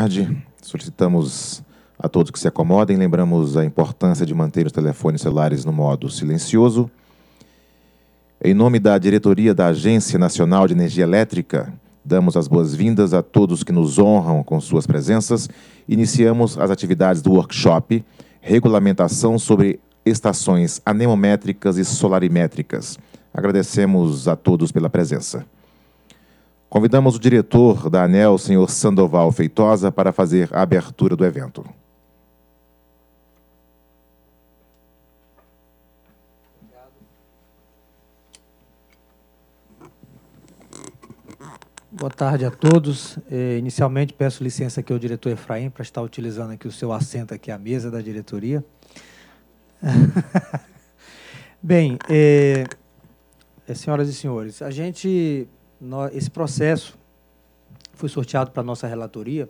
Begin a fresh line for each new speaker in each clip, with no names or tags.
tarde. Solicitamos a todos que se acomodem. Lembramos a importância de manter os telefones celulares no modo silencioso. Em nome da diretoria da Agência Nacional de Energia Elétrica, damos as boas-vindas a todos que nos honram com suas presenças. Iniciamos as atividades do workshop Regulamentação sobre estações anemométricas e solarimétricas. Agradecemos a todos pela presença. Convidamos o diretor da ANEL, senhor Sandoval Feitosa, para fazer a abertura do evento.
Boa tarde a todos. É, inicialmente, peço licença aqui ao diretor Efraim para estar utilizando aqui o seu assento aqui à mesa da diretoria. Bem, é, é, senhoras e senhores, a gente esse processo foi sorteado para a nossa relatoria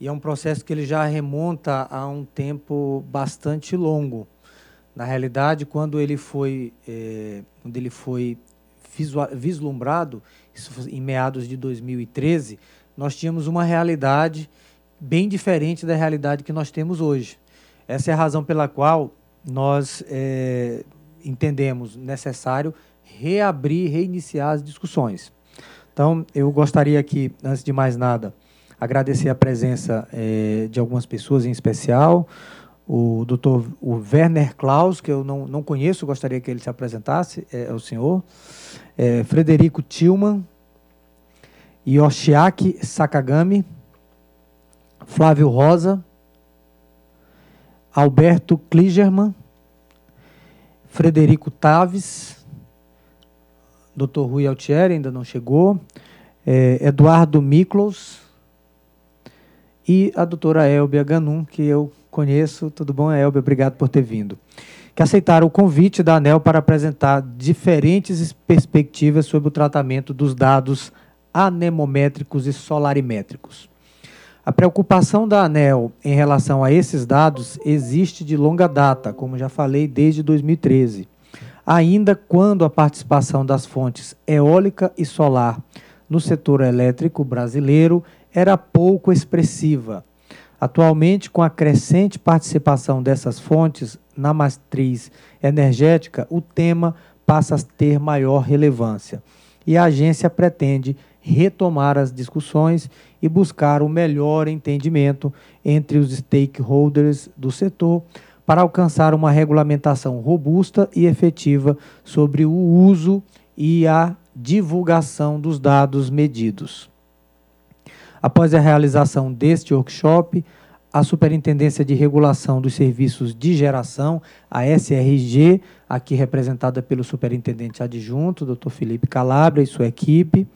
e é um processo que ele já remonta a um tempo bastante longo. Na realidade, quando ele foi, é, quando ele foi vislumbrado, em meados de 2013, nós tínhamos uma realidade bem diferente da realidade que nós temos hoje. Essa é a razão pela qual nós é, entendemos necessário reabrir, reiniciar as discussões. Então, eu gostaria aqui, antes de mais nada, agradecer a presença eh, de algumas pessoas em especial, o doutor o Werner Klaus, que eu não, não conheço, gostaria que ele se apresentasse, é, é o senhor, é, Frederico Tilman, Yoshiaki Sakagami, Flávio Rosa, Alberto Kligerman, Frederico Taves, Dr. Rui Altieri ainda não chegou, é, Eduardo Miklos e a doutora Elbia Ganum, que eu conheço. Tudo bom, Elbia? Obrigado por ter vindo. Que aceitaram o convite da ANEL para apresentar diferentes perspectivas sobre o tratamento dos dados anemométricos e solarimétricos. A preocupação da ANEL em relação a esses dados existe de longa data, como já falei, desde 2013 ainda quando a participação das fontes eólica e solar no setor elétrico brasileiro era pouco expressiva. Atualmente, com a crescente participação dessas fontes na matriz energética, o tema passa a ter maior relevância. E a agência pretende retomar as discussões e buscar o melhor entendimento entre os stakeholders do setor para alcançar uma regulamentação robusta e efetiva sobre o uso e a divulgação dos dados medidos. Após a realização deste workshop, a Superintendência de Regulação dos Serviços de Geração, a SRG, aqui representada pelo Superintendente Adjunto, Dr. Felipe Calabria e sua equipe,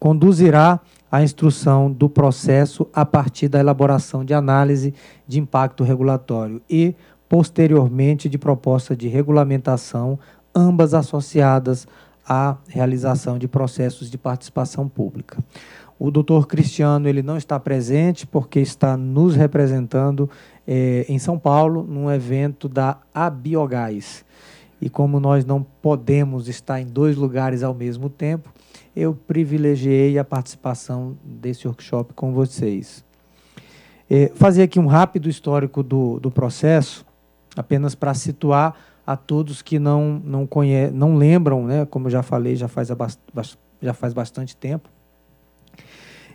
conduzirá a instrução do processo a partir da elaboração de análise de impacto regulatório e posteriormente de proposta de regulamentação, ambas associadas à realização de processos de participação pública. O doutor Cristiano ele não está presente porque está nos representando eh, em São Paulo num evento da Abiogás. E como nós não podemos estar em dois lugares ao mesmo tempo, eu privilegiei a participação desse workshop com vocês. Eh, fazer aqui um rápido histórico do, do processo apenas para situar a todos que não não conhe, não lembram, né, como eu já falei, já faz, já faz bastante tempo.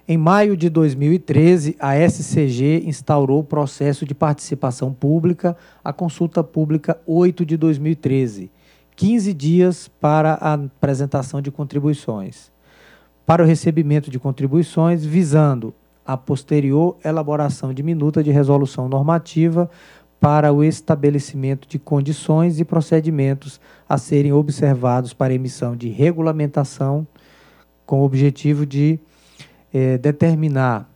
Em maio de 2013, a SCG instaurou o processo de participação pública, a consulta pública 8 de 2013, 15 dias para a apresentação de contribuições. Para o recebimento de contribuições, visando a posterior elaboração de minuta de resolução normativa para o estabelecimento de condições e procedimentos a serem observados para emissão de regulamentação, com o objetivo de é, determinar,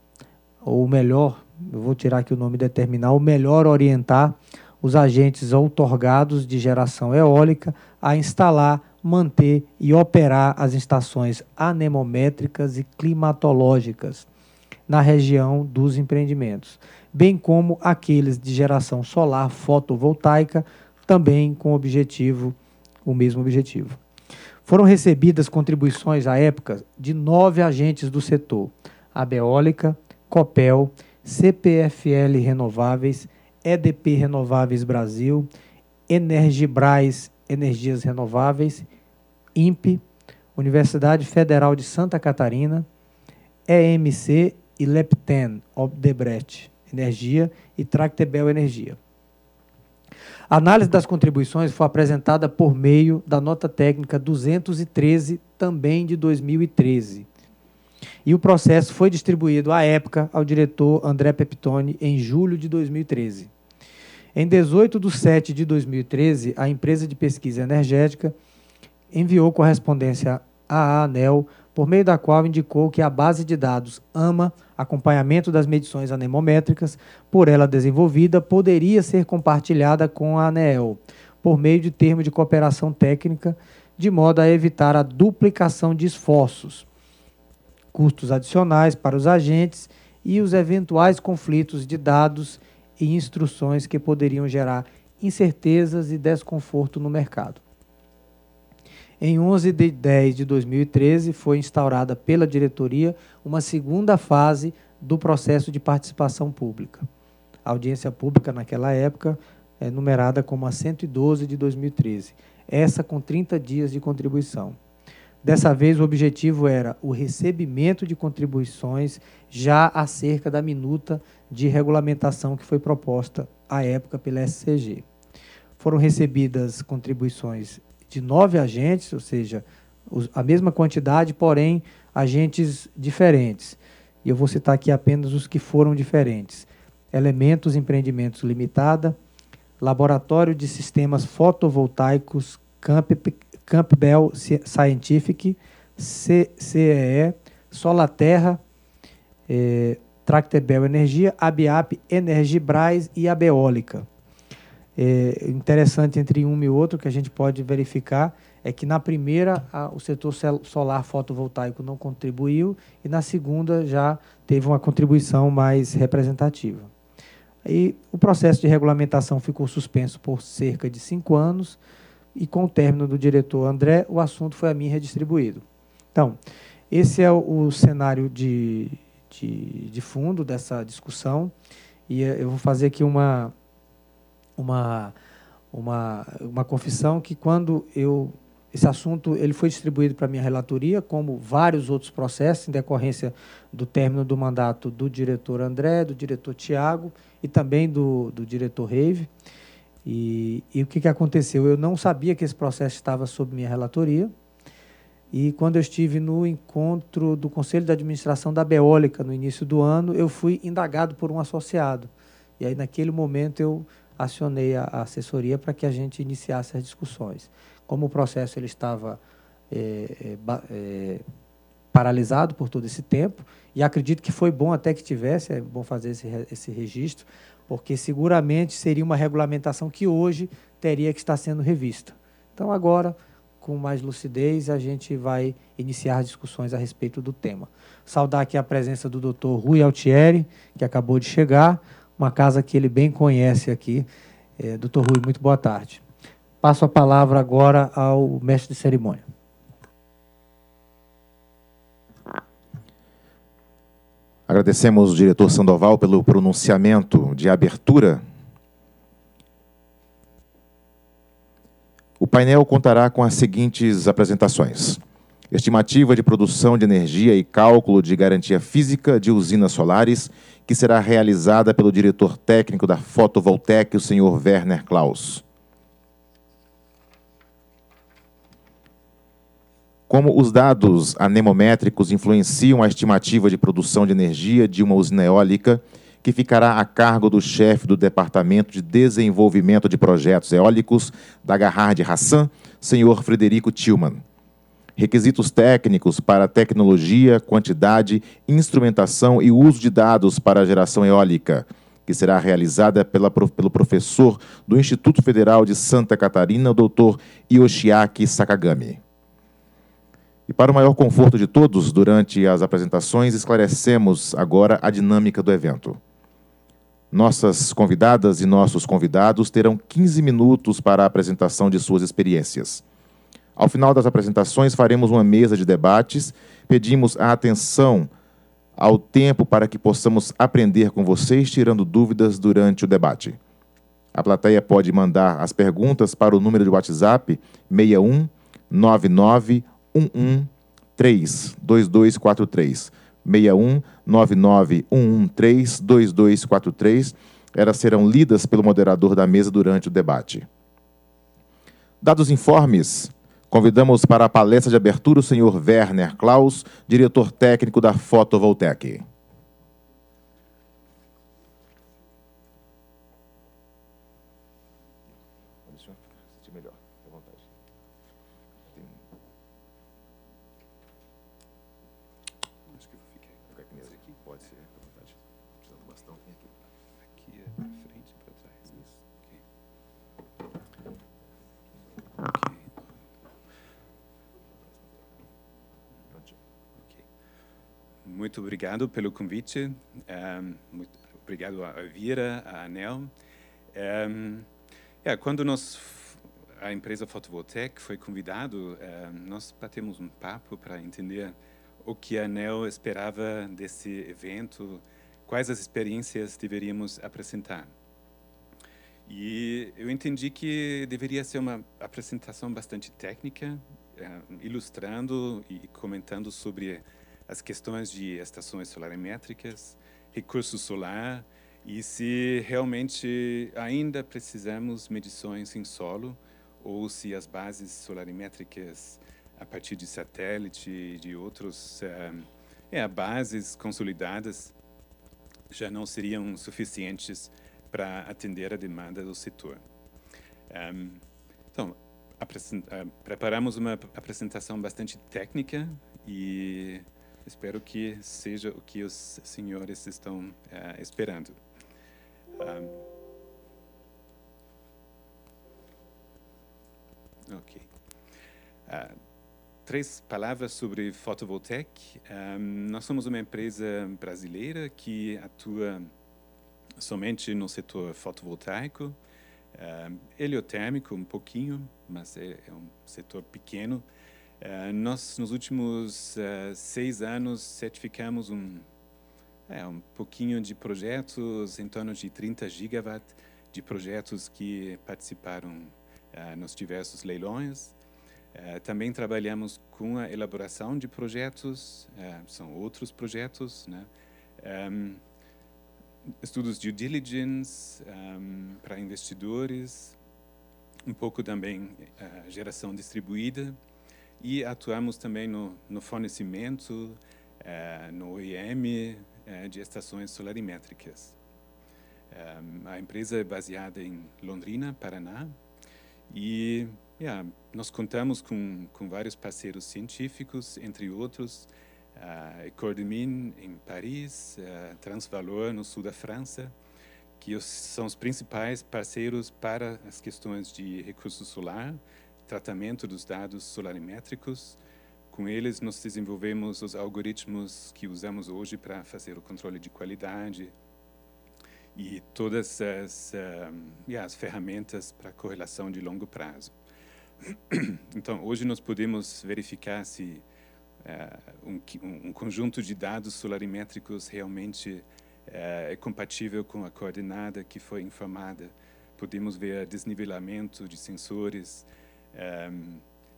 ou melhor, eu vou tirar aqui o nome determinar, ou melhor orientar os agentes outorgados de geração eólica a instalar, manter e operar as estações anemométricas e climatológicas na região dos empreendimentos bem como aqueles de geração solar fotovoltaica, também com objetivo, o mesmo objetivo. Foram recebidas contribuições à época de nove agentes do setor: a Beólica, Copel, CPFL Renováveis, EDP Renováveis Brasil, Energibras Energias Renováveis, INPE, Universidade Federal de Santa Catarina, EMC e Lepten Odebrecht. Energia e Tractebel Energia. A análise das contribuições foi apresentada por meio da nota técnica 213, também de 2013. E o processo foi distribuído à época ao diretor André Peptoni em julho de 2013. Em 18 de 7 de 2013, a empresa de pesquisa energética enviou correspondência à ANEL, por meio da qual indicou que a base de dados AMA acompanhamento das medições anemométricas por ela desenvolvida poderia ser compartilhada com a ANEEL, por meio de termo de cooperação técnica, de modo a evitar a duplicação de esforços, custos adicionais para os agentes e os eventuais conflitos de dados e instruções que poderiam gerar incertezas e desconforto no mercado. Em 11 de 10 de 2013, foi instaurada pela diretoria uma segunda fase do processo de participação pública. A audiência pública, naquela época, é numerada como a 112 de 2013, essa com 30 dias de contribuição. Dessa vez, o objetivo era o recebimento de contribuições já acerca da minuta de regulamentação que foi proposta à época pela SCG. Foram recebidas contribuições de nove agentes, ou seja, a mesma quantidade, porém agentes diferentes. E eu vou citar aqui apenas os que foram diferentes: Elementos Empreendimentos Limitada, Laboratório de Sistemas Fotovoltaicos Camp, Campbell Scientific, CEE, Solaterra, eh, Tractebel Energia, ABAP, Energibras e Abeólica. É, interessante entre um e outro que a gente pode verificar é que na primeira a, o setor solar fotovoltaico não contribuiu e na segunda já teve uma contribuição mais representativa. E o processo de regulamentação ficou suspenso por cerca de cinco anos e com o término do diretor André, o assunto foi a mim redistribuído. Então, esse é o, cenário de, de, de fundo dessa discussão e eh, eu vou fazer aqui uma uma, uma, uma confissão que quando eu esse assunto ele foi distribuído para minha relatoria, como vários outros processos, em decorrência do término do mandato do diretor André, do diretor Tiago e também do, do diretor Reive. E, e o que, que aconteceu? Eu não sabia que esse processo estava sob minha relatoria. E quando eu estive no encontro do Conselho de Administração da Beólica, no início do ano, eu fui indagado por um associado. E aí, naquele momento, eu acionei a, assessoria para que a gente iniciasse as discussões. Como o processo ele estava é, é, paralisado por todo esse tempo, e acredito que foi bom até que tivesse, é bom fazer esse, esse registro, porque seguramente seria uma regulamentação que hoje teria que estar sendo revista. Então, agora, com mais lucidez, a gente vai iniciar as discussões a respeito do tema. Saudar aqui a presença do doutor Rui Altieri, que acabou de chegar, uma casa que ele bem conhece aqui. É, doutor Rui, muito boa tarde. Passo a palavra agora ao mestre de cerimônia.
Agradecemos o diretor Sandoval pelo pronunciamento de abertura. O painel contará com as seguintes apresentações estimativa de produção de energia e cálculo de garantia física de usinas solares, que será realizada pelo diretor técnico da Fotovoltec, o senhor Werner Klaus. Como os dados anemométricos influenciam a estimativa de produção de energia de uma usina eólica, que ficará a cargo do chefe do Departamento de Desenvolvimento de Projetos Eólicos da Garrard Hassan, senhor Frederico Tillman requisitos técnicos para tecnologia, quantidade, instrumentação e uso de dados para a geração eólica, que será realizada pela, pelo professor do Instituto Federal de Santa Catarina, o Dr. Yoshiaki Sakagami. E para o maior conforto de todos, durante as apresentações, esclarecemos agora a dinâmica do evento. Nossas convidadas e nossos convidados terão 15 minutos para a apresentação de suas experiências. Ao final das apresentações, faremos uma mesa de debates. Pedimos a atenção ao tempo para que possamos aprender com vocês, tirando dúvidas durante o debate. A plateia pode mandar as perguntas para o número de WhatsApp 61 61991132243. 61 2243. Elas serão lidas pelo moderador da mesa durante o debate. Dados informes Convidamos para a palestra de abertura o senhor Werner Klaus, diretor técnico da Fotovoltec.
muito obrigado pelo convite. Ehm, muito obrigado a Vira, a Anel. Ehm, é, quando nós a empresa Fotovoltaic foi convidado, ehm, nós batemos um papo para entender o que a Anel esperava desse evento, quais as experiências deveríamos apresentar. E eu entendi que deveria ser uma apresentação bastante técnica, ilustrando e comentando sobre as questões de estações solarimétricas, recurso solar e se realmente ainda precisamos medições em solo ou se as bases solarimétricas a partir de satélite e de outros eh, é, bases consolidadas já não seriam suficientes para atender a demanda do setor. Um, ehm, então, eh, preparamos uma apresentação bastante técnica e Espero que seja o que os senhores estão eh, esperando. Um, ah, ok. Uh, três palavras sobre Photovoltaic. Um, ah, nós somos uma empresa brasileira que atua somente no setor fotovoltaico, um, heliotérmico um pouquinho, mas é, é um setor pequeno. É, nós, nos últimos uh, seis anos, certificamos um, é, um pouquinho de projetos, em torno de 30 gigawatts de projetos que participaram uh, nos diversos leilões. também trabalhamos com a elaboração de projetos, são outros projetos, né? Um, estudos de due diligence um, para investidores, um pouco também geração distribuída, e atuamos também no, no fornecimento, eh, no IM eh, de estações solarimétricas. Eh, a empresa é baseada em Londrina, Paraná, e nós contamos com, com vários parceiros científicos, entre outros, a uh, em Paris, uh, Transvalor no sul da França, que os, são os principais parceiros para as questões de recurso solar, tratamento dos dados solarimétricos. Com eles, nós desenvolvemos os algoritmos que usamos hoje para fazer o controle de qualidade e todas as, um, yeah, as ferramentas para correlação de longo prazo. Então, hoje nós podemos verificar se uh, um, um, conjunto de dados solarimétricos realmente uh, é compatível com a coordenada que foi informada. Podemos ver desnivelamento de sensores, um, ehm,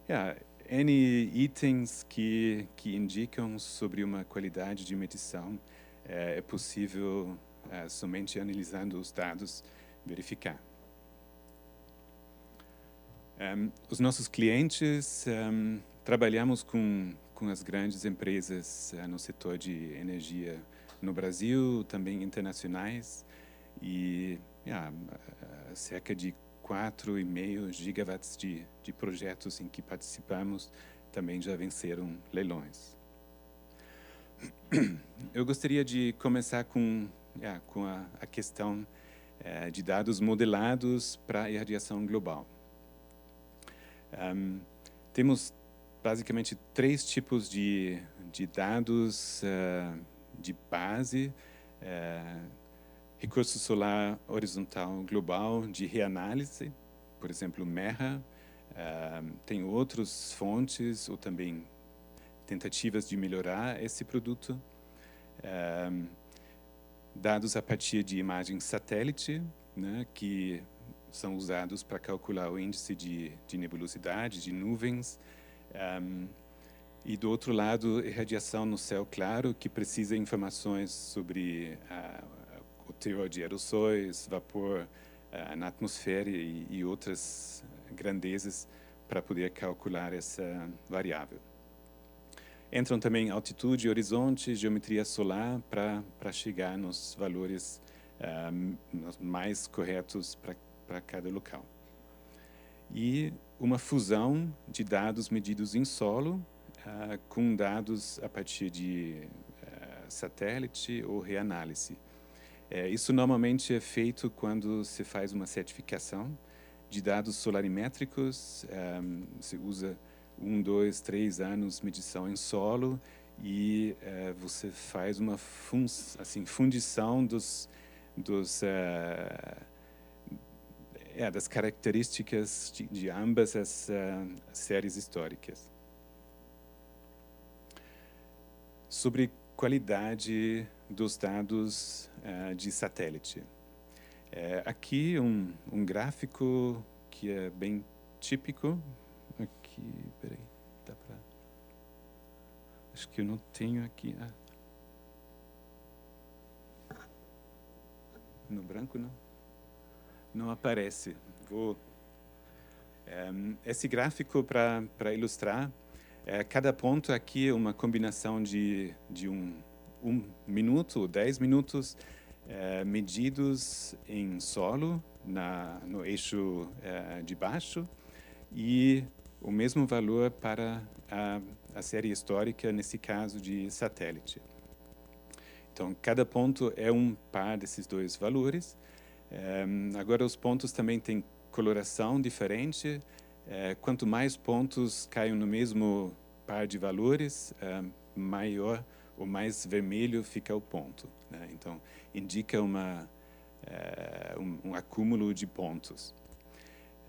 yeah, N itens que, que indicam sobre uma qualidade de medição é, é possível é, somente analisando os dados verificar. Um, ehm, os nossos clientes, um, ehm, trabalhamos com, com as grandes empresas uh, no setor de energia no Brasil, também internacionais, e yeah, cerca de 4,5 gigawatts de de projetos em que participamos também já venceram leilões. Eu gostaria de começar com, é, com a, a questão é, de dados modelados para a irradiação global. Um, temos basicamente três tipos de, de dados uh, de base, uh, recurso solar horizontal global de reanálise, por exemplo, MERA, tem outras fontes ou também tentativas de melhorar esse produto, dados a partir de imagens satélite, né, que são usados para calcular o índice de, de nebulosidade, de nuvens, e do outro lado, irradiação no céu claro, que precisa informações sobre a, ah, o teor de aerossóis, vapor, eh, na atmosfera e, e outras grandezas para poder calcular essa variável. Entram também altitude, horizonte, geometria solar para chegar nos valores uh, mais corretos para cada local. E uma fusão de dados medidos em solo uh, com dados a partir de uh, satélite ou reanálise. É, isso normalmente é feito quando se faz uma certificação de dados solarimétricos, um, ehm, se usa um, dois, três anos medição em solo e eh, você faz uma fun assim, fundição dos, dos, eh, é, das características de, de ambas as uh, séries históricas. Sobre qualidade dos dados uh, de satélite. É, aqui um, um gráfico que é bem típico. Aqui, peraí, dá para. Acho que eu não tenho aqui. Ah. No branco não. Não aparece. Vou. Eh, esse gráfico para ilustrar, é, cada ponto aqui é uma combinação de, de um um minuto, dez minutos, eh, medidos em solo, na, no eixo eh, de baixo, e o mesmo valor para a, a série histórica, nesse caso de satélite. Então, cada ponto é um par desses dois valores. Eh, agora, os pontos também têm coloração diferente. quanto mais pontos caem no mesmo par de valores, maior o mais vermelho fica o ponto. Né? Então, indica uma, eh, um, um, acúmulo de pontos.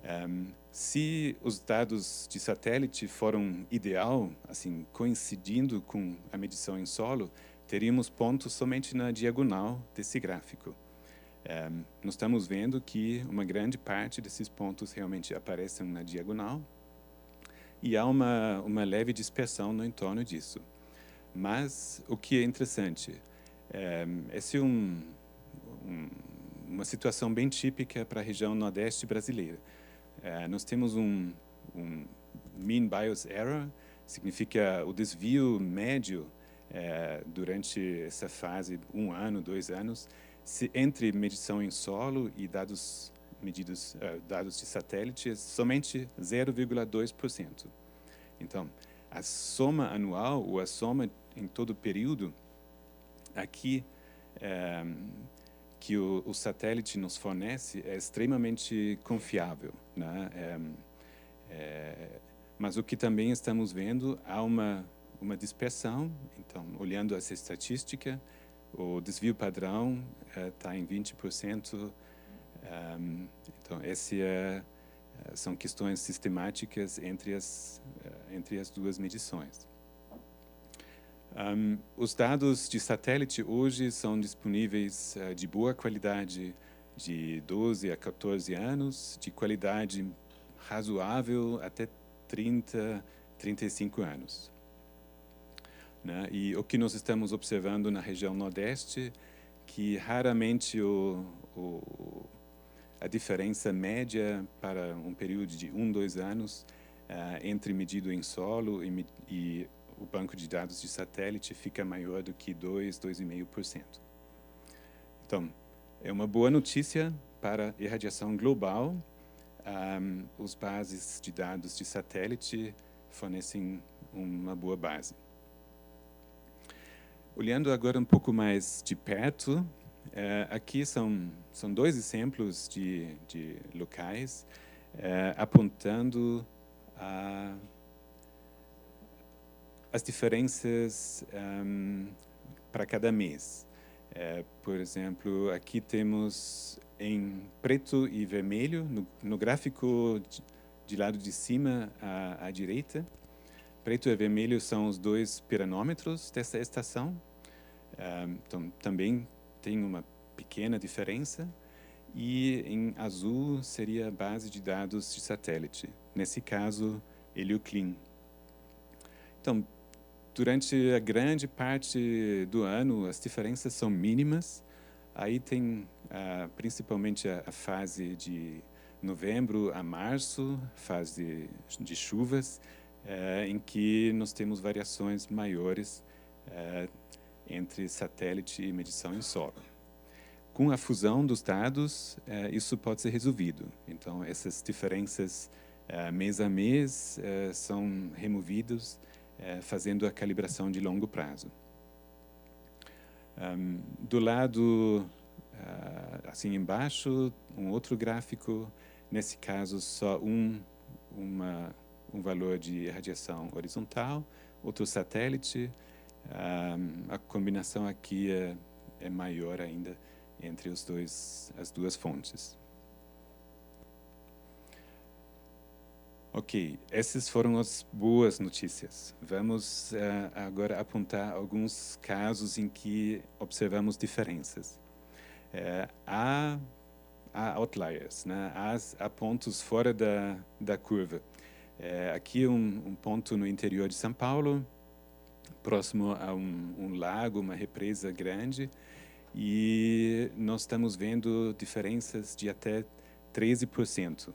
Um, ehm, se os dados de satélite foram ideal, assim, coincidindo com a medição em solo, teríamos pontos somente na diagonal desse gráfico. Um, ehm, nós estamos vendo que uma grande parte desses pontos realmente aparecem na diagonal e há uma, uma leve dispersão no entorno disso. Mas o que é interessante, é, eh, essa é um, um, uma situação bem típica para a região nordeste brasileira. É, nós temos um, um mean bias error, significa o desvio médio é, durante essa fase, um ano, dois anos, se, entre medição em solo e dados medidos uh, dados de satélite somente 0,2%. Então, a soma anual ou a soma em todo o período, aqui é, que o, o, satélite nos fornece é extremamente confiável. Né? É, é, mas o que também estamos vendo, há uma, uma dispersão. Então, olhando essa estatística, o desvio padrão está é, em 20%. É, então, esse é, são questões sistemáticas entre as, entre as duas medições. Um, os dados de satélite hoje são disponíveis uh, de boa qualidade de 12 a 14 anos, de qualidade razoável até 30, 35 anos. Né? E o que nós estamos observando na região Nordeste, que raramente o, o, a diferença média para um período de um, dois anos uh, entre medido em solo e, e o banco de dados de satélite fica maior do que 2, 2,5%. Então, é uma boa notícia para a irradiação global. Um, os bases de dados de satélite fornecem uma boa base. Olhando agora um pouco mais de perto, uh, aqui são, são dois exemplos de, de locais uh, apontando a uh, as diferenças um, ehm, para cada mês. É, por exemplo, aqui temos em preto e vermelho, no, no gráfico de, de, lado de cima à, à, direita. Preto e vermelho são os dois piranômetros dessa estação. É, então, também tem uma pequena diferença. E em azul seria a base de dados de satélite. Nesse caso, Clean. Então, Durante a grande parte do ano, as diferenças são mínimas. Aí tem ah, principalmente a, a, fase de novembro a março, fase de, chuvas, eh, em que nós temos variações maiores eh, entre satélite e medição em solo. Com a fusão dos dados, eh, isso pode ser resolvido. Então, essas diferenças mês a mês são removidas é, fazendo a calibração de longo prazo. Um, do lado, uh, assim embaixo, um outro gráfico, nesse caso só um, uma, um valor de radiação horizontal, outro satélite, um, a combinação aqui é, é maior ainda entre os dois, as duas fontes. Ok, essas foram as boas notícias. Vamos uh, agora apontar alguns casos em que observamos diferenças. Uh, há, há, outliers, né? há, há, pontos fora da, da curva. Uh, aqui um, um ponto no interior de São Paulo, próximo a um, um lago, uma represa grande, e nós estamos vendo diferenças de até 13%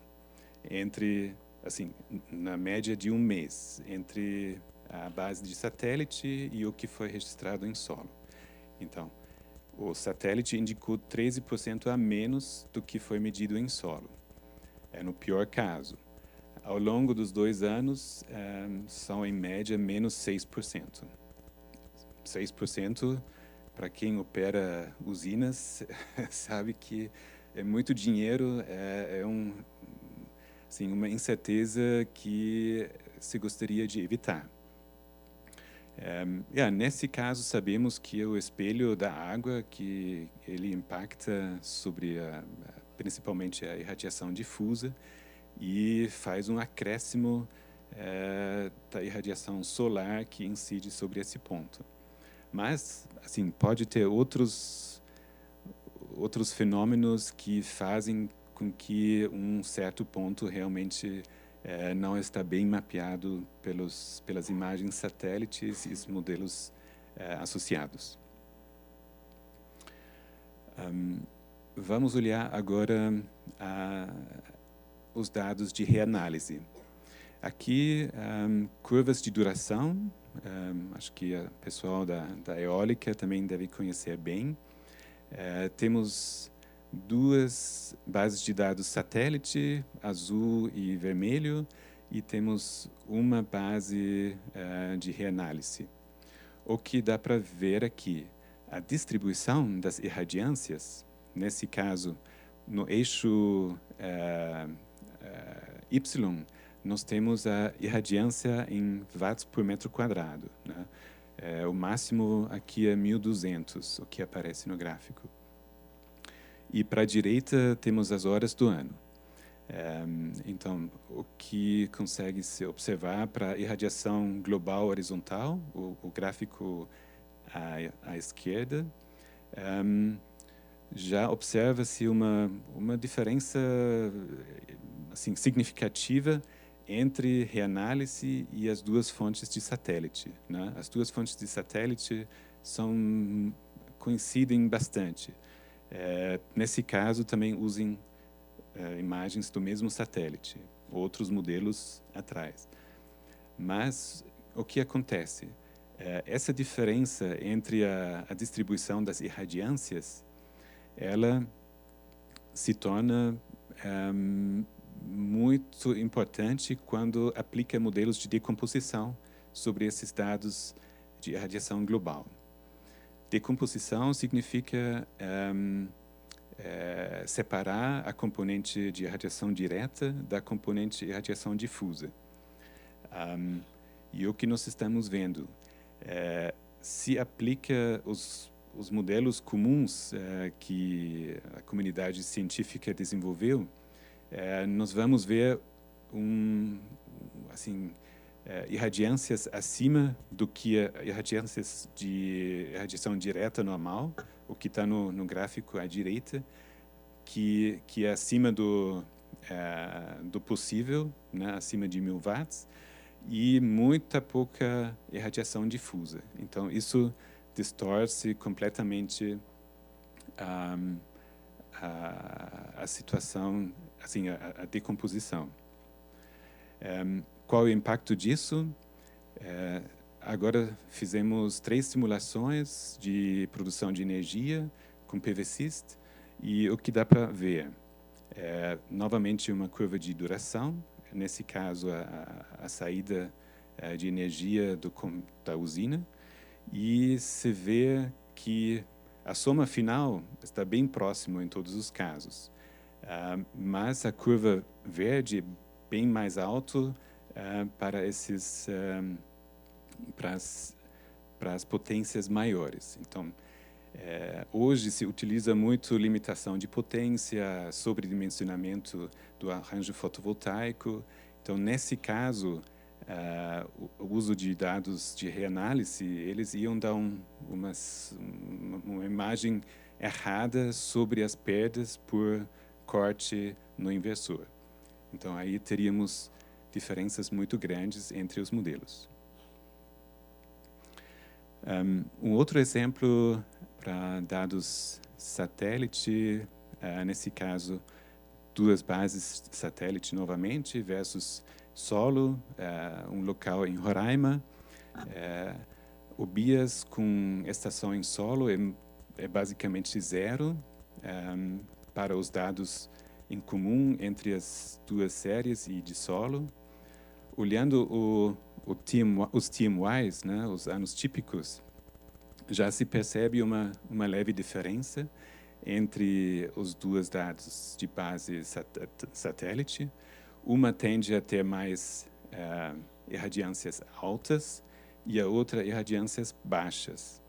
entre assim, na média de um mês, entre a base de satélite e o que foi registrado em solo. Então, o satélite indicou 13% a menos do que foi medido em solo. É no pior caso. Ao longo dos dois anos, é, são em média menos 6%. 6%, para quem opera usinas, sabe que é muito dinheiro, é, é um, sim, uma incerteza que se gostaria de evitar. Um, eh, yeah, nesse caso, sabemos que o espelho da água, que ele impacta sobre a, principalmente a irradiação difusa e faz um acréscimo eh, da irradiação solar que incide sobre esse ponto. Mas, assim, pode ter outros outros fenômenos que fazem com que um certo ponto realmente é, não está bem mapeado pelos, pelas imagens satélites e os modelos é, associados. Um, vamos olhar agora a, os dados de reanálise. Aqui, um, curvas de duração, um, acho que o pessoal da, da eólica também deve conhecer bem. É, temos duas bases de dados satélite, azul e vermelho, e temos uma base uh, de reanálise. O que dá para ver aqui? A distribuição das irradiâncias, nesse caso, no eixo uh, uh, Y, nós temos a irradiância em watts por metro quadrado. Né? o máximo aqui é 1200, o que aparece no gráfico e para a direita temos as horas do ano. Eh, então, o que consegue se observar para a irradiação global horizontal, o, o gráfico à, à esquerda, eh, já observa-se uma, uma diferença assim, significativa entre reanálise e as duas fontes de satélite. Né? As duas fontes de satélite são coincidem bastante. É, nesse caso, também usem é, imagens do mesmo satélite, outros modelos atrás. Mas o que acontece? É, essa diferença entre a, a distribuição das irradiâncias, ela se torna é, muito importante quando aplica modelos de decomposição sobre esses dados de radiação global. Decomposição significa um, ehm, é, eh, separar a componente de radiação direta da componente de radiação difusa. Um, ehm, e o que nós estamos vendo é, se aplica os, os modelos comuns é, que a comunidade científica desenvolveu, nós vamos ver um assim é, irradiâncias acima do que irradiâncias de radiação direta normal, o que está no, no gráfico à direita, que, que é acima do, é, do possível, né, acima de mil watts, e muita pouca irradiação difusa. Então, isso distorce completamente a, a situação, assim, a, a decomposição. Um, qual o impacto disso? É, agora fizemos três simulações de produção de energia com PVCist e o que dá para ver é novamente uma curva de duração. Nesse caso, a, a saída é, de energia do, da usina e se vê que a soma final está bem próximo em todos os casos. Uh, mas a curva verde é bem mais alto eh, para esses eh, para as, para as potências maiores. Então, é, hoje se utiliza muito limitação de potência, sobredimensionamento do arranjo fotovoltaico. Então, nesse caso, uh, o uso de dados de reanálise, eles iam dar um, umas, uma, imagem errada sobre as perdas por corte no inversor. Então, aí teríamos diferenças muito grandes entre os modelos. Um outro exemplo para dados satélite, uh, nesse caso, duas bases satélite novamente versus solo, uh, um local em Roraima. Uh, o BIAS com estação em solo é, é, basicamente zero para os dados em comum entre as duas séries e de solo olhando o, o team, os team-wise, né, os anos típicos, já se percebe uma, uma leve diferença entre os dois dados de base sat satélite. Uma tende a ter mais uh, irradiâncias altas e a outra irradiâncias baixas.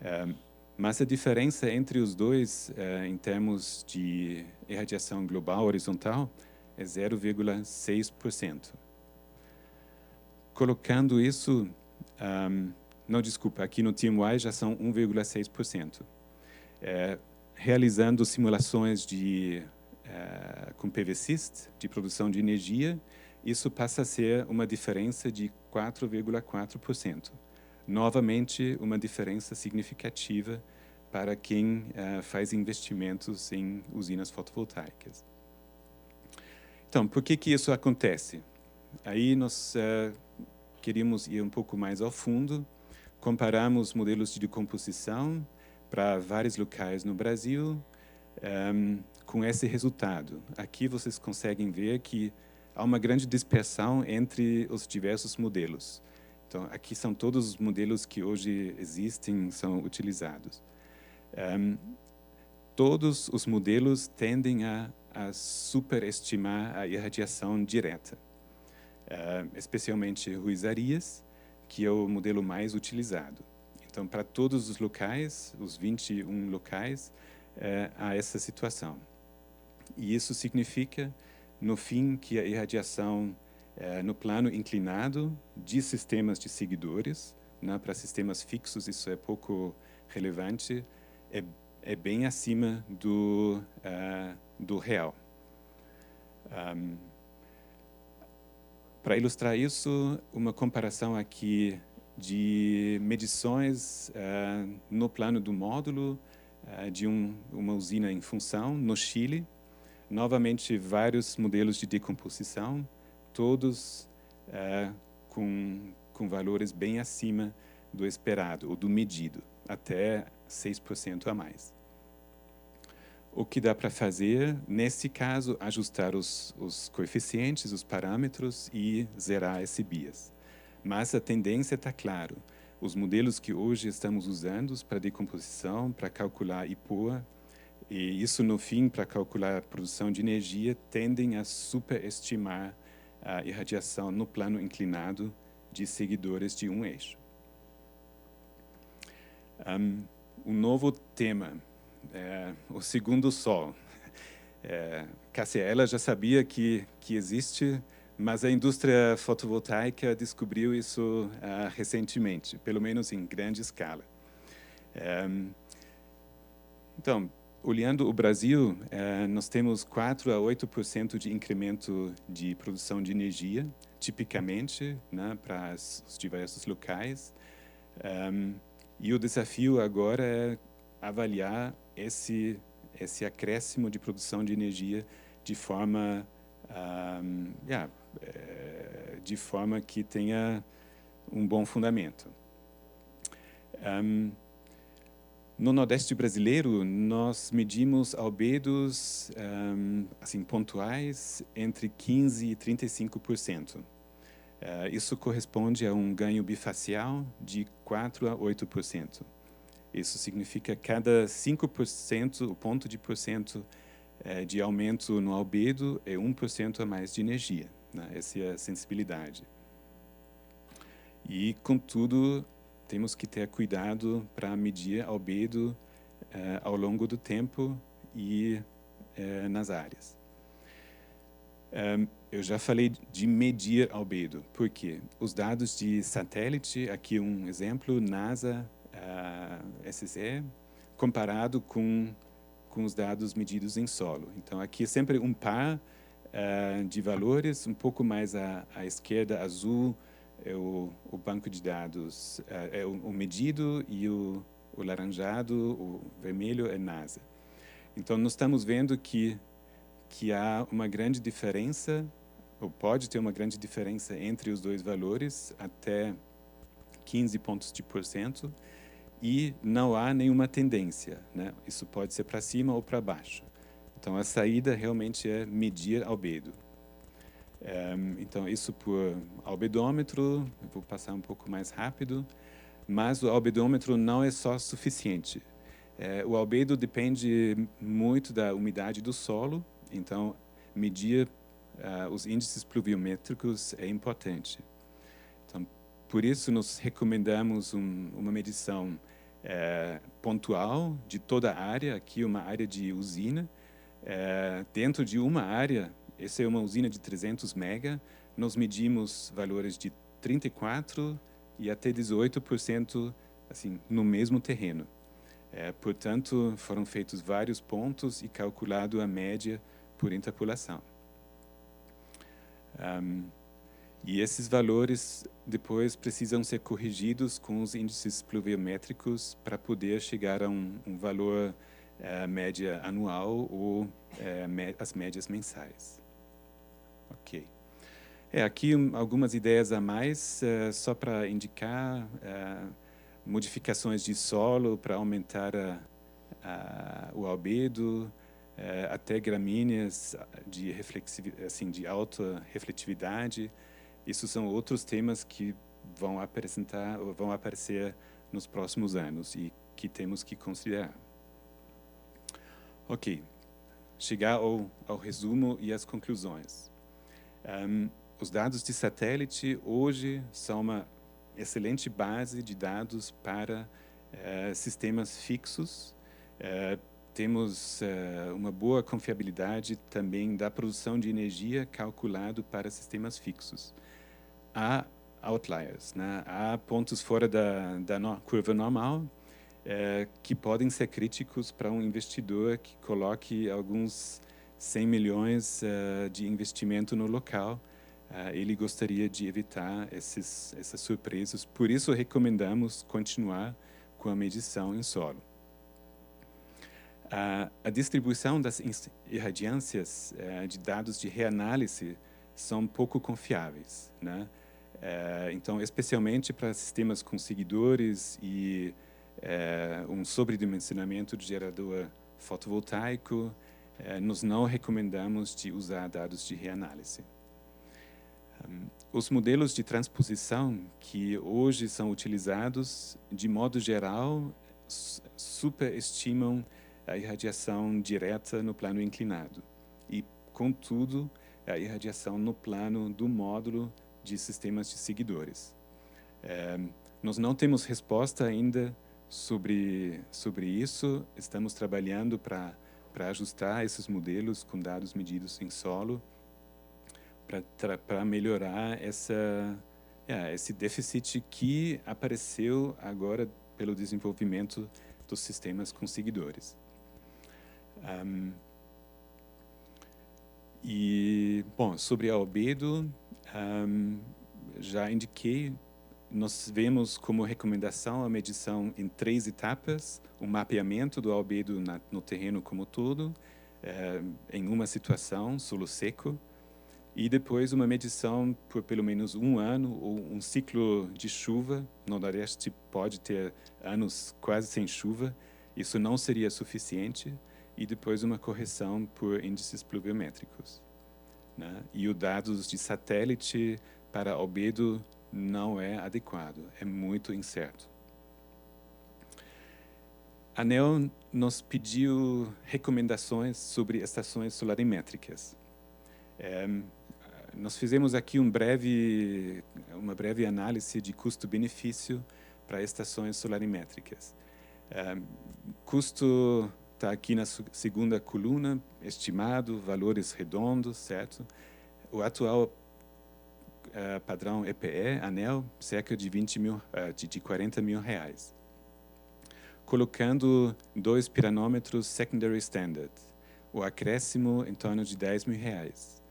Uh, mas a diferença entre os dois, uh, em termos de irradiação global horizontal, é 0,6% colocando isso, um, não desculpa, aqui no TMY já são 1,6%. É, realizando simulações de é, com PVCist, de produção de energia, isso passa a ser uma diferença de 4,4%. Novamente, uma diferença significativa para quem é, faz investimentos em usinas fotovoltaicas. Então, por que, que isso acontece? Aí nós é, queríamos ir um pouco mais ao fundo, comparamos modelos de decomposição para vários locais no Brasil um, ehm, com esse resultado. Aqui vocês conseguem ver que há uma grande dispersão entre os diversos modelos. Então, aqui são todos os modelos que hoje existem, são utilizados. Um, ehm, todos os modelos tendem a, a superestimar a irradiação direta. Eh, especialmente ruizarias, que é o modelo mais utilizado. Então, para todos os locais, os 21 locais, uh, há essa situação. E isso significa, no fim, que a irradiação uh, no plano inclinado de sistemas de seguidores, né, para sistemas fixos isso é pouco relevante, é, é bem acima do, do real. Um, para ilustrar isso, uma comparação aqui de medições uh, no plano do módulo uh, de um, uma usina em função no Chile. Novamente, vários modelos de decomposição, todos uh, com, com valores bem acima do esperado ou do medido, até 6% a mais. O que dá para fazer, nesse caso, ajustar os, os coeficientes, os parâmetros e zerar esse bias. Mas a tendência está claro. Os modelos que hoje estamos usando para decomposição, para calcular IPOA, e isso no fim para calcular a produção de energia, tendem a superestimar a irradiação no plano inclinado de seguidores de um eixo. Um, um novo tema é, o segundo sol. É, Cassiela já sabia que, que existe, mas a indústria fotovoltaica descobriu isso ah, recentemente, pelo menos em grande escala. É, então, olhando o Brasil, é, nós temos 4 a 8% de incremento de produção de energia, tipicamente, né, para os diversos locais. Um, é, e o desafio agora é avaliar esse, esse acréscimo de produção de energia de forma, um, yeah, eh, de forma que tenha um bom fundamento. Um, no Nordeste brasileiro, nós medimos albedos um, assim, pontuais entre 15% e 35%. Uh, eh, isso corresponde a um ganho bifacial de 4% a 8%. Isso significa cada 5%, o ponto de porcento é, eh, de aumento no albedo é 1% a mais de energia. Né? Essa é a sensibilidade. E, contudo, temos que ter cuidado para medir albedo eh, ao longo do tempo e eh, nas áreas. Ehm, eu já falei de medir albedo, porque os dados de satélite, aqui um exemplo, NASA uh, comparado com, com os dados medidos em solo. Então, aqui é sempre um par uh, de valores, um pouco mais à, à esquerda, azul, é o, o, banco de dados, uh, é o, o, medido e o, o laranjado, o vermelho é NASA. Então, nós estamos vendo que, que há uma grande diferença, ou pode ter uma grande diferença entre os dois valores, até 15 pontos de porcento e não há nenhuma tendência. Né? Isso pode ser para cima ou para baixo. Então, a saída realmente é medir albedo. Eh, então, isso por albedômetro, vou passar um pouco mais rápido, mas o albedômetro não é só suficiente. É, o albedo depende muito da umidade do solo, então, medir uh, os índices pluviométricos é importante. Então, por isso, nós recomendamos um, uma medição é, pontual de toda a área, aqui uma área de usina. É, dentro de uma área, essa é uma usina de 300 mega, nós medimos valores de 34 e até 18% assim, no mesmo terreno. É, portanto, foram feitos vários pontos e calculado a média por interpolação. Um, e esses valores depois precisam ser corrigidos com os índices pluviométricos para poder chegar a um, um valor uh, média anual ou uh, as médias mensais. Ok. É, aqui um, algumas ideias a mais, uh, só para indicar modificações de solo para aumentar a, a, o albedo, até gramíneas de, assim, de alta refletividade, isso são outros temas que vão apresentar ou vão aparecer nos próximos anos e que temos que considerar. Ok, chegar ao, ao resumo e às conclusões. Um, os dados de satélite hoje são uma excelente base de dados para uh, sistemas fixos. Uh, temos uh, uma boa confiabilidade também da produção de energia calculado para sistemas fixos há outliers, né? há pontos fora da, da no, curva normal é, que podem ser críticos para um investidor que coloque alguns 100 milhões eh, de investimento no local. Eh, ele gostaria de evitar esses, essas surpresas, por isso recomendamos continuar com a medição em solo. a distribuição das irradiâncias de dados de reanálise são pouco confiáveis, né? É, então, especialmente para sistemas com seguidores e é, um sobredimensionamento de gerador fotovoltaico, é, nós não recomendamos de usar dados de reanálise. Um, os modelos de transposição que hoje são utilizados, de modo geral, superestimam a irradiação direta no plano inclinado e, contudo, a irradiação no plano do módulo de sistemas de seguidores. É, nós não temos resposta ainda sobre sobre isso. Estamos trabalhando para para ajustar esses modelos com dados medidos em solo para melhorar essa é, esse déficit que apareceu agora pelo desenvolvimento dos sistemas com seguidores. Um, e, bom, sobre a albedo, um, já indiquei, nós vemos como recomendação a medição em três etapas, o mapeamento do albedo na, no terreno como todo, eh, em uma situação, solo seco, e depois uma medição por pelo menos um ano ou um ciclo de chuva. No Nordeste pode ter anos quase sem chuva, isso não seria suficiente e depois uma correção por índices pluviométricos. Né? E os dados de satélite para albedo não é adequado, é muito incerto. A NEO nos pediu recomendações sobre estações solarimétricas. É, nós fizemos aqui um breve, uma breve análise de custo-benefício para estações solarimétricas. É, custo Está aqui na segunda coluna, estimado, valores redondos, certo? O atual uh, padrão EPE, anel, cerca de, 20 mil, uh, de, de 40 mil reais. Colocando dois piranômetros secondary standard, o acréscimo em torno de 10 mil reais.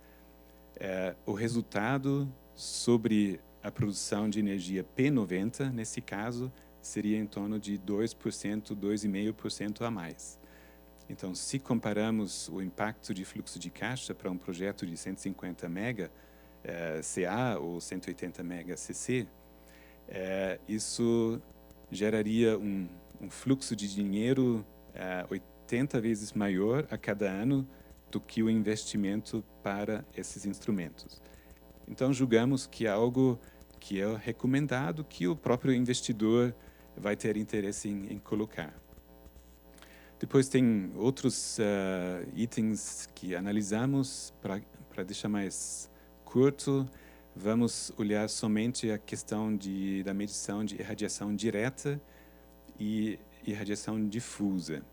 Uh, o resultado sobre a produção de energia P90, nesse caso, seria em torno de 2%, 2,5% a mais. Então, se comparamos o impacto de fluxo de caixa para um projeto de 150 mega eh, CA ou 180 mega CC, eh, isso geraria um, um, fluxo de dinheiro eh, 80 vezes maior a cada ano do que o investimento para esses instrumentos. Então, julgamos que é algo que é recomendado que o próprio investidor vai ter interesse em, em colocar. Depois tem outros uh, itens que analisamos para deixar mais curto. Vamos olhar somente a questão de, da medição de irradiação direta e irradiação difusa.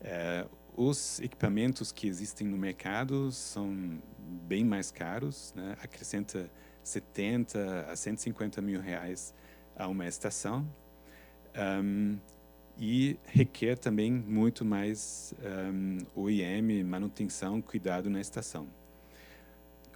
Eh, os equipamentos que existem no mercado são bem mais caros, né? acrescenta 70 a 150 mil reais a uma estação. Um, e requer também muito mais um, OIM, manutenção, cuidado na estação.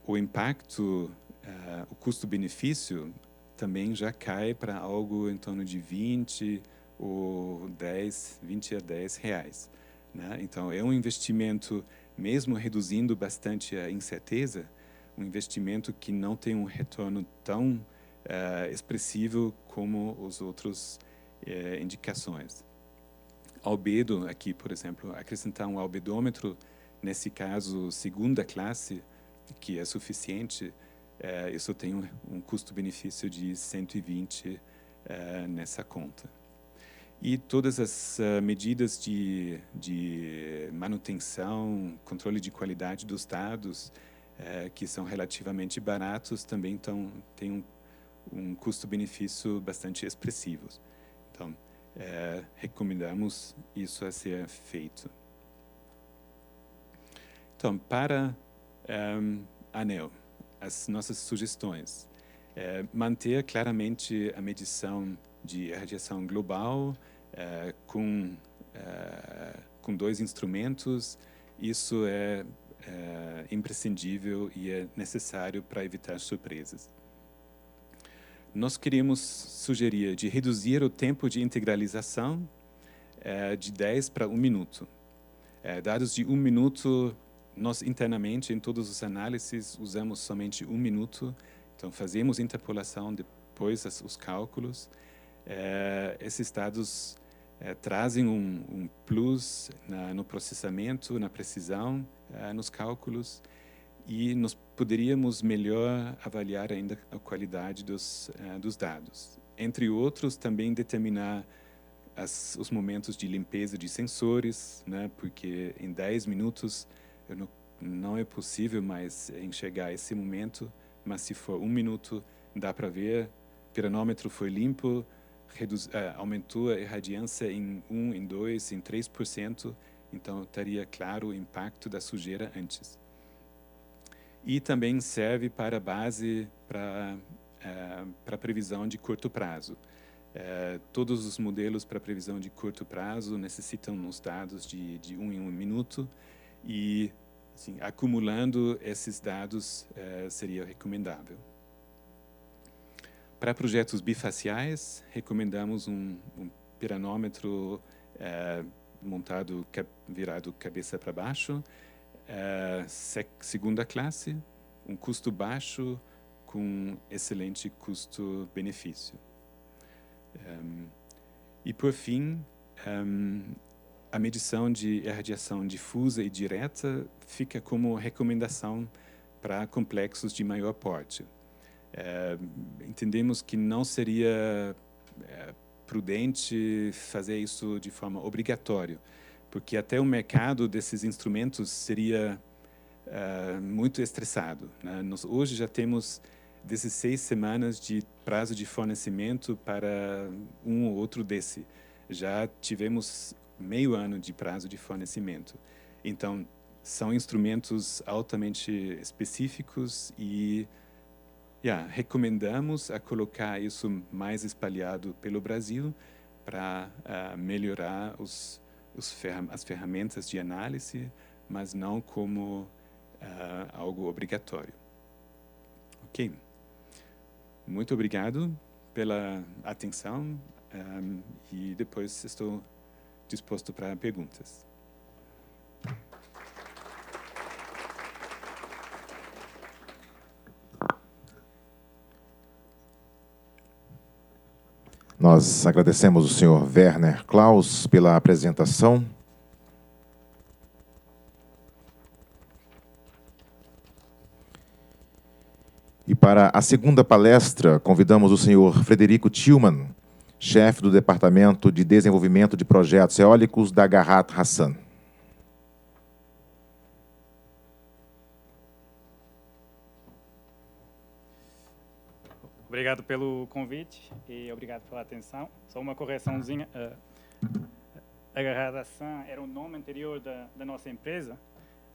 O impacto, uh, o custo-benefício também já cai para algo em torno de 20 ou 10, 20 a 10 reais. Né? Então, é um investimento, mesmo reduzindo bastante a incerteza, um investimento que não tem um retorno tão uh, expressivo como os outros uh, indicações albedo aqui, por exemplo, acrescentar um albedômetro, nesse caso, segunda classe, que é suficiente, é, isso tem um, um custo-benefício de 120 é, nessa conta. E todas as uh, medidas de, de manutenção, controle de qualidade dos dados, é, que são relativamente baratos, também tão, têm um, um custo-benefício bastante expressivos. Então, é, recomendamos isso a ser feito. Então, para um, ehm, ANEL, as nossas sugestões. É, manter claramente a medição de radiação global é, com, é, com dois instrumentos, isso é, é imprescindível e é necessário para evitar surpresas nós queríamos sugerir de reduzir o tempo de integralização é, de 10 para 1 minuto. É, dados de 1 minuto, nós internamente, em todos os análises, usamos somente 1 minuto. Então, fazemos interpolação, depois as, os cálculos. É, esses dados trazem um, um plus na, no processamento, na precisão, nos cálculos e nós poderíamos melhor avaliar ainda a qualidade dos, uh, dos dados. Entre outros, também determinar as, os momentos de limpeza de sensores, né, porque em 10 minutos não, não, é possível mais enxergar esse momento, mas se for um minuto, dá para ver, piranômetro foi limpo, reduz, uh, eh, aumentou a irradiância em 1, em 2, em 3%, então estaria claro o impacto da sujeira antes e também serve para base para é, para previsão de curto prazo. É, todos os modelos para previsão de curto prazo necessitam uns dados de, de um em um minuto e assim, acumulando esses dados é, seria recomendável. Para projetos bifaciais, recomendamos um, um piranômetro montado virado cabeça para baixo, uh, segunda classe, um custo baixo com excelente custo-benefício. Um, é, e por fim, um, é, a medição de irradiação difusa e direta fica como recomendação para complexos de maior porte. É, entendemos que não seria é, prudente fazer isso de forma obrigatória, porque até o mercado desses instrumentos seria uh, muito estressado. Né? Nós hoje já temos 16 semanas de prazo de fornecimento para um ou outro desse. Já tivemos meio ano de prazo de fornecimento. Então, são instrumentos altamente específicos e yeah, recomendamos a colocar isso mais espalhado pelo Brasil para uh, melhorar os as ferramentas de análise, mas não como uh, algo obrigatório. Ok? Muito obrigado pela atenção um, ehm, e depois estou disposto para perguntas.
Nós agradecemos o senhor Werner Klaus pela apresentação. E para a segunda palestra, convidamos o senhor Frederico Tillman, chefe do Departamento de Desenvolvimento de Projetos Eólicos da Garrat Hassan.
Obrigado pelo convite e obrigado pela atenção. Só uma correçãozinha. Eh, agarrada Sam era o nome anterior da, da, nossa empresa.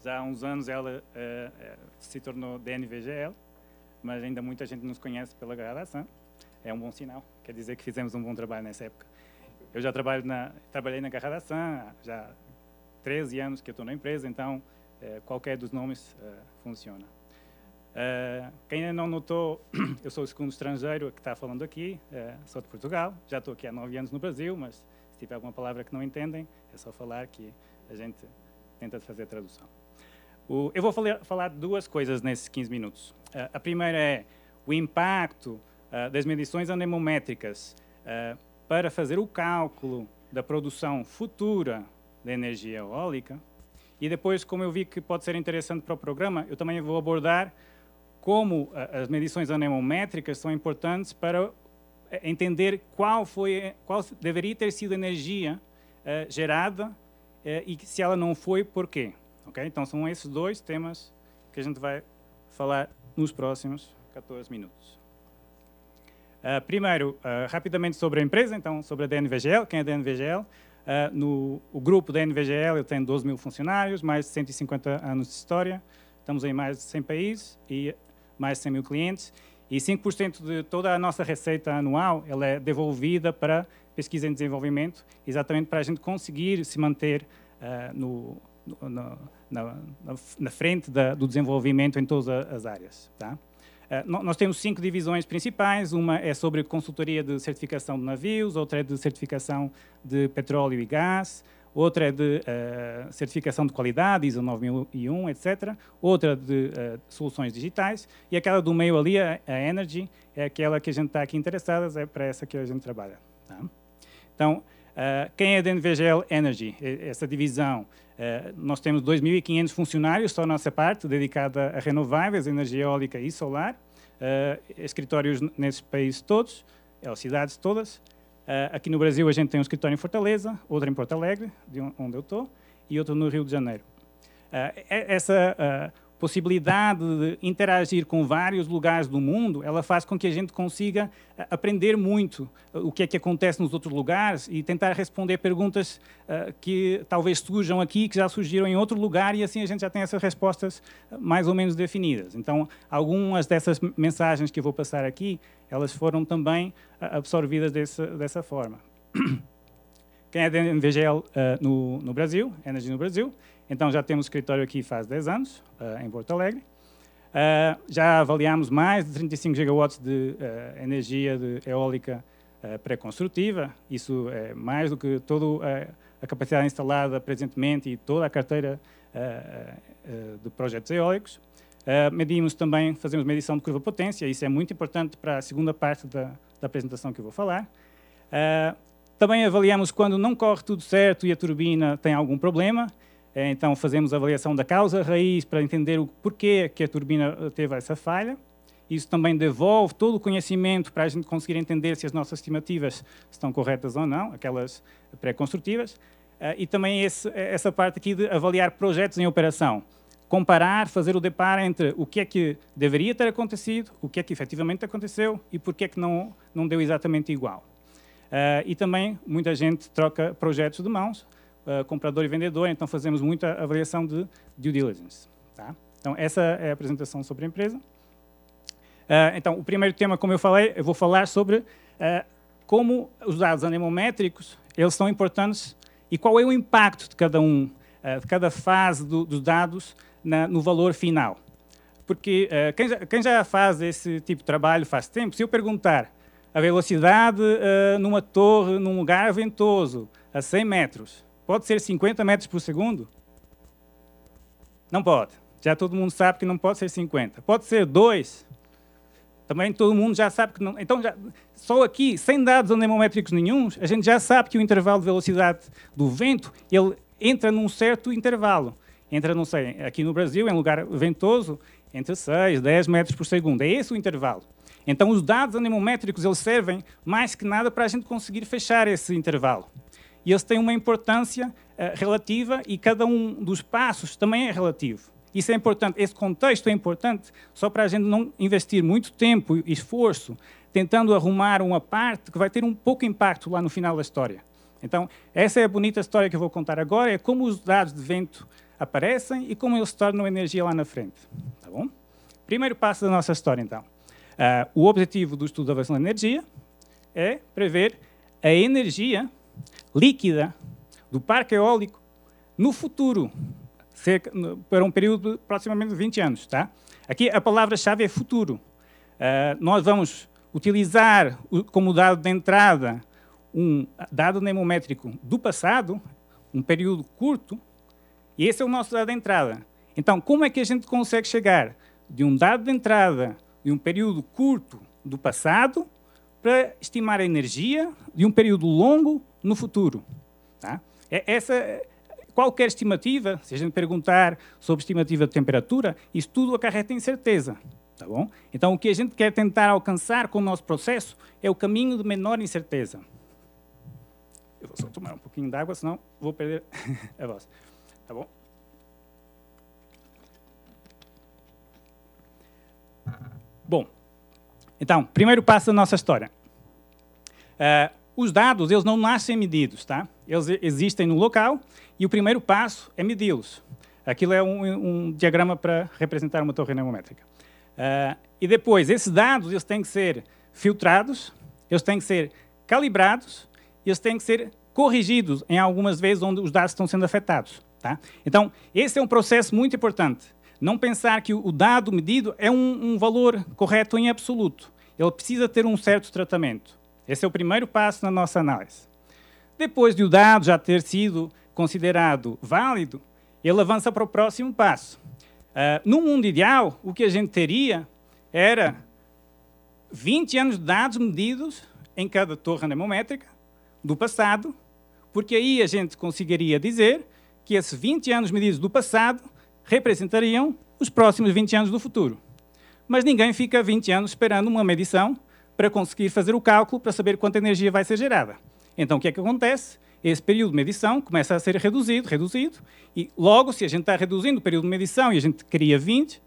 Já há uns anos ela eh, eh, se tornou DNVGL, mas ainda muita gente nos conhece pela Agarrada É um bom sinal, quer dizer que fizemos um bom trabalho nessa época. Eu já trabalho na, trabalhei na Agarrada já há 13 anos que estou na empresa, então qualquer dos nomes funciona. Eh, quem ainda não notou, eu sou o segundo estrangeiro que está falando aqui, uh, sou de Portugal, já estou aqui há nove anos no Brasil, mas se tiver alguma palavra que não entendem, é só falar que a gente tenta fazer a tradução. O, eu vou falar, falar duas coisas nesses 15 minutos. Uh, a primeira é o impacto das medições anemométricas para fazer o cálculo da produção futura da energia eólica. E depois, como eu vi que pode ser interessante para o programa, eu também vou abordar como eh, as medições anemométricas são importantes para eh, entender qual foi, qual deveria ter sido a energia uh, gerada uh, e se ela não foi, porquê. Ok? Então são esses dois temas que a gente vai falar nos próximos 14 minutos. Uh, primeiro, rapidamente sobre a empresa, então sobre a DNVGL, quem é a DNVGL? no o grupo DNVGL eu tenho 12 mil funcionários, mais de 150 anos de história, estamos em mais de 100 países e mais de 100 mil clientes, e 5% de toda a nossa receita anual ela é devolvida para pesquisa em desenvolvimento, exatamente para a gente conseguir se manter uh, no, no, na, na, na, frente da, do desenvolvimento em todas as áreas. Tá? Eh, nós temos cinco divisões principais, uma é sobre consultoria de certificação de navios, outra é de certificação de petróleo e gás, outra é de uh, certificação de qualidade, ISO 9001, etc. Outra de uh, soluções digitais e aquela do meio ali, a, a Energy, é aquela que a gente está aqui interessadas, é para essa que a gente trabalha. Tá? Então, uh, quem é da NVGL Energy, essa divisão? nós temos 2.500 funcionários só na nossa parte, dedicada a renováveis, energia eólica e solar, escritórios nesses países todos, é, cidades todas, eh, aqui no Brasil, a gente tem um escritório em Fortaleza, outro em Porto Alegre, de onde eu estou, e outro no Rio de Janeiro. Eh, essa eh, possibilidade de interagir com vários lugares do mundo, ela faz com que a gente consiga eh, aprender muito eh, o que é que acontece nos outros lugares e tentar responder perguntas uh, que talvez surjam aqui, que já surgiram em outro lugar e assim a gente já tem essas respostas mais ou menos definidas. Então, algumas dessas mensagens que eu vou passar aqui, elas foram também absorvidas desse, dessa forma. Quem é da NVGL uh, no, no Brasil, Energy no Brasil, então, já temos escritório aqui faz 10 anos, eh, em Porto Alegre. Eh, já avaliámos mais de 35 gigawatts de eh, energia de eólica pré-construtiva. Isso é mais do que toda a capacidade instalada presentemente e toda a carteira de projetos eólicos. medimos também, fazemos medição de curva potência, isso é muito importante para a segunda parte da, da apresentação que eu vou falar. também avaliamos quando não corre tudo certo e a turbina tem algum problema, é, então fazemos a avaliação da causa raiz para entender o porquê que a turbina eh, teve essa falha. Isso também devolve todo o conhecimento para a gente conseguir entender se as nossas estimativas estão corretas ou não, aquelas pré-construtivas. Eh, e também esse, eh, essa parte aqui de avaliar projetos em operação. Comparar, fazer o depar entre o que é que deveria ter acontecido, o que é que efetivamente aconteceu e porquê é que não, não deu exatamente igual. E também muita gente troca projetos de mãos uh, comprador e vendedor, então fazemos muita avaliação de due diligence. Tá? Então, essa é a apresentação sobre a empresa. Uh, então, o primeiro tema, como eu falei, eu vou falar sobre uh, como os dados anemométricos eles são importantes e qual é o impacto de cada um, de cada fase do, dos dados na, no valor final. Porque quem já, quem, já, faz esse tipo de trabalho faz tempo, se eu perguntar a velocidade numa torre, num lugar ventoso, a 100 metros, Pode ser 50 metros por segundo? Não pode. Já todo mundo sabe que não pode ser 50. Pode ser 2. Também todo mundo já sabe que não. Então, já... só aqui, sem dados anemométricos nenhums, a gente já sabe que o intervalo de velocidade do vento ele entra num certo intervalo. Entra, não sei, aqui no Brasil, em é lugar ventoso, entre 6, 10 metros por segundo. É esse o intervalo. Então, os dados anemométricos eles servem mais que nada para a gente conseguir fechar esse intervalo. E eles têm uma importância uh, relativa e cada um dos passos também é relativo. Isso é importante, esse contexto é importante só para a gente não investir muito tempo e esforço tentando arrumar uma parte que vai ter um pouco impacto lá no final da história. Então, essa é a bonita história que eu vou contar agora, é como os dados de vento aparecem e como eles se tornam energia lá na frente. Tá bom? Primeiro passo da nossa história, então. Uh, o objetivo do estudo da avanço da energia é prever a energia líquida do parque eólico no futuro, cerca, para um período de aproximadamente 20 anos. Tá? Aqui a palavra-chave é futuro. Uh, nós vamos utilizar como dado de entrada um dado nemométrico do passado, um período curto, e esse é o nosso dado de entrada. Então, como é que a gente consegue chegar de um dado de entrada de um período curto do passado para estimar a energia de um período longo no futuro. Tá? É, essa, qualquer estimativa, se a gente perguntar sobre estimativa de temperatura, isso tudo acarreta incerteza. Tá bom? Então, o que a gente quer tentar alcançar com o nosso processo é o caminho de menor incerteza. Eu vou só tomar um pouquinho d'água, senão vou perder a voz. Tá bom? Bom, então, primeiro passo da nossa história. Ah, os dados, eles não nascem medidos, tá? Eles existem no local e o primeiro passo é medi-los. Aquilo é um, um diagrama para representar uma torre neumométrica. Uh, ah, e depois, esses dados, eles têm que ser filtrados, eles têm que ser calibrados, eles têm que ser corrigidos em algumas vezes onde os dados estão sendo afetados. Tá? Então, esse é um processo muito importante. Não pensar que o dado medido é um, um valor correto em absoluto. Ele precisa ter um certo tratamento. Esse é o primeiro passo na nossa análise. Depois de o dado já ter sido considerado válido, ele avança para o próximo passo. Uh, no mundo ideal, o que a gente teria era 20 anos de dados medidos em cada torre anemométrica do passado, porque aí a gente conseguiria dizer que esses 20 anos medidos do passado representariam os próximos 20 anos do futuro. Mas ninguém fica 20 anos esperando uma medição para conseguir fazer o cálculo para saber quanta energia vai ser gerada. Então, o que é que acontece? Esse período de medição começa a ser reduzido, reduzido, e logo, se a gente está reduzindo o período de medição e a gente cria 20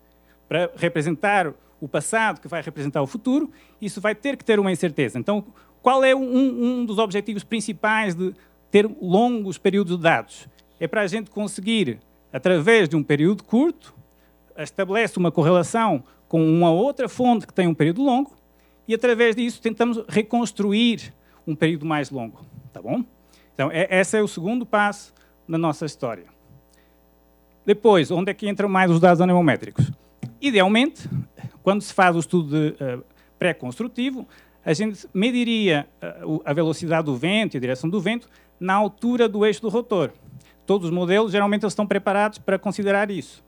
para representar o passado que vai representar o futuro, isso vai ter que ter uma incerteza. Então, qual é um, um dos objetivos principais de ter longos períodos de dados? É para a gente conseguir, através de um período curto, estabelece uma correlação com uma outra fonte que tem um período longo e através disso tentamos reconstruir um período mais longo, tá bom? Então, é, esse é o segundo passo na nossa história. Depois, onde é que entram mais os dados anemométricos? Idealmente, quando se faz o estudo uh, pré-construtivo, a gente mediria uh, a velocidade do vento e a direção do vento na altura do eixo do rotor. Todos os modelos, geralmente, estão preparados para considerar isso.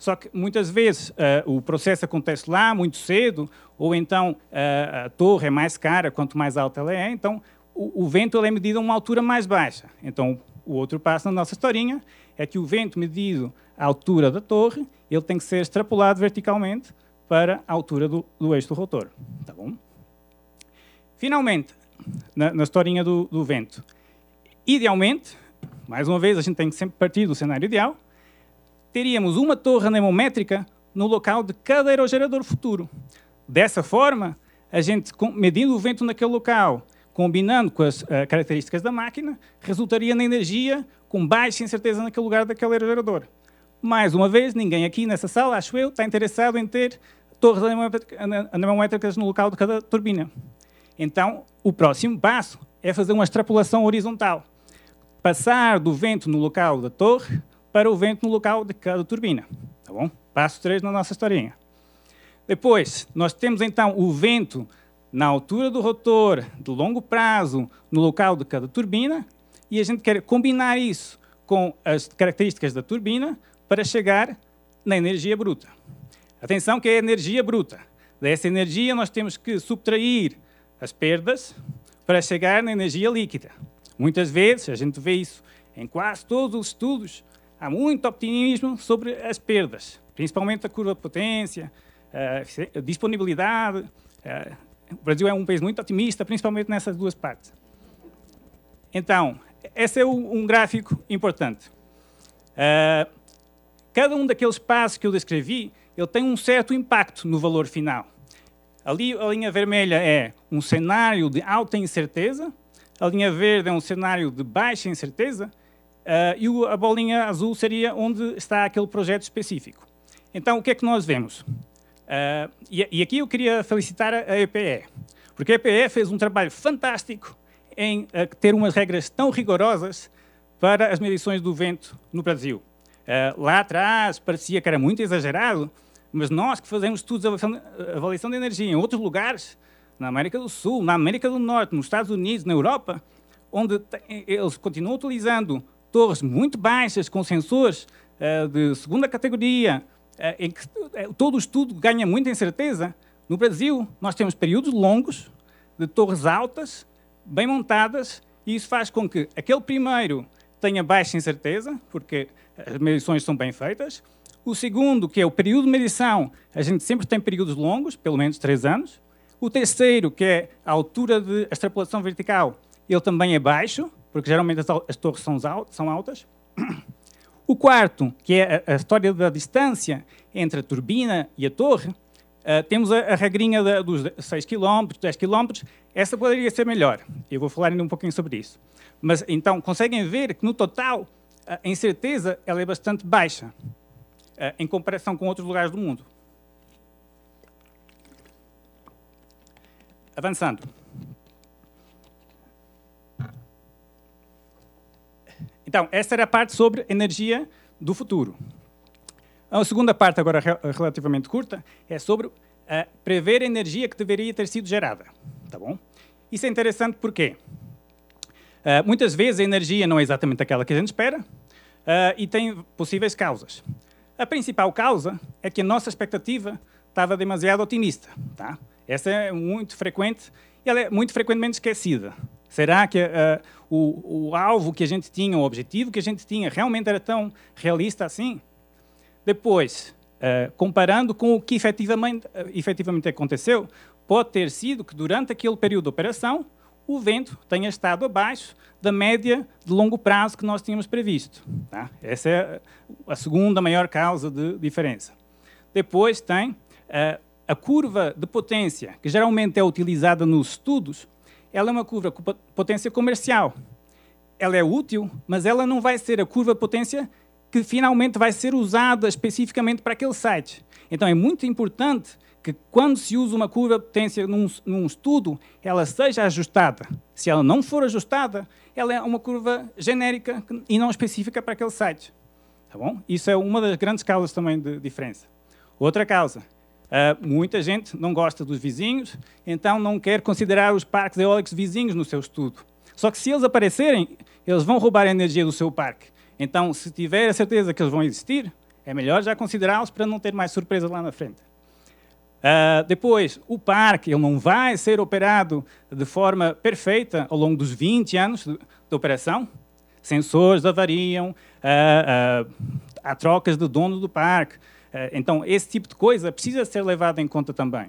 Só que muitas vezes uh, o processo acontece lá muito cedo, ou então uh, a torre é mais cara quanto mais alta ela é, então o, o vento é medido a uma altura mais baixa. Então o outro passo na nossa historinha é que o vento medido à altura da torre, ele tem que ser extrapolado verticalmente para a altura do, do eixo do rotor. Tá bom? Finalmente, na, na historinha do, do vento, idealmente, mais uma vez, a gente tem que sempre partir do cenário ideal, teríamos uma torre anemométrica no local de cada aerogerador futuro. Dessa forma, a gente, medindo o vento naquele local, combinando com as uh, características da máquina, resultaria na energia com baixa incerteza naquele lugar daquele aerogerador. Mais uma vez, ninguém aqui nessa sala, acho eu, está interessado em ter torres anemométricas no local de cada turbina. Então, o próximo passo é fazer uma extrapolação horizontal. Passar do vento no local da torre para o vento no local de cada turbina. Tá bom? Passo 3 na nossa historinha. Depois, nós temos então o vento na altura do rotor, de longo prazo, no local de cada turbina, e a gente quer combinar isso com as características da turbina para chegar na energia bruta. Atenção que é a energia bruta. Dessa energia nós temos que subtrair as perdas para chegar na energia líquida. Muitas vezes, a gente vê isso em quase todos os estudos, há muito optimismo sobre as perdas, principalmente a curva de potência, eh, a disponibilidade. Eh, o Brasil é um país muito otimista, principalmente nessas duas partes. Então, esse é um gráfico importante. Eh, cada um daqueles passos que eu descrevi, ele tem um certo impacto no valor final. Ali, a linha vermelha é um cenário de alta incerteza, a linha verde é um cenário de baixa incerteza Uh, e o, a bolinha azul seria onde está aquele projeto específico. Então, o que é que nós vemos? Uh, e, e, aqui eu queria felicitar a EPE, porque a EPE fez um trabalho fantástico em uh, ter umas regras tão rigorosas para as medições do vento no Brasil. lá atrás parecia que era muito exagerado, mas nós que fazemos estudos de avaliação de energia em outros lugares, na América do Sul, na América do Norte, nos Estados Unidos, na Europa, onde eles continuam utilizando torres muito baixas, com sensores eh, de segunda categoria, eh, em que eh, todo o estudo ganha muita incerteza, no Brasil nós temos períodos longos de torres altas, bem montadas, e isso faz com que aquele primeiro tenha baixa incerteza, porque as medições são bem feitas. O segundo, que é o período de medição, a gente sempre tem períodos longos, pelo menos três anos. O terceiro, que é a altura de extrapolação vertical, ele também é baixo, porque geralmente as torres são altas. O quarto, que é a história da distância entre a turbina e a torre, eh, temos a, regrinha dos 6 km, 10 km, essa poderia ser melhor. Eu vou falar ainda um pouquinho sobre isso. Mas então conseguem ver que no total a incerteza ela é bastante baixa eh, em comparação com outros lugares do mundo. Avançando. Então, esta era a parte sobre energia do futuro. A segunda parte, agora relativamente curta, é sobre uh, prever a energia que deveria ter sido gerada. Tá bom? Isso é interessante porque uh, muitas vezes a energia não é exatamente aquela que a gente espera uh, e tem possíveis causas. A principal causa é que a nossa expectativa estava demasiado otimista. Tá? Essa é muito frequente e ela é muito frequentemente esquecida. Será que uh, o, o alvo que a gente tinha, o objetivo que a gente tinha, realmente era tão realista assim? Depois, Uh, comparando com o que efetivamente, eh, efetivamente, aconteceu, pode ter sido que durante aquele período de operação o vento tenha estado abaixo da média de longo prazo que nós tínhamos previsto. Tá? Essa é a segunda maior causa de diferença. Depois tem uh, a curva de potência, que geralmente é utilizada nos estudos, ela é uma curva com potência comercial. Ela é útil, mas ela não vai ser a curva de potência que finalmente vai ser usada especificamente para aquele site. Então é muito importante que quando se usa uma curva de potência num, num, estudo, ela seja ajustada. Se ela não for ajustada, ela é uma curva genérica e não específica para aquele site. Tá bom? Isso é uma das grandes causas também de diferença. Outra causa Uh, muita gente não gosta dos vizinhos, então não quer considerar os parques eólicos vizinhos no seu estudo. Só que se eles aparecerem, eles vão roubar a energia do seu parque. Então, se tiver a certeza que eles vão existir, é melhor já considerá-los para não ter mais surpresa lá na frente. Uh, depois, o parque ele não vai ser operado de forma perfeita ao longo dos 20 anos de, de operação. Sensores avariam, uh, uh, há trocas de dono do parque, eh, então, esse tipo de coisa precisa ser levado em conta também.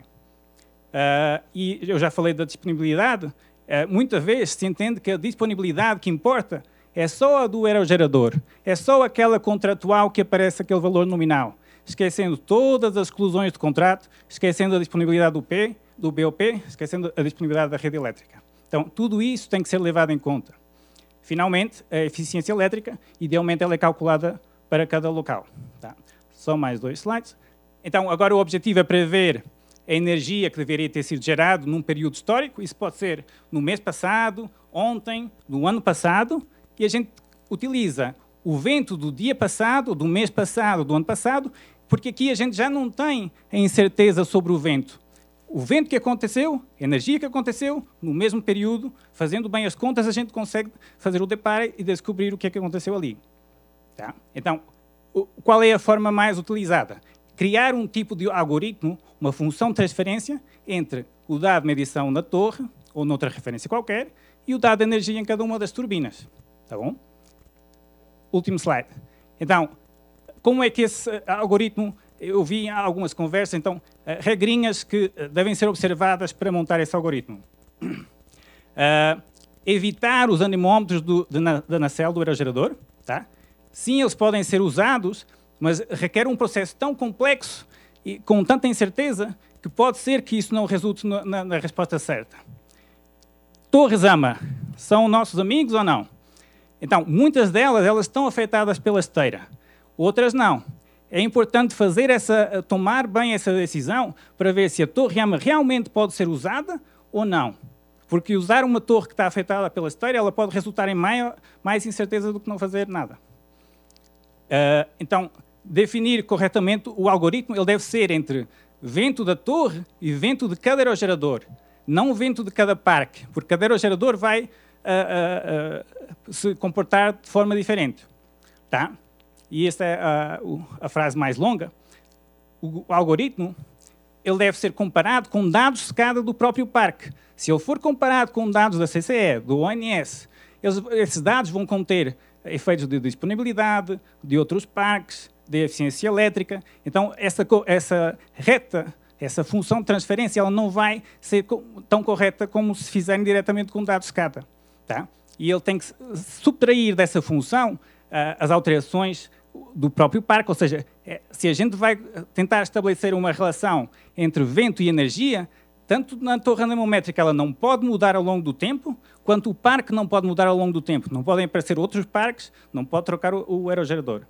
Eh, e eu já falei da disponibilidade. Eh, Muitas vezes se entende que a disponibilidade que importa é só a do aerogerador, é só aquela contratual que aparece aquele valor nominal, esquecendo todas as exclusões de contrato, esquecendo a disponibilidade do P, do BOP, esquecendo a disponibilidade da rede elétrica. Então, tudo isso tem que ser levado em conta. Finalmente, a eficiência elétrica, idealmente ela é calculada para cada local. Tá? Só mais dois slides. Então, agora o objetivo é prever a energia que deveria ter sido gerada num período histórico. Isso pode ser no mês passado, ontem, no ano passado. E a gente utiliza o vento do dia passado, do mês passado, do ano passado, porque aqui a gente já não tem a incerteza sobre o vento. O vento que aconteceu, a energia que aconteceu, no mesmo período, fazendo bem as contas, a gente consegue fazer o deparo e descobrir o que, é que aconteceu ali. Tá? Então, qual é a forma mais utilizada? Criar um tipo de algoritmo, uma função de transferência entre o dado de medição na torre ou noutra referência qualquer e o dado de energia em cada uma das turbinas. Tá bom? Último slide. Então, como é que esse eh, algoritmo, eu vi algumas conversas, então, eh, regrinhas que eh, devem ser observadas para montar esse algoritmo. Uh, evitar os anemômetros do, de, da nacelle do aerogerador, tá? Sim, eles podem ser usados, mas requer um processo tão complexo e com tanta incerteza que pode ser que isso não resulte na, na, na resposta certa. Torres AMA são nossos amigos ou não? Então, muitas delas elas estão afetadas pela esteira, outras não. É importante fazer essa, eh, tomar bem essa decisão para ver se a torre AMA realmente pode ser usada ou não. Porque usar uma torre que está afetada pela esteira, ela pode resultar em maior, mais incerteza do que não fazer nada. Eh, então, definir corretamente o algoritmo, ele deve ser entre vento da torre e vento de cada aerogerador, não vento de cada parque, porque cada aerogerador vai eh, eh, se comportar de forma diferente. Tá? E esta é a, a frase mais longa. O algoritmo ele deve ser comparado com dados de cada do próprio parque. Se ele for comparado com dados da CCE, do ONS, eles, esses dados vão conter efeitos de disponibilidade, de outros parques, de eficiência elétrica. Então, essa, essa reta, essa função de transferência, ela não vai ser tão correta como se fizerem diretamente com dados SCADA. Tá? E ele tem que subtrair dessa função uh, as alterações do próprio parque, ou seja, é, se a gente vai eh, tentar estabelecer uma relação entre vento e energia, tanto na torre anemométrica ela não pode mudar ao longo do tempo, quanto o parque não pode mudar ao longo do tempo. Não podem aparecer outros parques, não pode trocar o, o aerogerador.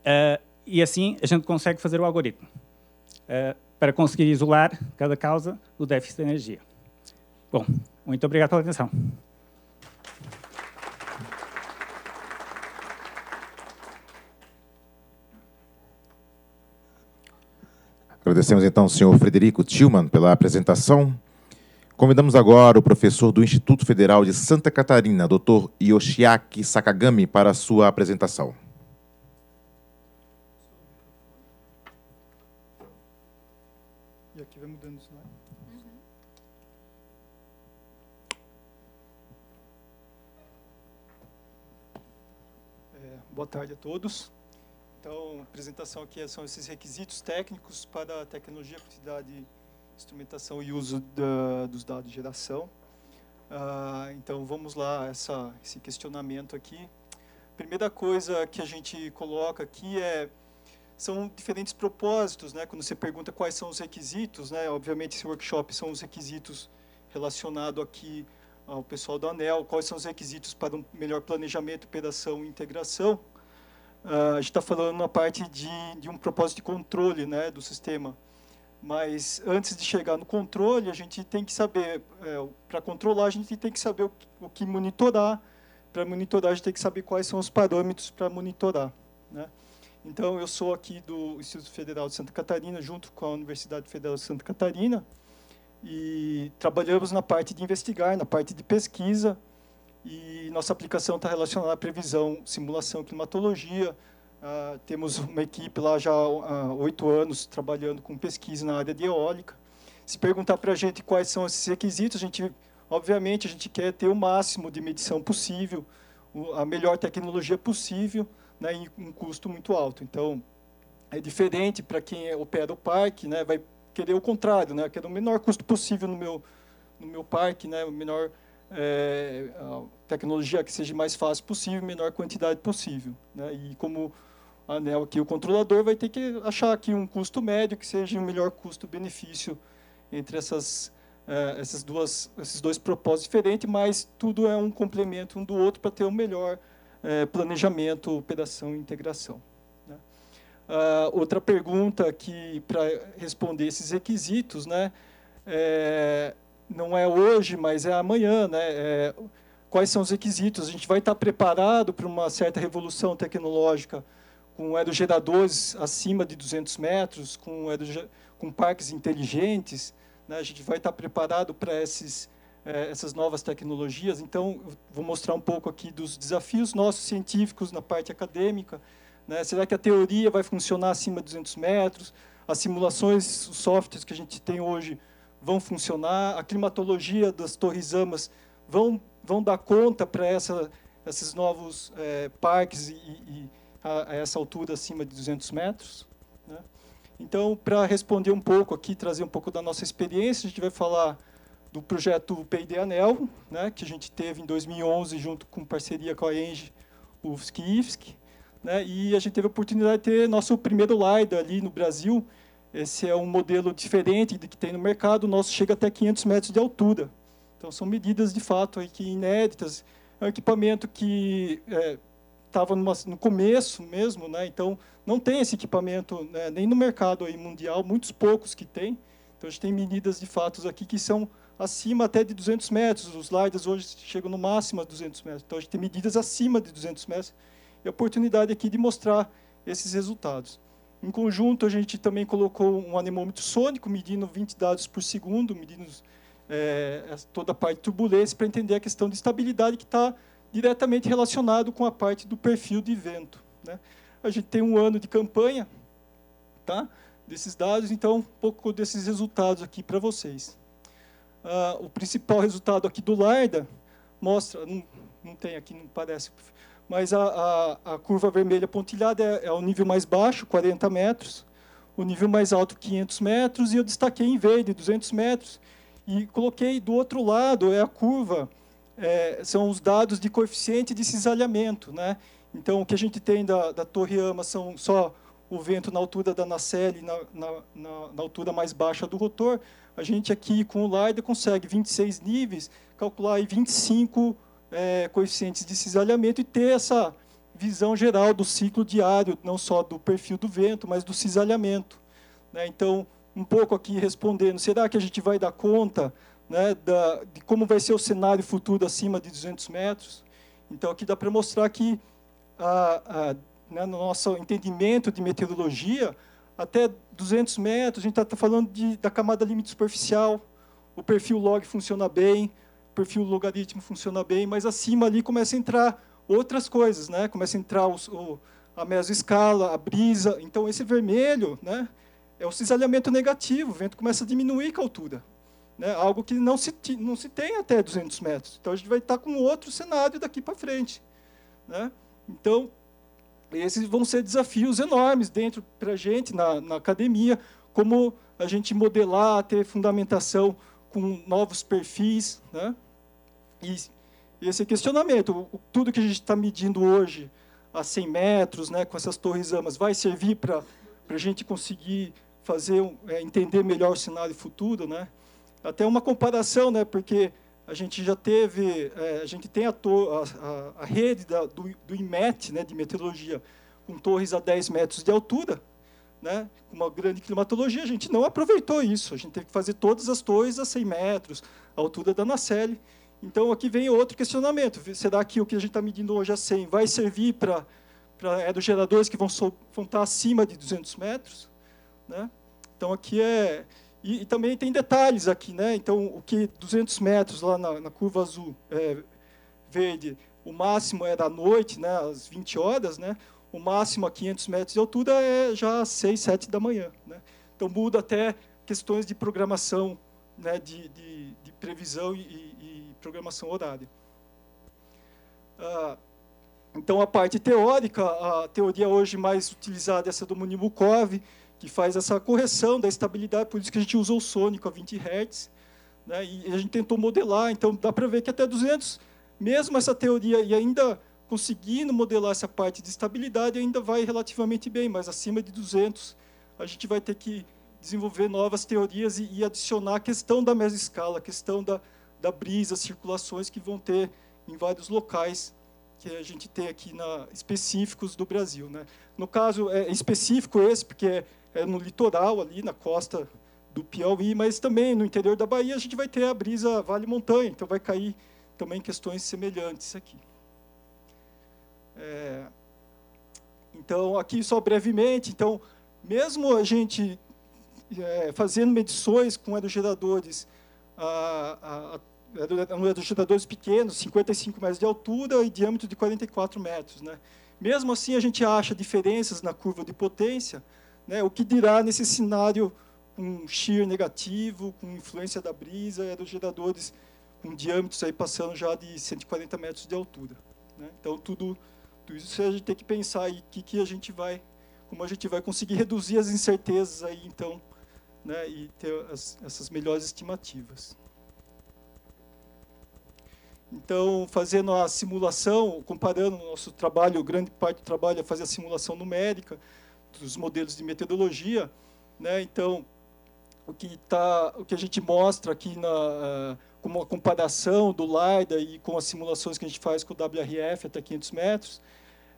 Uh, e assim a gente consegue fazer o algoritmo uh, para conseguir isolar cada causa do déficit de energia. Bom, muito obrigado pela atenção.
Agradecemos então ao senhor Frederico Tillman pela apresentação. Convidamos agora o professor do Instituto Federal de Santa Catarina, Dr. Yoshiaki Sakagami, para a sua apresentação.
E aqui vai mudando uhum. é, boa tarde a todos. Então, a apresentação aqui é, são esses requisitos técnicos para a tecnologia, quantidade, instrumentação e uso da, dos dados de geração. Ah, então, vamos lá, essa, esse questionamento aqui. Primeira coisa que a gente coloca aqui é são diferentes propósitos, né? Quando você pergunta quais são os requisitos, né? Obviamente, esse workshop são os requisitos relacionados aqui ao pessoal do ANEL, quais são os requisitos para um melhor planejamento, operação e integração. Ah, a gente está falando na parte de, de um propósito de controle né, do sistema. Mas antes de chegar no controle, a gente tem que saber, é, para controlar, a gente tem que saber o, o que monitorar. Para monitorar, a gente tem que saber quais são os parâmetros para monitorar. Né? Então, eu sou aqui do Instituto Federal de Santa Catarina, junto com a Universidade Federal de Santa Catarina, e trabalhamos na parte de investigar, na parte de pesquisa, e nossa aplicação está relacionada à previsão, simulação, climatologia. Uh, temos uma equipe lá já há oito anos trabalhando com pesquisa na área de eólica. Se perguntar para a gente quais são esses requisitos, a gente, obviamente, a gente quer ter o máximo de medição possível, a melhor tecnologia possível, né, em um custo muito alto. Então, é diferente para quem é, opera o parque, né, vai querer o contrário, né, quero o menor custo possível no meu, no meu parque, né, o menor é, a tecnologia que seja mais fácil possível, menor quantidade possível. Né? E como anel aqui, o controlador vai ter que achar aqui um custo médio que seja o um melhor custo-benefício entre essas, é, essas duas, esses dois propósitos diferentes, mas tudo é um complemento um do outro para ter o um melhor é, planejamento, operação e integração. Né? outra pergunta que para responder esses requisitos, né, é, não é hoje, mas é amanhã, né? É, quais são os requisitos? A gente vai estar preparado para uma certa revolução tecnológica com aerogeradores acima de 200 metros, com, com parques inteligentes, né? a gente vai estar preparado para esses, é, essas novas tecnologias. Então, vou mostrar um pouco aqui dos desafios nossos científicos na parte acadêmica. Né? Será que a teoria vai funcionar acima de 200 metros? As simulações, os softwares que a gente tem hoje vão funcionar, a climatologia das torres amas vão, vão dar conta para essa, esses novos é, parques e, e a, a, essa altura acima de 200 metros. Né? Então, para responder um pouco aqui, trazer um pouco da nossa experiência, a gente vai falar do projeto PID Anel, né, que a gente teve em 2011 junto com parceria com a Enge, UFSC e IFSC, né, e a gente teve a oportunidade de ter nosso primeiro LIDA ali no Brasil, esse é um modelo diferente do que tem no mercado. O nosso chega até 500 metros de altura. Então, são medidas, de fato, aí, que inéditas. É um equipamento que estava é, no começo mesmo. Né? Então, não tem esse equipamento né? nem no mercado aí, mundial. Muitos poucos que tem. Então, a gente tem medidas, de fato, aqui que são acima até de 200 metros. Os lidars hoje chegam no máximo a 200 metros. Então, a gente tem medidas acima de 200 metros. E a oportunidade aqui de mostrar esses resultados. Em conjunto, a gente também colocou um anemômetro sônico, medindo 20 dados por segundo, medindo é, toda a parte de turbulência, para entender a questão de estabilidade que está diretamente relacionado com a parte do perfil de vento. Né? A gente tem um ano de campanha tá? desses dados, então um pouco desses resultados aqui para vocês. Ah, o principal resultado aqui do LARDA mostra... Não, não tem aqui, não parece mas a, a, a curva vermelha pontilhada é, é o nível mais baixo, 40 metros, o nível mais alto, 500 metros, e eu destaquei em verde, 200 metros, e coloquei do outro lado, é a curva, é, são os dados de coeficiente de cisalhamento. Né? Então, o que a gente tem da, da Torre Ama são só o vento na altura da nacelle, na, na, na, na altura mais baixa do rotor. A gente aqui, com o LIDAR, consegue 26 níveis, calcular aí 25 é, coeficientes de cisalhamento e ter essa visão geral do ciclo diário, não só do perfil do vento, mas do cisalhamento. Né? Então, um pouco aqui respondendo, será que a gente vai dar conta né, da, de como vai ser o cenário futuro acima de 200 metros? Então, aqui dá para mostrar que, a, a, né, no nosso entendimento de meteorologia, até 200 metros, a gente está tá falando de, da camada limite superficial, o perfil log funciona bem, perfil logaritmo funciona bem, mas acima ali começa a entrar outras coisas, né? Começa a entrar os, o, a mesoescala, a brisa. Então, esse vermelho né, é o cisalhamento negativo. O vento começa a diminuir com a altura. Né? Algo que não se, não se tem até 200 metros. Então, a gente vai estar com outro cenário daqui para frente. Né? Então, esses vão ser desafios enormes dentro para a gente, na, na academia, como a gente modelar, ter fundamentação com novos perfis, né? E, e esse questionamento, tudo que a gente está medindo hoje a 100 metros, né, com essas torres amas, vai servir para a gente conseguir fazer é, entender melhor o cenário futuro, né? Até uma comparação, né, porque a gente já teve, é, a gente tem a, a, a rede da, do, do IMET, né, de meteorologia, com torres a 10 metros de altura, né, com uma grande climatologia, a gente não aproveitou isso. A gente teve que fazer todas as torres a 100 metros, a altura da Nacelle. Então aqui vem outro questionamento. Será que o que a gente está medindo hoje a é 100 vai servir para aerogeradores é que vão, so, vão estar tá acima de 200 metros? Né? Então aqui é... E, e, também tem detalhes aqui. Né? Então o que 200 metros lá na, na curva azul é, verde, o máximo é da noite, né, às 20 horas, né? o máximo a 500 metros de altura é já às 6, 7 da manhã. Né? Então muda até questões de programação, né, de, de, de previsão e, programação horária. Ah, então, a parte teórica, a teoria hoje mais utilizada é essa do Munimukov, que faz essa correção da estabilidade, por isso que a gente usou o sônico a 20 Hz. Né? E a gente tentou modelar, então dá para ver que até 200, mesmo essa teoria e ainda conseguindo modelar essa parte de estabilidade, ainda vai relativamente bem, mas acima de 200 a gente vai ter que desenvolver novas teorias e, e adicionar a questão da escala, a questão da, da brisa, circulações que vão ter em vários locais que a gente tem aqui na, específicos do Brasil. Né? No caso, é específico esse, porque é, é no litoral, ali na costa do Piauí, mas também no interior da Bahia a gente vai ter a brisa vale-montanha, então vai cair também questões semelhantes aqui. É, então, aqui só brevemente, então, mesmo a gente é, fazendo medições com aerogeradores a, a, a é é eram ajudadores pequenos, 55 metros de altura e diâmetro de 44 metros. Né? Mesmo assim, a gente acha diferenças na curva de potência, né? o que dirá nesse cenário com shear negativo, com influência da brisa, aerogeradores geradores com diâmetros aí passando já de 140 metros de altura. Né? Então, tudo, tudo isso a gente tem que pensar aí que, que a gente vai, como a gente vai conseguir reduzir as incertezas aí, então, né? e ter as, essas melhores estimativas. Então, fazendo a simulação, comparando o nosso trabalho, grande parte do trabalho é fazer a simulação numérica dos modelos de metodologia. Né? Então, o que, tá, o que a gente mostra aqui na, eh, como a comparação do LiDAR e com as simulações que a gente faz com o WRF até 500 metros,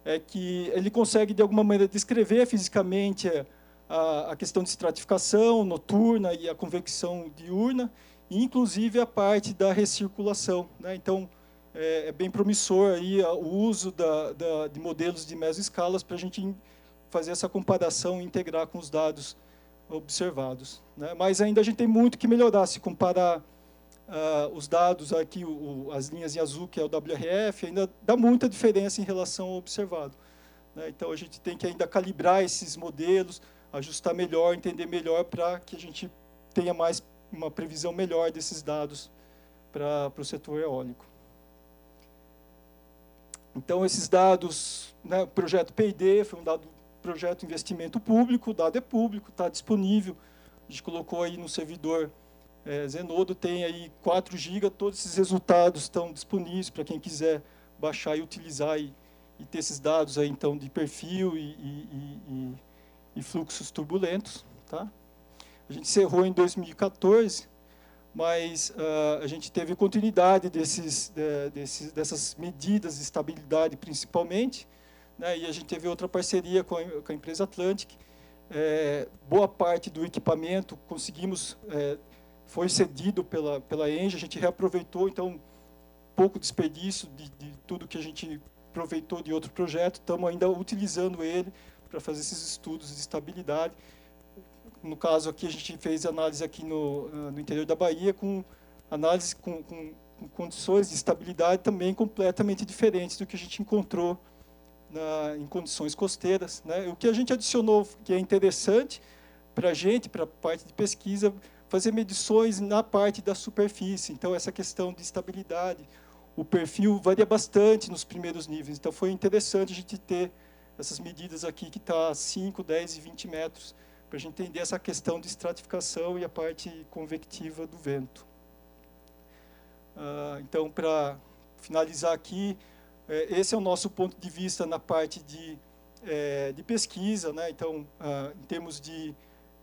é que ele consegue, de alguma maneira, descrever fisicamente eh, a, a questão de estratificação noturna e a convecção diurna, inclusive a parte da recirculação. Né? Então, é, é, bem promissor aí o uso da, da, de modelos de mesoescalas para a gente fazer essa comparação e integrar com os dados observados. Né? Mas ainda a gente tem muito que melhorar se comparar uh, os dados aqui, o, as linhas em azul, que é o WRF, ainda dá muita diferença em relação ao observado. Né? Então, a gente tem que ainda calibrar esses modelos, ajustar melhor, entender melhor para que a gente tenha mais uma previsão melhor desses dados para o setor eólico. Então, esses dados, né, o projeto P&D foi um dado, projeto investimento público, o dado é público, está disponível. A gente colocou aí no servidor é, Zenodo, tem aí 4 GB, todos esses resultados estão disponíveis para quem quiser baixar e utilizar e, e, ter esses dados aí, então, de perfil e, e, e fluxos turbulentos. Tá? A gente encerrou em 2014, mas uh, a gente teve continuidade desses, de, desses, dessas medidas de estabilidade, principalmente, né? e a gente teve outra parceria com a, com a empresa Atlantic. É, boa parte do equipamento conseguimos, é, foi cedido pela, pela Engie, a gente reaproveitou, então, pouco desperdício de, de tudo que a gente aproveitou de outro projeto, estamos ainda utilizando ele para fazer esses estudos de estabilidade. No caso aqui, a gente fez análise aqui no, no interior da Bahia com análise com, com, com, condições de estabilidade também completamente diferentes do que a gente encontrou na, em condições costeiras. Né? O que a gente adicionou, que é interessante para a gente, para a parte de pesquisa, fazer medições na parte da superfície. Então, essa questão de estabilidade, o perfil varia bastante nos primeiros níveis. Então, foi interessante a gente ter essas medidas aqui que está 5, 10 e 20 metros para a gente entender essa questão de estratificação e a parte convectiva do vento. Uh, então, para finalizar aqui, é, esse é o nosso ponto de vista na parte de, é, de pesquisa. Né? Então, uh, em termos de,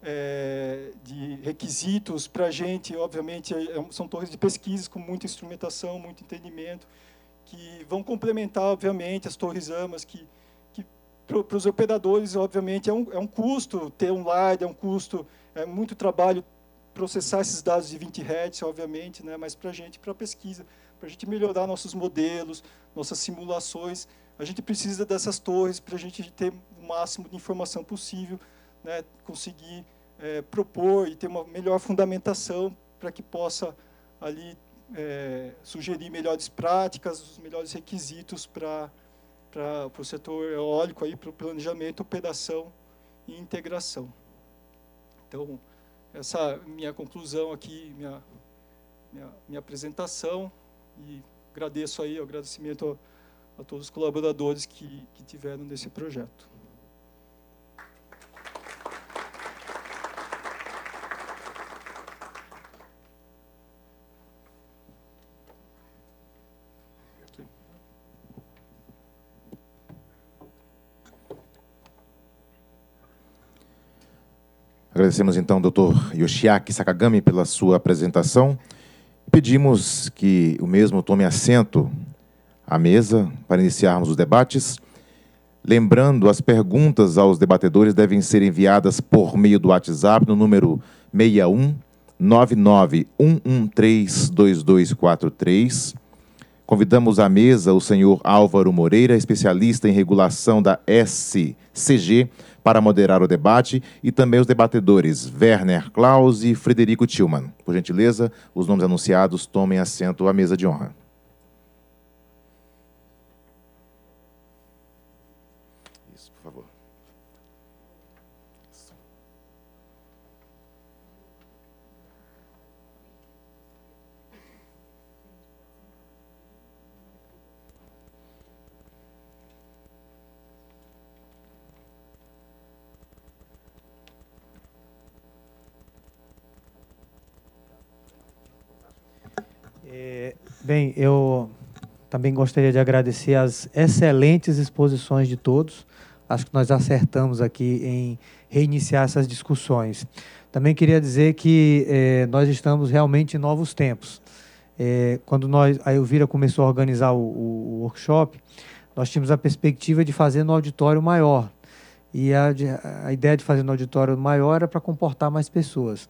é, de requisitos, para a gente, obviamente, são torres de pesquisa com muita instrumentação, muito entendimento, que vão complementar, obviamente, as torres amas que para os operadores, obviamente, é um, é um custo ter um LIDE, é um custo, é muito trabalho processar esses dados de 20 Hz, obviamente, né? mas para a gente, para a pesquisa, para a gente melhorar nossos modelos, nossas simulações, a gente precisa dessas torres para a gente ter o máximo de informação possível, né? conseguir é, propor e ter uma melhor fundamentação para que possa ali é, sugerir melhores práticas, os melhores requisitos para para o setor eólico, para o planejamento, operação e integração. Então, essa minha conclusão aqui, minha, minha, minha apresentação, e agradeço aí, o agradecimento a, a todos os colaboradores que, que tiveram nesse projeto.
Agradecemos então ao Dr. Yoshiaki Sakagami pela sua apresentação. Pedimos que o mesmo tome assento à mesa para iniciarmos os debates. Lembrando, as perguntas aos debatedores devem ser enviadas por meio do WhatsApp no número 61 Convidamos à mesa o senhor Álvaro Moreira, especialista em regulação da SCG, para moderar o debate e também os debatedores Werner Klaus e Frederico Tillmann. Por gentileza, os nomes anunciados tomem assento à mesa de honra.
Bem, eu também gostaria de agradecer as excelentes exposições de todos. Acho que nós acertamos aqui em reiniciar essas discussões. Também queria dizer que eh, nós estamos realmente em novos tempos. Eh, quando nós, a Elvira começou a organizar o, o, workshop, nós tínhamos a perspectiva de fazer no auditório maior. E a, a ideia de fazer no auditório maior era para comportar mais pessoas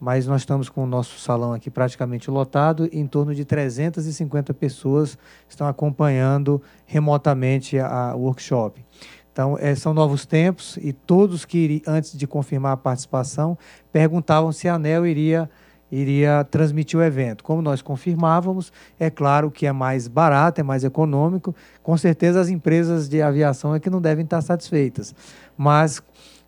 mas nós estamos com o nosso salão aqui praticamente lotado, em torno de 350 pessoas estão acompanhando remotamente a, workshop. Então, é, são novos tempos e todos que, antes de confirmar a participação, perguntavam se a ANEL iria, iria transmitir o evento. Como nós confirmávamos, é claro que é mais barato, é mais econômico. Com certeza, as empresas de aviação é que não devem estar satisfeitas. Mas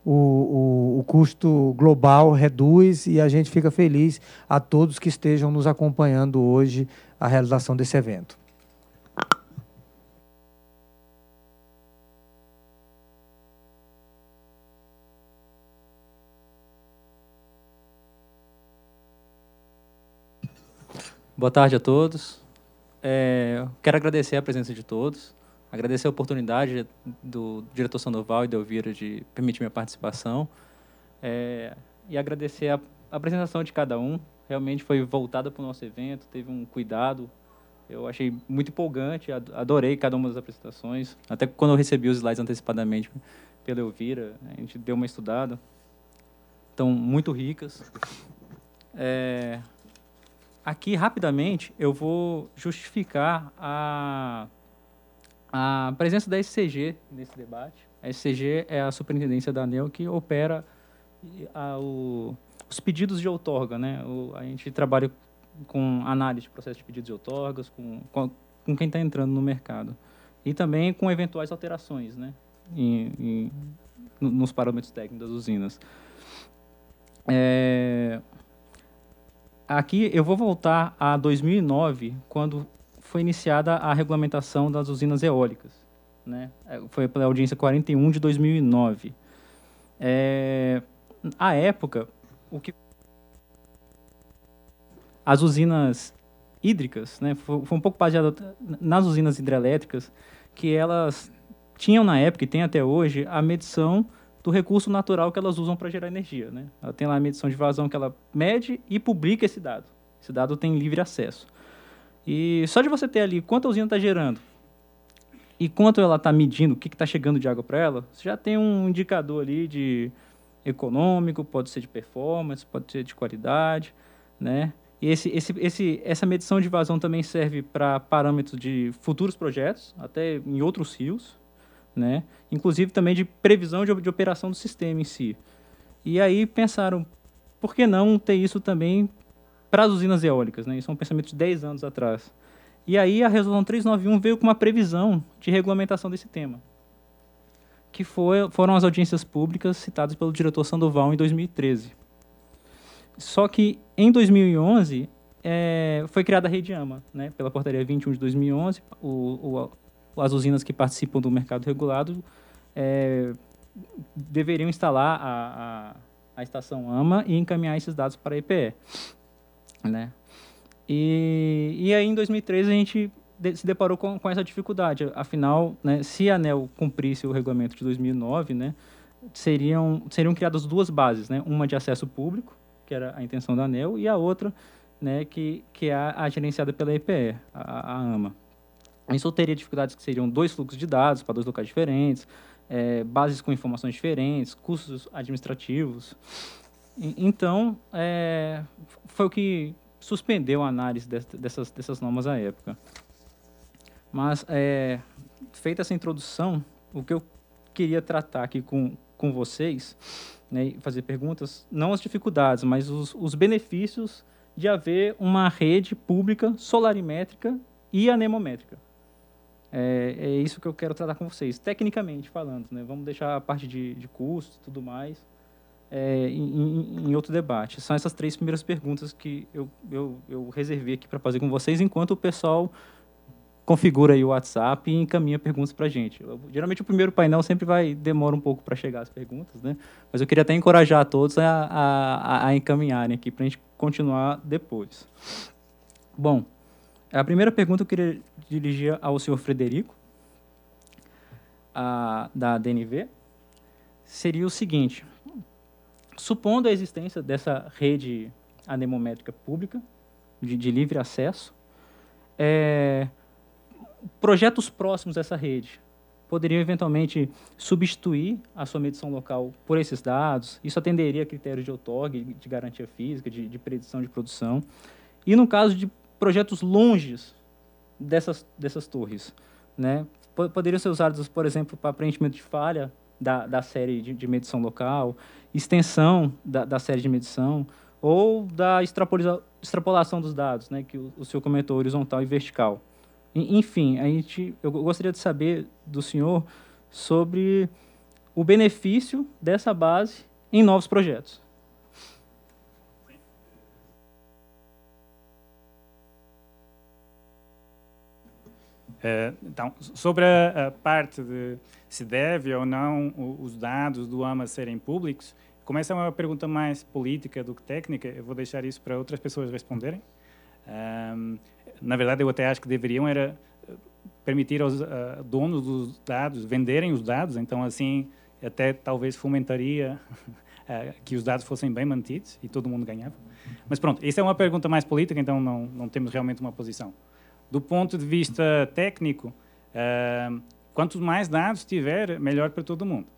o, o, o, custo global reduz e a gente fica feliz a todos que estejam nos acompanhando hoje a realização desse evento.
Boa tarde a todos. É, quero agradecer a presença de todos agradecer a oportunidade do diretor Sandoval e da Elvira de permitir minha participação é, e agradecer a, a apresentação de cada um. Realmente foi voltada para o nosso evento, teve um cuidado. Eu achei muito empolgante, adorei cada uma das apresentações. Até quando eu recebi os slides antecipadamente pela Elvira, a gente deu uma estudada. Estão muito ricas. É, aqui, rapidamente, eu vou justificar a a presença da SCG nesse debate. A SCG é a superintendência da ANEL que opera a, o, os pedidos de outorga. Né? O, a gente trabalha com análise de processo de pedidos de outorgas, com, com, com quem está entrando no mercado. E também com eventuais alterações né? em, em nos parâmetros técnicos das usinas. É, aqui eu vou voltar a 2009, quando foi iniciada a regulamentação das usinas eólicas. Né? É, foi pela audiência 41 de 2009.
É,
à época, o que as usinas hídricas, né, foi, foi um pouco baseada nas usinas hidrelétricas, que elas tinham na época e têm até hoje a medição do recurso natural que elas usam para gerar energia. Né? Ela tem lá a medição de vazão que ela mede e publica esse dado. Esse dado tem livre acesso. E só de você ter ali quanto a usina está gerando e quanto ela está medindo, o que está chegando de água para ela, você já tem um indicador ali de econômico, pode ser de performance, pode ser de qualidade, né? E esse, esse, esse, essa medição de vazão também serve para parâmetros de futuros projetos, até em outros rios, né? Inclusive também de previsão de, de operação do sistema em si. E aí pensaram, por que não ter isso também para as usinas eólicas, né? Isso é um pensamento de 10 anos atrás. E aí a resolução 391 veio com uma previsão de regulamentação desse tema, que foi, foram as audiências públicas citadas pelo diretor Sandoval em 2013. Só que em 2011 é, foi criada a Rede AMA, né? Pela portaria 21 de 2011, o, o, as usinas que participam do mercado regulado é, deveriam instalar a, a, a estação AMA e encaminhar esses dados para a EPE né? E, e aí, em 2003, a gente se deparou com, com essa dificuldade. Afinal, né, se a ANEL cumprisse o regulamento de 2009, né, seriam, seriam criadas duas bases, né? uma de acesso público, que era a intenção da ANEL, e a outra, né, que, que é a, a gerenciada pela EPE, a, a, AMA. Isso teria dificuldades que seriam dois fluxos de dados para dois locais diferentes, é, bases com informações diferentes, custos administrativos. Então, é, foi o que suspendeu a análise dessas, dessas normas à época. Mas, é, feita essa introdução, o que eu queria tratar aqui com, com vocês, né, fazer perguntas, não as dificuldades, mas os, os benefícios de haver uma rede pública solarimétrica e anemométrica. É, é, isso que eu quero tratar com vocês, tecnicamente falando. Né? Vamos deixar a parte de, de custo e tudo mais é, em, em, outro debate. São essas três primeiras perguntas que eu, eu, eu reservei aqui para fazer com vocês, enquanto o pessoal configura aí o WhatsApp e encaminha perguntas para a gente. Eu, geralmente o primeiro painel sempre vai demora um pouco para chegar as perguntas, né? Mas eu queria até encorajar a todos a, a, a encaminharem aqui para a gente continuar depois. Bom, a primeira pergunta eu queria dirigir ao senhor Frederico, a, da DNV, seria o seguinte: supondo a existência dessa rede anemométrica pública, de, de livre acesso, é, projetos próximos dessa rede poderiam eventualmente substituir a sua medição local por esses dados. Isso atenderia a critérios de OTOG, de garantia física, de, de predição de produção. E no caso de projetos longes dessas, dessas torres, né, poderiam ser usados, por exemplo, para preenchimento de falha da, da série de, de, medição local, extensão da, da, série de medição, ou da extrapolação dos dados, né, que o, o senhor comentou, horizontal e vertical. enfim, a gente, eu gostaria de saber do senhor sobre o benefício dessa base em novos projetos.
Eh, então, sobre a parte de se deve ou não os dados do AMA serem públicos, como essa é uma pergunta mais política do que técnica, eu vou deixar isso para outras pessoas responderem. Na verdade, eu até acho que deveriam era eh, permitir aos eh, donos dos dados venderem os dados, então assim até talvez fomentaria que os dados fossem bem mantidos e todo mundo ganhava. Mas pronto, isso é uma pergunta mais política, então não, não temos realmente uma posição. Do ponto de vista técnico, uh, quanto mais dados tiver, melhor para todo mundo.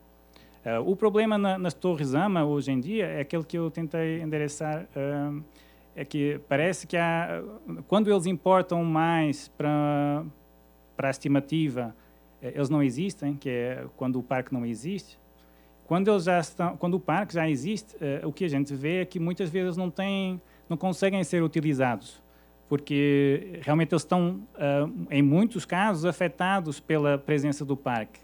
Uh, o problema na, nas torres AMA hoje em dia é aquele que eu tentei endereçar, uh, é que parece que há, quando eles importam mais para para a estimativa, eles não existem, que é quando o parque não existe. Quando eles já estão, quando o parque já existe, uh, o que a gente vê é que muitas vezes não têm, não conseguem ser utilizados porque realmente eles estão, ah, em muitos casos, afetados pela presença do parque.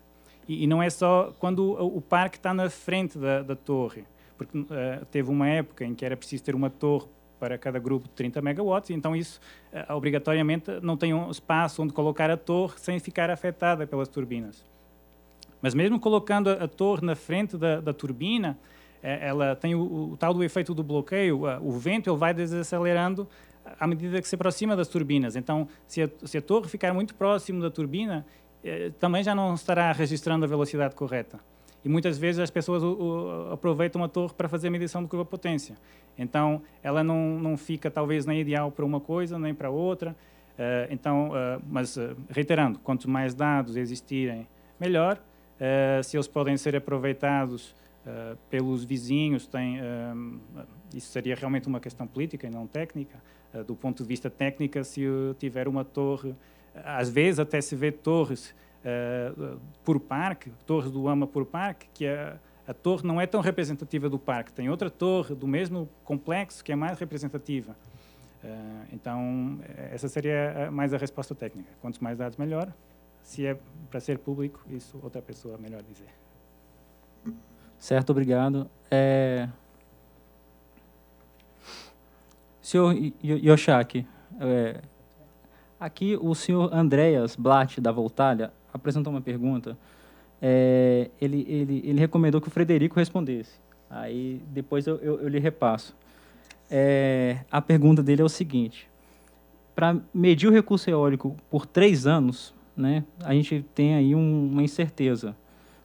E, não é só quando o parque está na frente da, da torre, porque ah, teve uma época em que era preciso ter uma torre para cada grupo de 30 megawatts, então isso ah, obrigatoriamente não tem um espaço onde colocar a torre sem ficar afetada pelas turbinas. Mas mesmo colocando a, torre na frente da, da turbina, eh, ela tem o, o, tal do efeito do bloqueio, o vento ele vai desacelerando à medida que se aproxima das turbinas. Então, se a, se a torre ficar muito próximo da turbina, eh, também já não estará registrando a velocidade correta. E muitas vezes as pessoas o, o, aproveitam a torre para fazer a medição de curva-potência. Então, ela não, não fica, talvez, nem ideal para uma coisa, nem para outra. Uh, então, uh, mas, uh, reiterando, quanto mais dados existirem, melhor. se eles podem ser aproveitados pelos vizinhos, tem isso seria realmente uma questão política e não técnica. Ah, do ponto de vista técnica, se tiver uma torre, às vezes até se vê torres ah, por parque, torres do AMA por parque, que a, a, torre não é tão representativa do parque. Tem outra torre do mesmo complexo que é mais representativa. Ah, então, essa seria mais a resposta técnica. Quanto mais dados, melhor. Se é para ser público, isso
outra pessoa melhor dizer. Certo, obrigado. É... Senhor Yoshaki, é, aqui o senhor Andreas Blatt, da Voltalha, apresentou uma pergunta. É, ele, ele, ele recomendou que o Frederico respondesse. Aí depois eu, eu, eu lhe repasso. É, a pergunta dele é o seguinte: para medir o recurso eólico por três anos, né, a gente tem aí um, uma incerteza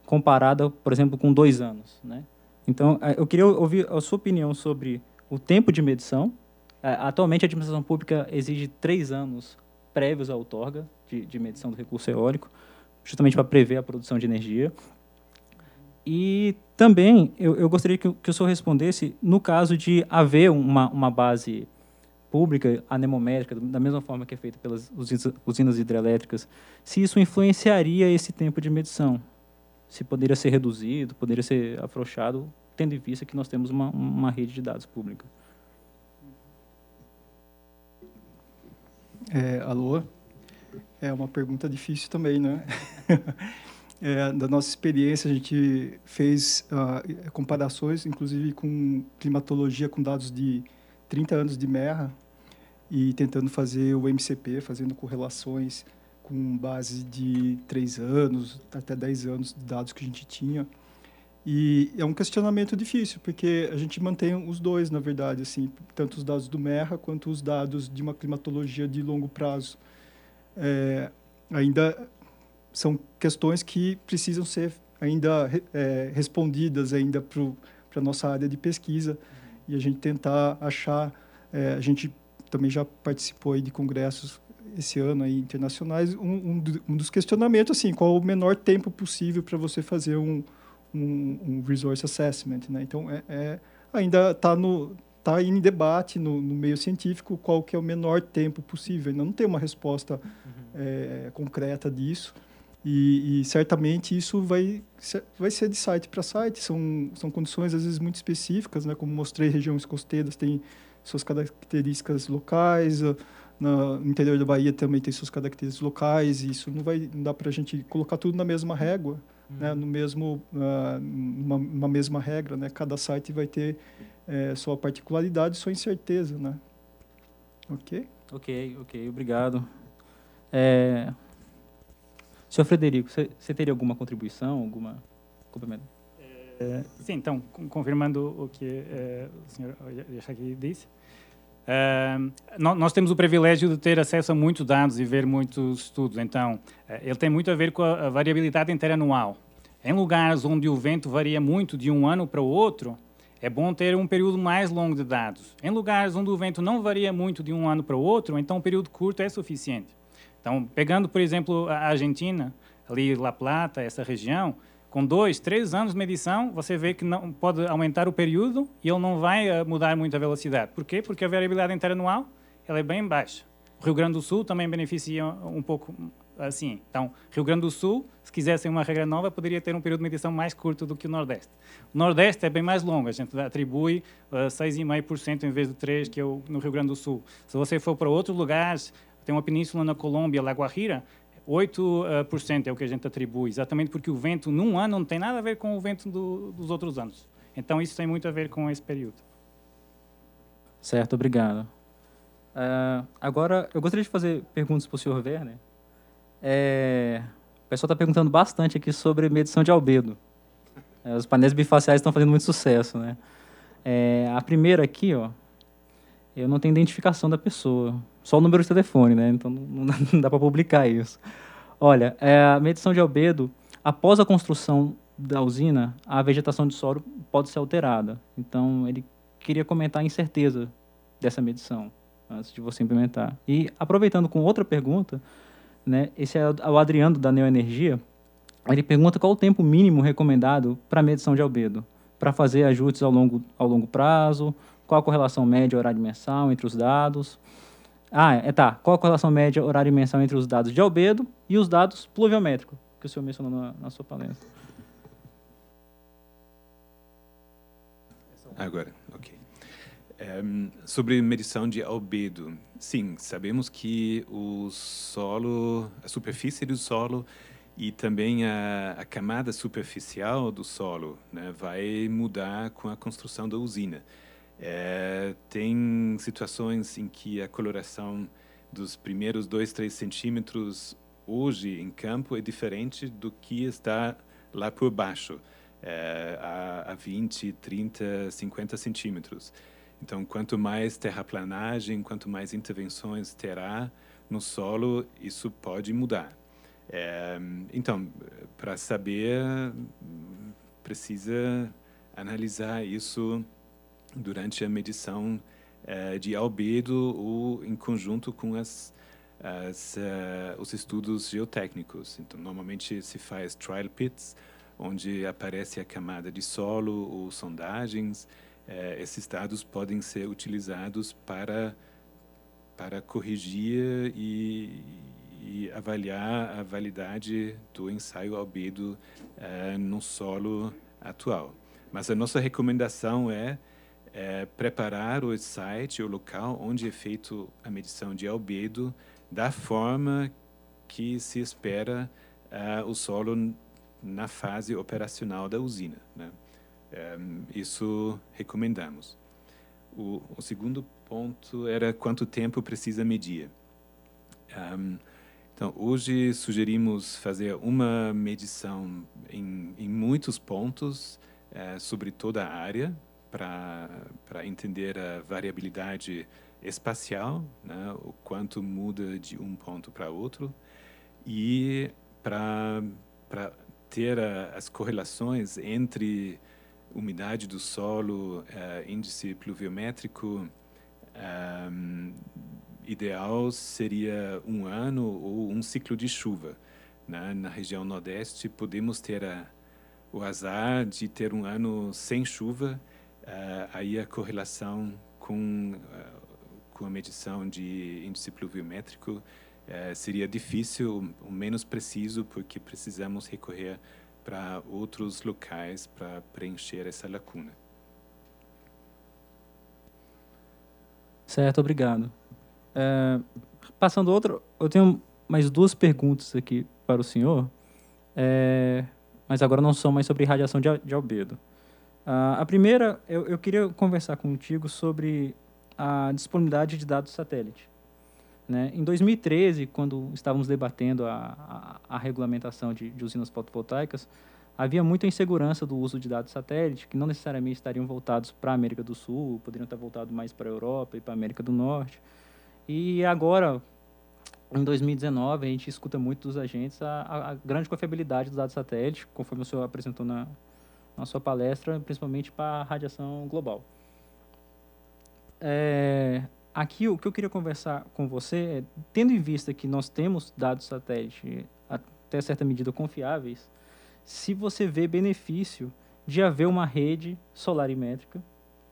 comparada, por exemplo, com dois anos, né? Então, é, eu queria ouvir a sua opinião sobre o tempo de medição é, atualmente, a administração pública exige três anos prévios à outorga de, de medição do recurso eólico, justamente para prever a produção de energia. E também eu, eu gostaria que, que, o senhor respondesse no caso de haver uma, uma base pública anemométrica, da mesma forma que é feita pelas usinas hidrelétricas, se isso influenciaria esse tempo de medição, se poderia ser reduzido, poderia ser afrouxado, tendo em vista que nós temos uma, uma rede de dados pública.
É, alô? É uma pergunta difícil também, né? é, da nossa experiência, a gente fez uh, comparações, inclusive com climatologia, com dados de 30 anos de Merra, e tentando fazer o MCP, fazendo correlações com base de 3 anos, até 10 anos de dados que a gente tinha. E é um questionamento difícil, porque a gente mantém os dois, na verdade, assim, tanto os dados do MERRA quanto os dados de uma climatologia de longo prazo. É, ainda são questões que precisam ser ainda é, respondidas ainda para a nossa área de pesquisa uhum. e a gente tentar achar, é, a gente também já participou de congressos esse ano aí, internacionais, um, um, um dos questionamentos, assim, qual o menor tempo possível para você fazer um, um, um resource assessment. Né? Então, é, é ainda está tá em debate no, no, meio científico qual que é o menor tempo possível. Ainda não tem uma resposta uhum. é, concreta disso. E, e, certamente isso vai, vai ser de site para site. São, são condições, às vezes, muito específicas, né? como mostrei, regiões costeiras têm suas características locais, ah, no interior da Bahia também tem suas características locais, e isso não vai não dá para a gente colocar tudo na mesma régua né, no mesmo, uh, ah, uma, uma, mesma regra, né? Cada site vai ter é, sua particularidade, sua incerteza, né?
Ok? Ok, ok, obrigado. É... Senhor Frederico, você teria alguma contribuição, alguma complemento?
É, sim, então, confirmando o que é, o senhor Yashaki disse, Uh, nós temos o privilégio de ter acesso a muitos dados e ver muitos estudos, então eh, ele tem muito a ver com a variabilidade interanual. Em lugares onde o vento varia muito de um ano para o outro, é bom ter um período mais longo de dados. Em lugares onde o vento não varia muito de um ano para o outro, então um período curto é suficiente. Então, pegando, por exemplo, a Argentina, ali La Plata, essa região, com dois, três anos de medição, você vê que não pode aumentar o período e ele não vai eh, mudar muito a velocidade. Por quê? Porque a variabilidade interanual ela é bem baixa. O Rio Grande do Sul também beneficia um pouco assim. Então, Rio Grande do Sul, se quisessem uma regra nova, poderia ter um período de medição mais curto do que o Nordeste. O Nordeste é bem mais longo, a gente atribui uh, eh, 6,5% em vez de 3% que é o, no Rio Grande do Sul. Se você for para outros lugares, tem uma península na Colômbia, La Guajira, 8% eh, é o que a gente atribui, exatamente porque o vento num ano não tem nada a ver com o vento do, dos outros anos. Então, isso tem muito a ver com esse período.
Certo, obrigado. Uh, agora, eu gostaria de fazer perguntas para o senhor Werner. É, o pessoal está perguntando bastante aqui sobre medição de albedo. É, os painéis bifaciais estão fazendo muito sucesso, né? É, a primeira aqui, ó, eu não tenho identificação da pessoa só o número de telefone, né? Então não, não dá para publicar isso. Olha, é, a medição de albedo, após a construção da usina, a vegetação de solo pode ser alterada. Então ele queria comentar a incerteza dessa medição antes de você implementar. E aproveitando com outra pergunta, né, esse é o Adriano da Neoenergia, ele pergunta qual o tempo mínimo recomendado para medição de albedo, para fazer ajustes ao longo, ao longo prazo, qual a correlação média horário mensal entre os dados. Ah, é, tá. Qual a correlação média horário e menção entre os dados de albedo e os dados pluviométricos, que o senhor mencionou na, na sua palestra?
Agora, ok. É, sobre medição de albedo, sim, sabemos que o solo, a superfície do solo e também a, a camada superficial do solo né, vai mudar com a construção da usina. É, tem situações em que a coloração dos primeiros 2, 3 centímetros hoje em campo é diferente do que está lá por baixo, é, a, a 20, 30, 50 centímetros. Então, quanto mais terraplanagem, quanto mais intervenções terá no solo, isso pode mudar. É, então, para saber, hum, precisa analisar isso durante a medição uh, de albedo ou em conjunto com as, as uh, os estudos geotécnicos. Então, normalmente se faz trial pits, onde aparece a camada de solo ou sondagens. Uh, esses dados podem ser utilizados para para corrigir e, e avaliar a validade do ensaio albedo no solo atual. Mas a nossa recomendação é é, preparar o site, o local onde é feito a medição de albedo, da forma que se espera é, o solo na fase operacional da usina. Né? É, isso recomendamos. O, o, segundo ponto era quanto tempo precisa medir. Um, então, hoje sugerimos fazer uma medição em, em muitos pontos é, sobre toda a área, para entender a variabilidade espacial, né, o quanto muda de um ponto para outro, e para ter a, as correlações entre umidade do solo, uh, índice pluviométrico, um, eh, ideal seria um ano ou um ciclo de chuva. Né? Na região nordeste, podemos ter a, o azar de ter um ano sem chuva uh, aí a correlação com, uh, com a medição de índice pluviométrico uh, seria difícil, ou menos preciso, porque precisamos recorrer para outros locais para preencher essa lacuna.
Certo, obrigado. É, passando outro, eu tenho mais duas perguntas aqui para o senhor, é, mas agora não são mais sobre radiação de, de albedo. Uh, a primeira, eu, eu queria conversar contigo sobre a disponibilidade de dados satélite. Né? Em 2013, quando estávamos debatendo a, a, a regulamentação de, de, usinas fotovoltaicas, havia muita insegurança do uso de dados satélite, que não necessariamente estariam voltados para a América do Sul, poderiam estar voltados mais para a Europa e para a América do Norte. E agora, em 2019, a gente escuta muito dos agentes a, a grande confiabilidade dos dados satélite, conforme o senhor apresentou na, na sua palestra, principalmente para a radiação global. É, aqui o que eu queria conversar com você é, tendo em vista que nós temos dados satélite até certa medida confiáveis, se você vê benefício de haver uma rede solarimétrica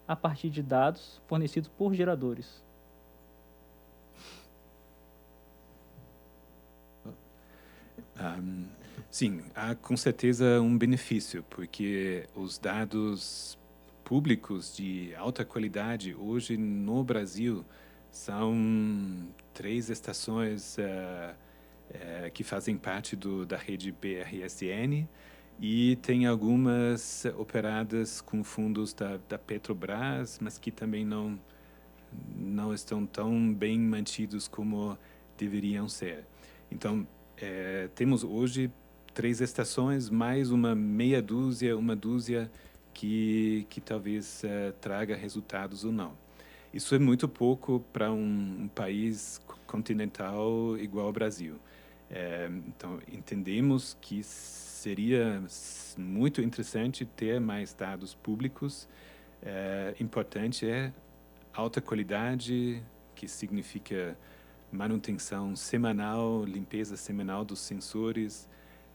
a partir de dados fornecidos por geradores.
Ah, um... Sim, há com certeza um benefício, porque os dados públicos de alta qualidade hoje no Brasil são três estações uh, uh, que fazem parte do, da rede BRSN e tem algumas operadas com fundos da, da Petrobras, mas que também não, não estão tão bem mantidos como deveriam ser. Então, é, temos hoje três estações, mais uma meia dúzia, uma dúzia que, que talvez uh, traga resultados ou não. Isso é muito pouco para um, um, país continental igual ao Brasil. É, então, entendemos que seria muito interessante ter mais dados públicos. É, importante é alta qualidade, que significa manutenção semanal, limpeza semanal dos sensores,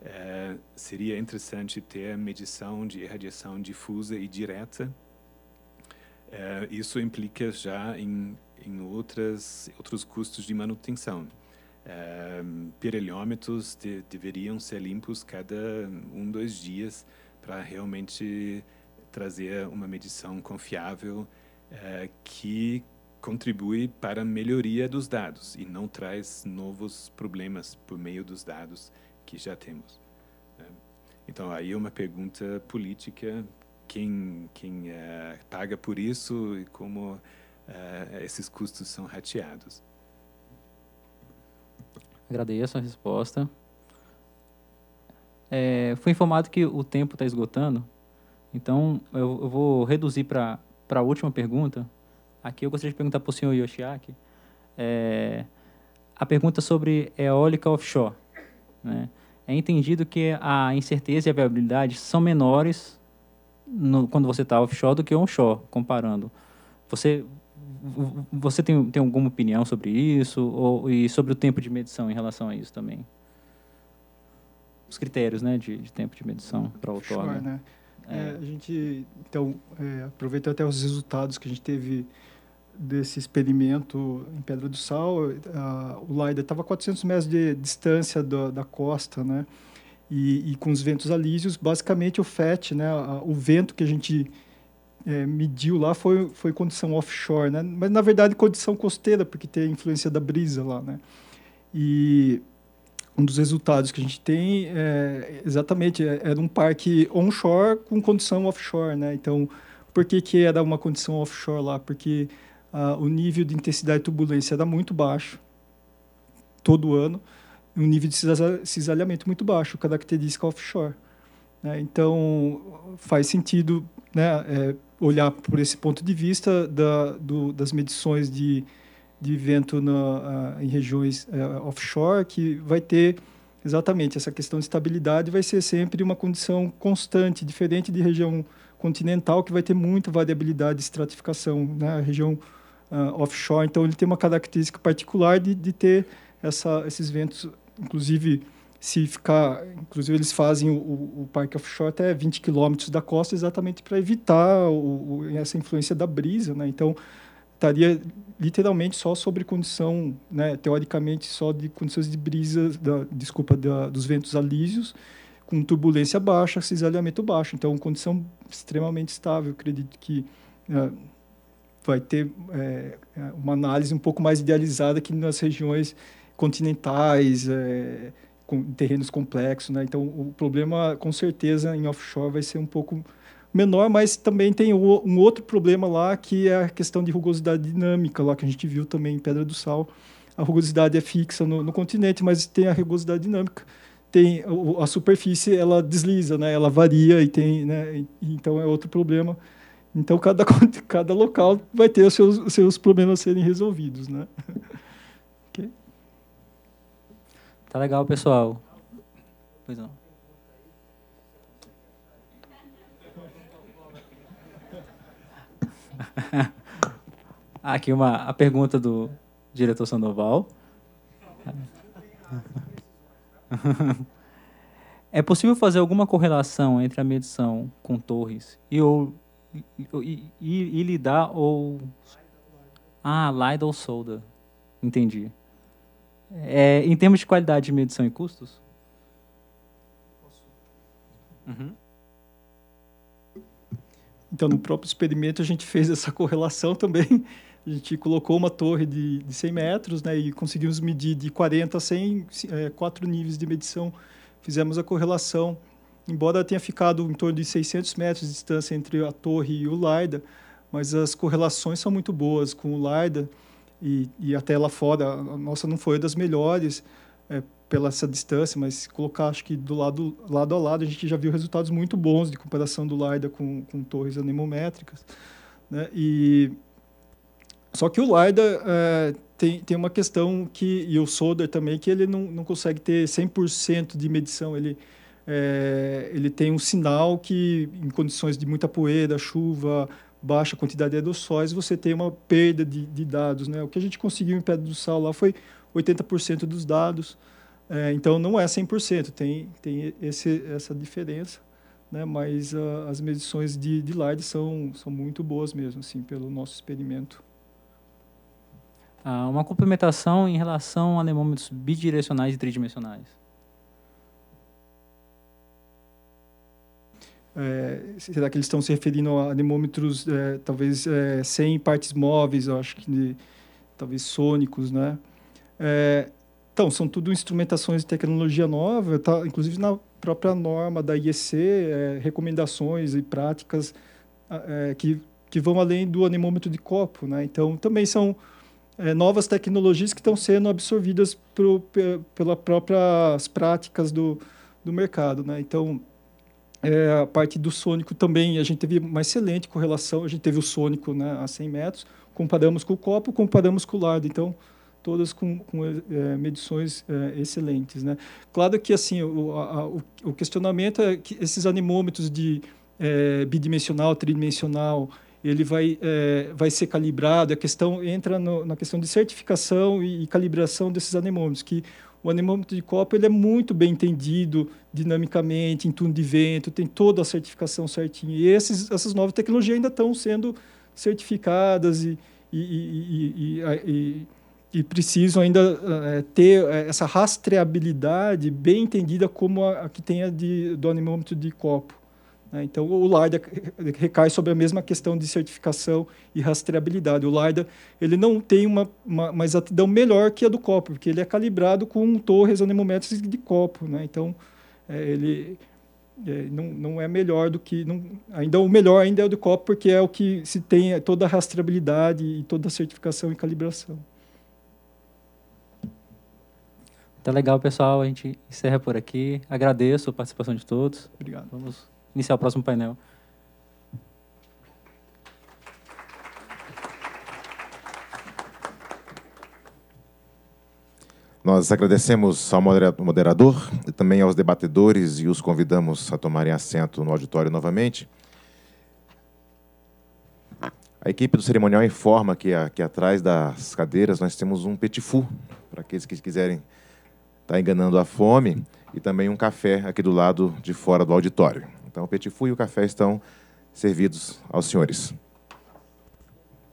é, seria interessante ter medição de irradiação difusa e direta. É, isso implica já em, em outras, outros custos de manutenção. É, de, deveriam ser limpos cada um, dois dias para realmente trazer uma medição confiável é, que contribui para a melhoria dos dados e não traz novos problemas por meio dos dados que já temos. Né? Então, aí é uma pergunta política: quem, quem eh, paga por isso e como eh, esses custos são rateados?
Agradeço a resposta. É, fui informado que o tempo está esgotando, então eu, eu vou reduzir para a última pergunta. Aqui eu gostaria de perguntar para o senhor Yoshiaki é, a pergunta sobre eólica offshore. Né? É entendido que a incerteza e a viabilidade são menores no, quando você está offshore do que onshore, comparando. Você, você tem, tem alguma opinião sobre isso ou, e sobre o tempo de medição em relação a isso também? Os critérios né, de, de tempo de medição para o offshore, né?
É. É, a gente, então, é, aproveita até os resultados que a gente teve desse experimento em Pedra do Sal, o LiDAR estava a 400 metros de distância da, da costa, né? E, e, com os ventos alísios, basicamente o FET, né? o vento que a gente é, mediu lá foi, foi condição offshore, né? Mas, na verdade, condição costeira, porque tem a influência da brisa lá, né? E um dos resultados que a gente tem é exatamente é, era um parque onshore com condição offshore, né? Então, por que, que era uma condição offshore lá? Porque ah, o nível de intensidade de turbulência era muito baixo todo ano, um nível de cisalhamento muito baixo, característica offshore. Né? Então, faz sentido né, é, olhar por esse ponto de vista da, do, das medições de, de vento na, ah, em regiões é, offshore, que vai ter exatamente essa questão de estabilidade, vai ser sempre uma condição constante, diferente de região continental, que vai ter muita variabilidade de estratificação. Né? A região uh, offshore. Então, ele tem uma característica particular de, de ter essa, esses ventos, inclusive se ficar, inclusive eles fazem o, o parque offshore até 20 quilômetros da costa, exatamente para evitar o, o, essa influência da brisa, né? Então estaria literalmente só sobre condição, né, teoricamente só de condições de brisa, da, desculpa, da, dos ventos alísios, com turbulência baixa, cisalhamento baixo. Então, condição extremamente estável. Eu acredito que ah, vai ter é, uma análise um pouco mais idealizada que nas regiões continentais, é, com terrenos complexos. Né? Então, o problema, com certeza, em offshore vai ser um pouco menor, mas também tem o, um outro problema lá, que é a questão de rugosidade dinâmica, lá que a gente viu também em Pedra do Sal. A rugosidade é fixa no, no continente, mas tem a rugosidade dinâmica. Tem a superfície, ela desliza, né? ela varia e tem, né? então é outro problema então, cada, cada local vai ter os seus, os seus problemas serem resolvidos. Né? okay.
Tá legal, pessoal. Pois não. Aqui uma, a pergunta do diretor Sandoval. É possível fazer alguma correlação entre a medição com torres e ou e, e, e lidar ou. Ah, light ou solda. Entendi. É, em termos de qualidade de medição e custos? Uhum. Então, no próprio experimento, a gente fez essa correlação
também. A gente colocou uma torre de, de 100 metros né, e conseguimos medir de 40 a 100, é, quatro níveis de medição. Fizemos a correlação Embora tenha ficado em torno de 600 metros de distância entre a torre e o LARDA, mas as correlações são muito boas com o LARDA e, e até lá fora. A nossa não foi das melhores é, pela essa distância, mas colocar acho que do lado, lado a lado, a gente já viu resultados muito bons de comparação do LARDA com, com torres anemométricas. Né? E, só que o LiDAR é, tem, tem uma questão que, e o solder também, que ele não, não consegue ter 100% de medição. Ele, é, ele tem um sinal que, em condições de muita poeira, chuva, baixa quantidade de aerossóis, você tem uma perda de, de dados. Né? O que a gente conseguiu em Pedra do Sal lá foi 80% dos dados. É, então, não é 100%, tem, tem esse, essa diferença. Né? Mas a, ah, as medições de, de são, são muito boas mesmo, assim, pelo nosso
experimento. Ah, uma complementação em relação a anemômetros bidirecionais e tridimensionais.
É, será que eles estão se referindo a anemômetros, é, talvez é, sem partes móveis, eu acho que de, talvez sônicos, né? É, então, são tudo instrumentações de tecnologia nova, tá, inclusive na própria norma da IEC, é, recomendações e práticas é, que, que vão além do anemômetro de copo, né? Então, também são novas tecnologias que estão sendo absorvidas pelas próprias práticas do, do mercado, né? Então, é, a parte do sônico também, a gente teve uma excelente correlação, a gente teve o sônico né, a 100 metros, comparamos com o copo, comparamos com o lardo, então todas com, com é, medições é, excelentes. Né? Claro que assim o, a, o, o, questionamento é que esses anemômetros de é, bidimensional, tridimensional, ele vai, é, vai ser calibrado, a questão entra no, na questão de certificação e, e, calibração desses anemômetros, que o anemômetro de copo ele é muito bem entendido dinamicamente, em turno de vento, tem toda a certificação certinha. E esses, essas novas tecnologias ainda estão sendo certificadas e, e, e, e precisam ainda é, ter eh, essa rastreabilidade bem entendida como a, a que tem a de, do anemômetro de copo. Né? Então, o LiDAR recai sobre a mesma questão de certificação e rastreabilidade. O LiDAR ele não tem uma, uma, uma exatidão melhor que a do copo, porque ele é calibrado com torres anemométricas de copo. Né? Então, é, ele é, não, não é melhor do que... Não, ainda o melhor ainda é o do copo, porque é o que se tem é toda a rastreabilidade e toda a certificação e calibração.
Tá legal, pessoal. A gente encerra por aqui. Agradeço a participação de todos. Obrigado. Vamos iniciar o próximo painel.
Nós agradecemos ao moderador e também aos debatedores e os convidamos a tomarem assento no auditório novamente. A equipe do cerimonial informa que aqui atrás das cadeiras nós temos um petit para aqueles que quiserem estar tá enganando a fome, e também um café aqui do lado de fora do auditório. Então, o petifu e o café estão servidos aos senhores.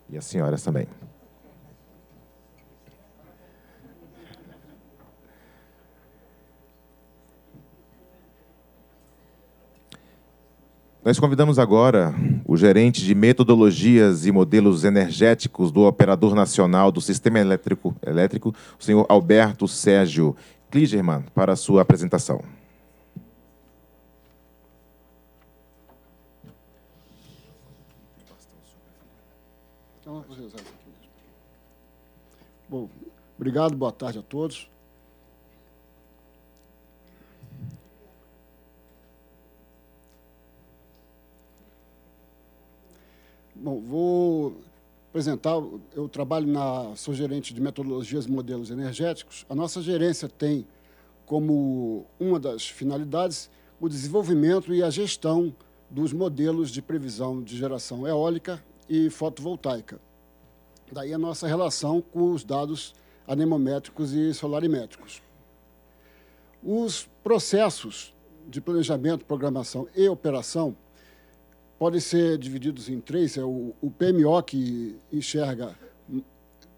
E às senhoras também. Nós convidamos agora o gerente de metodologias e modelos energéticos do Operador Nacional do Sistema Elétrico, elétrico o senhor Alberto Sérgio Kligerman, para a sua apresentação.
Bom, obrigado, boa tarde a todos. Bom, vou apresentar, eu trabalho na, sou gerente de metodologias e modelos energéticos. A nossa gerência tem como uma das finalidades o desenvolvimento e a gestão dos modelos de previsão de geração eólica e fotovoltaica. Daí a nossa relação com os dados anemométricos e solarimétricos. Os processos de planejamento, programação e operação podem ser divididos em três. É o, o PMO, que enxerga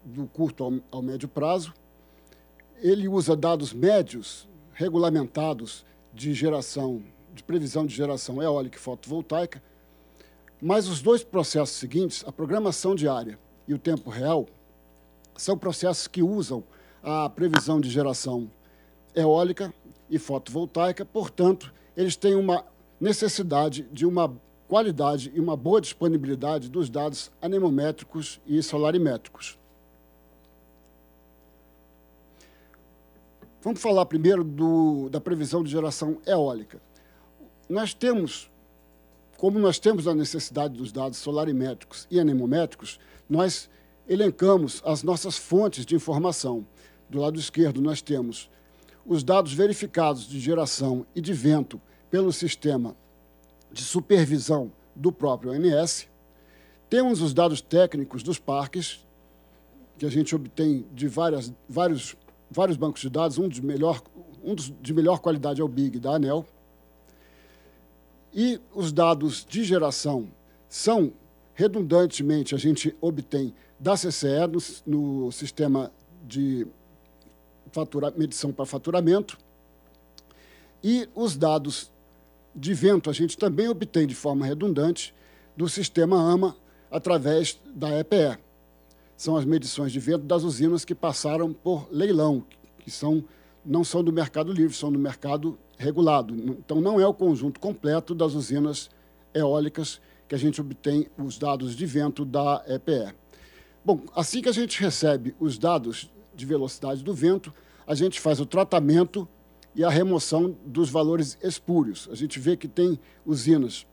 do curto ao, ao médio prazo. Ele usa dados médios regulamentados de geração, de previsão de geração eólica e fotovoltaica, mas os dois processos seguintes, a programação diária e o tempo real são processos que usam a previsão de geração eólica e fotovoltaica, portanto, eles têm uma necessidade de uma qualidade e uma boa disponibilidade dos dados anemométricos e solarimétricos. Vamos falar primeiro do, da previsão de geração eólica. Nós temos como nós temos a necessidade dos dados solarimétricos e anemométricos, nós elencamos as nossas fontes de informação. Do lado esquerdo, nós temos os dados verificados de geração e de vento pelo sistema de supervisão do próprio ONS. Temos os dados técnicos dos parques, que a gente obtém de várias, vários, vários bancos de dados. Um, de melhor, um dos de melhor qualidade é o BIG da ANEL e os dados de geração são redundantemente a gente obtém da CCE no, no sistema de fatura, medição para faturamento e os dados de vento a gente também obtém de forma redundante do sistema AMA através da EPE. São as medições de vento das usinas que passaram por leilão, que são não são do mercado livre, são do mercado regulado. Então, não é o conjunto completo das usinas eólicas que a gente obtém os dados de vento da EPE. Bom, assim que a gente recebe os dados de velocidade do vento, a gente faz o tratamento e a remoção dos valores espúrios. A gente vê que tem usinas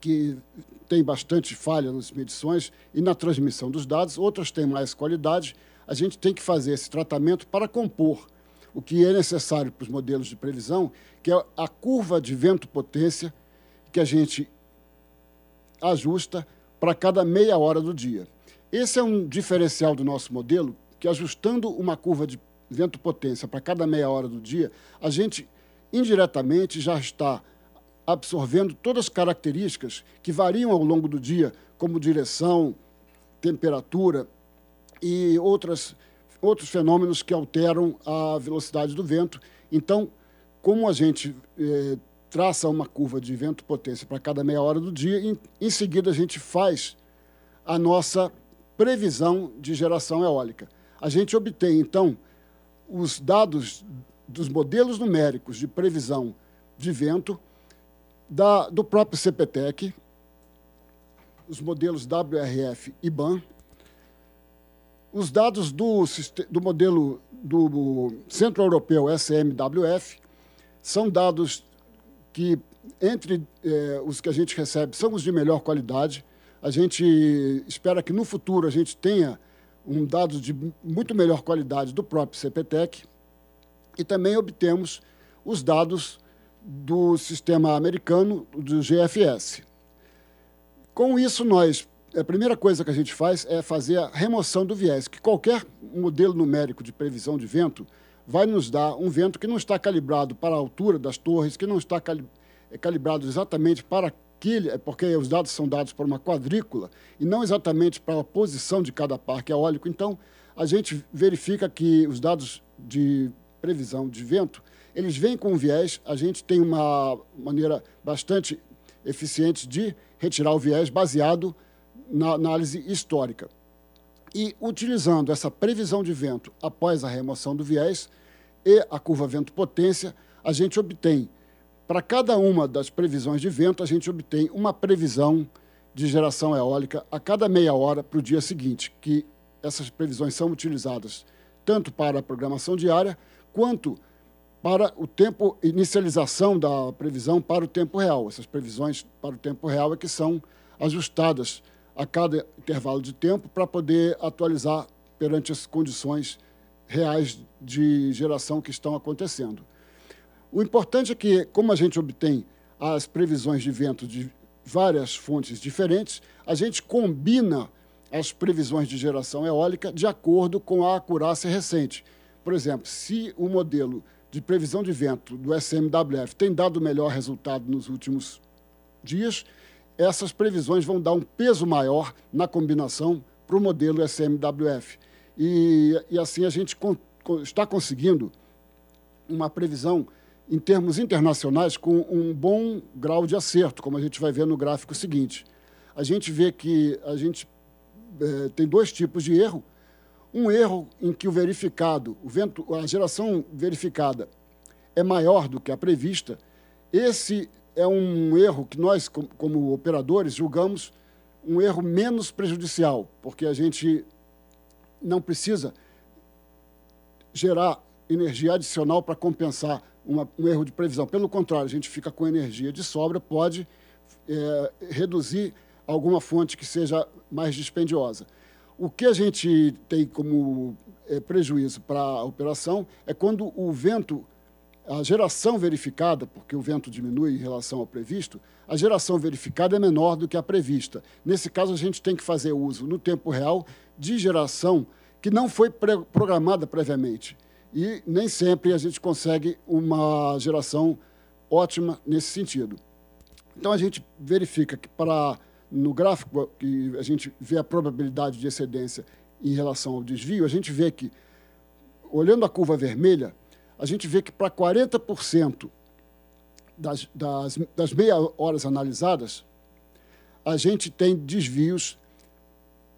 que têm bastante falha nas medições e na transmissão dos dados, outras têm mais qualidade. A gente tem que fazer esse tratamento para compor o que é necessário para os modelos de previsão, que é a curva de vento-potência que a gente ajusta para cada meia hora do dia. Esse é um diferencial do nosso modelo, que ajustando uma curva de vento-potência para cada meia hora do dia, a gente indiretamente já está absorvendo todas as características que variam ao longo do dia, como direção, temperatura e outras características outros fenômenos que alteram a velocidade do vento. Então, como a gente eh, traça uma curva de vento potência para cada meia hora do dia, em, em seguida a gente faz a nossa previsão de geração eólica. A gente obtém, então, os dados dos modelos numéricos de previsão de vento da, do próprio CPTEC, os modelos WRF e BAN, os dados do, do modelo do Centro Europeu SMWF são dados que, entre eh, os que a gente recebe, são os de melhor qualidade. A gente espera que no futuro a gente tenha um dado de muito melhor qualidade do próprio CPTEC e também obtemos os dados do sistema americano, do GFS. Com isso, nós a primeira coisa que a gente faz é fazer a remoção do viés, que qualquer modelo numérico de previsão de vento vai nos dar um vento que não está calibrado para a altura das torres, que não está cali é, calibrado exatamente para aquele, é porque os dados são dados para uma quadrícula e não exatamente para a posição de cada parque eólico. Então, a gente verifica que os dados de previsão de vento, eles vêm com um viés, a gente tem uma maneira bastante eficiente de retirar o viés baseado na análise histórica. E utilizando essa previsão de vento após a remoção do viés e a curva vento-potência, a gente obtém, para cada uma das previsões de vento, a gente obtém uma previsão de geração eólica a cada meia hora para o dia seguinte, que essas previsões são utilizadas tanto para a programação diária quanto para o tempo inicialização da previsão para o tempo real. Essas previsões para o tempo real é que são ajustadas a cada intervalo de tempo para poder atualizar perante as condições reais de geração que estão acontecendo. O importante é que, como a gente obtém as previsões de vento de várias fontes diferentes, a gente combina as previsões de geração eólica de acordo com a acurácia recente. Por exemplo, se o modelo de previsão de vento do SMWF tem dado melhor resultado nos últimos dias, essas previsões vão dar um peso maior na combinação para o modelo SMWF. E, e assim a gente con, con, está conseguindo uma previsão em termos internacionais com um bom grau de acerto, como a gente vai ver no gráfico seguinte. A gente vê que a gente é, tem dois tipos de erro. Um erro em que o verificado, o vento, a geração verificada é maior do que a prevista. Esse é um erro que nós, como operadores, julgamos um erro menos prejudicial, porque a gente não precisa gerar energia adicional para compensar uma, um erro de previsão. Pelo contrário, a gente fica com energia de sobra, pode é, reduzir alguma fonte que seja mais dispendiosa. O que a gente tem como é, prejuízo para a operação é quando o vento a geração verificada, porque o vento diminui em relação ao previsto, a geração verificada é menor do que a prevista. Nesse caso, a gente tem que fazer uso no tempo real de geração que não foi programada previamente. E nem sempre a gente consegue uma geração ótima nesse sentido. Então, a gente verifica que para no gráfico que a gente vê a probabilidade de excedência em relação ao desvio, a gente vê que, olhando a curva vermelha, a gente vê que para 40% das, das, das meia horas analisadas, a gente tem desvios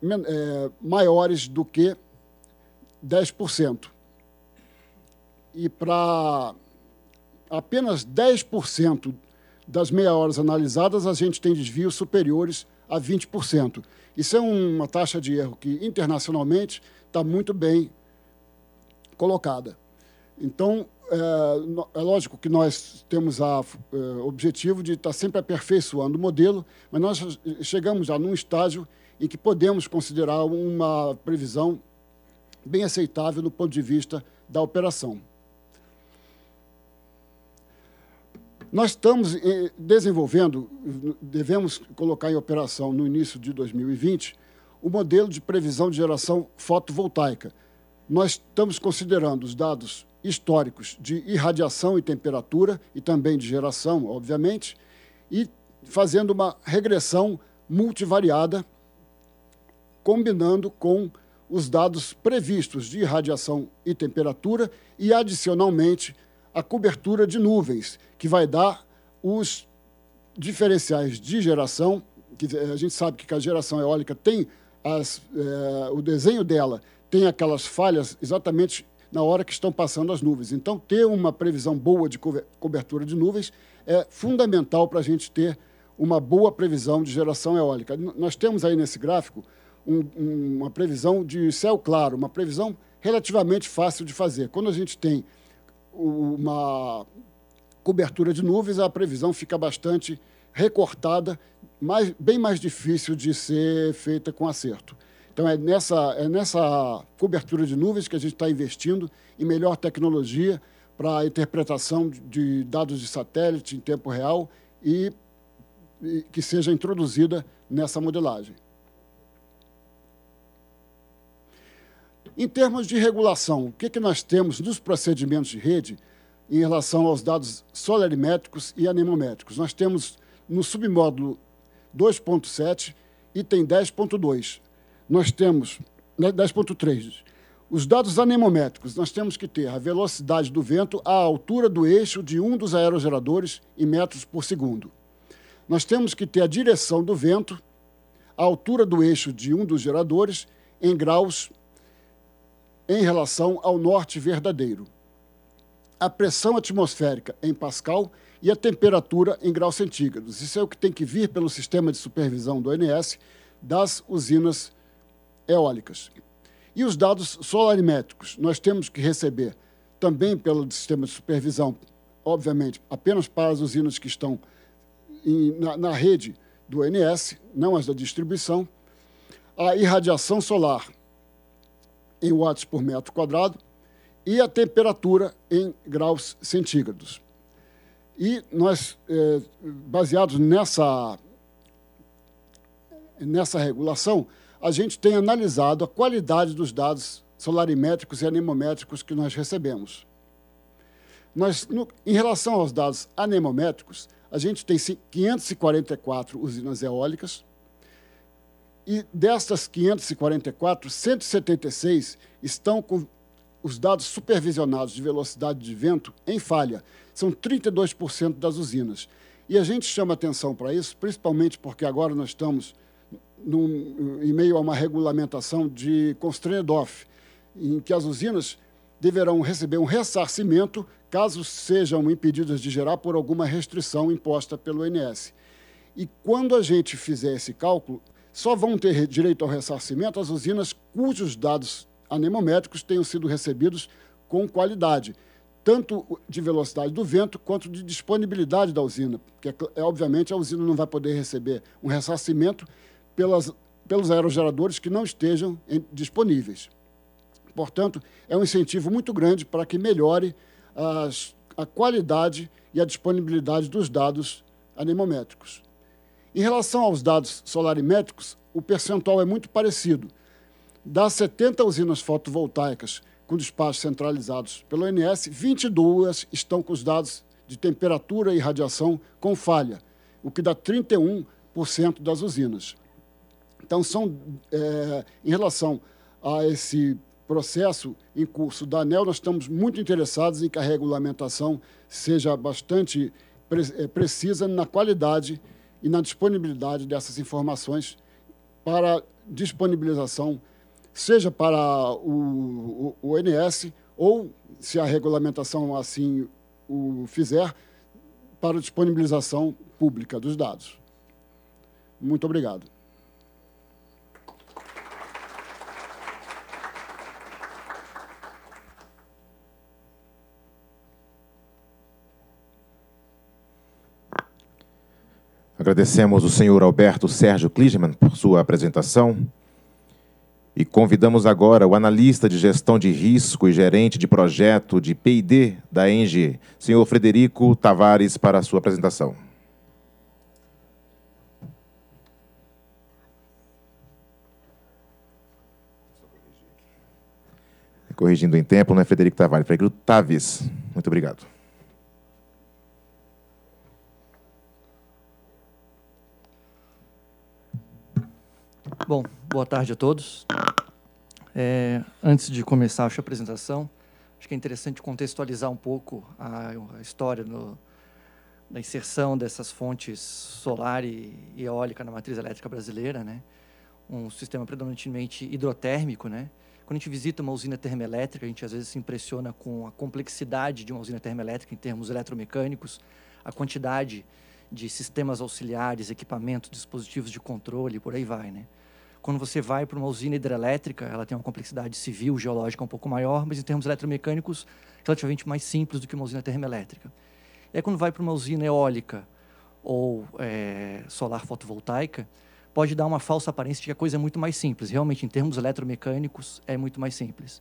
é, maiores do que 10%. E para apenas 10% das meia horas analisadas, a gente tem desvios superiores a 20%. Isso é uma taxa de erro que internacionalmente está muito bem colocada. Então, é, é, lógico que nós temos o é, objetivo de estar tá sempre aperfeiçoando o modelo, mas nós chegamos já num estágio em que podemos considerar uma previsão bem aceitável do ponto de vista da operação. Nós estamos é, desenvolvendo, devemos colocar em operação no início de 2020, o modelo de previsão de geração fotovoltaica. Nós estamos considerando os dados históricos de irradiação e temperatura, e também de geração, obviamente, e fazendo uma regressão multivariada, combinando com os dados previstos de irradiação e temperatura e, adicionalmente, a cobertura de nuvens, que vai dar os diferenciais de geração, que eh, a gente sabe que a geração eólica tem as, eh, o desenho dela tem aquelas falhas exatamente na hora que estão passando as nuvens. Então, ter uma previsão boa de cobertura de nuvens é fundamental para a gente ter uma boa previsão de geração eólica. Nós temos aí nesse gráfico um, um, uma previsão de céu claro, uma previsão relativamente fácil de fazer. Quando a gente tem uma cobertura de nuvens, a previsão fica bastante recortada, mais, bem mais difícil de ser feita com acerto. Então, é nessa, é nessa cobertura de nuvens que a gente está investindo em melhor tecnologia para a interpretação de dados de satélite em tempo real e, e que seja introduzida nessa modelagem. Em termos de regulação, o que, que nós temos nos procedimentos de rede em relação aos dados solarimétricos e anemométricos? Nós temos no submódulo 2.7, item 10.2, nós temos, 10.3, né, os dados anemométricos, nós temos que ter a velocidade do vento à altura do eixo de um dos aerogeradores em metros por segundo. Nós temos que ter a direção do vento à altura do eixo de um dos geradores em graus em relação ao norte verdadeiro. A pressão atmosférica em Pascal e a temperatura em graus centígrados. Isso é o que tem que vir pelo sistema de supervisão do ONS das usinas eólicas. E os dados solarimétricos nós temos que receber também pelo sistema de supervisão, obviamente, apenas para as usinas que estão em, na, na rede do NS, não as da distribuição. A irradiação solar em watts por metro quadrado e a temperatura em graus centígrados. E nós, eh, baseados nessa, nessa regulação, a gente tem analisado a qualidade dos dados solarimétricos e anemométricos que nós recebemos. Nós, no, em relação aos dados anemométricos, a gente tem 544 usinas eólicas e destas 544, 176 estão com os dados supervisionados de velocidade de vento em falha. São 32% das usinas. E a gente chama atenção para isso, principalmente porque agora nós estamos num, em meio a uma regulamentação de Constrendorf, em que as usinas deverão receber um ressarcimento caso sejam impedidas de gerar por alguma restrição imposta pelo INS. E quando a gente fizer esse cálculo, só vão ter direito ao ressarcimento as usinas cujos dados anemométricos tenham sido recebidos com qualidade, tanto de velocidade do vento quanto de disponibilidade da usina, porque, é é, obviamente, a usina não vai poder receber um ressarcimento pelas, pelos aerogeradores que não estejam em, disponíveis. Portanto, é um incentivo muito grande para que melhore as, a qualidade e a disponibilidade dos dados anemométricos. Em relação aos dados solarimétricos, o percentual é muito parecido. Das 70 usinas fotovoltaicas com despachos centralizados pelo ONS, 22 estão com os dados de temperatura e radiação com falha, o que dá 31% das usinas. Então, são, é, em relação a esse processo em curso da ANEL, nós estamos muito interessados em que a regulamentação seja bastante pre é, precisa na qualidade e na disponibilidade dessas informações para disponibilização, seja para o, o, o ONS ou, se a regulamentação assim o fizer, para disponibilização pública dos dados. Muito obrigado.
Agradecemos o senhor Alberto Sérgio Kligeman por sua apresentação e convidamos agora o analista de gestão de risco e gerente de projeto de P&D da ENGE, senhor Frederico Tavares, para a sua apresentação. Corrigindo em tempo, não é Frederico Tavares, Frederico Tavares. Muito obrigado.
Bom, boa tarde a todos. É, antes de começar a apresentação, acho que é interessante contextualizar um pouco a, a história no, da inserção dessas fontes solar e, e, eólica na matriz elétrica brasileira, né? Um sistema predominantemente hidrotérmico, né? Quando a gente visita uma usina termoelétrica, a gente às vezes se impressiona com a complexidade de uma usina termoelétrica em termos eletromecânicos, a quantidade de sistemas auxiliares, equipamentos, dispositivos de controle, por aí vai, né? Quando você vai para uma usina hidrelétrica, ela tem uma complexidade civil, geológica um pouco maior, mas em termos eletromecânicos, relativamente mais simples do que uma usina termoelétrica. E aí, quando vai para uma usina eólica ou é, solar fotovoltaica, pode dar uma falsa aparência de que a coisa é muito mais simples. Realmente, em termos eletromecânicos, é muito mais simples.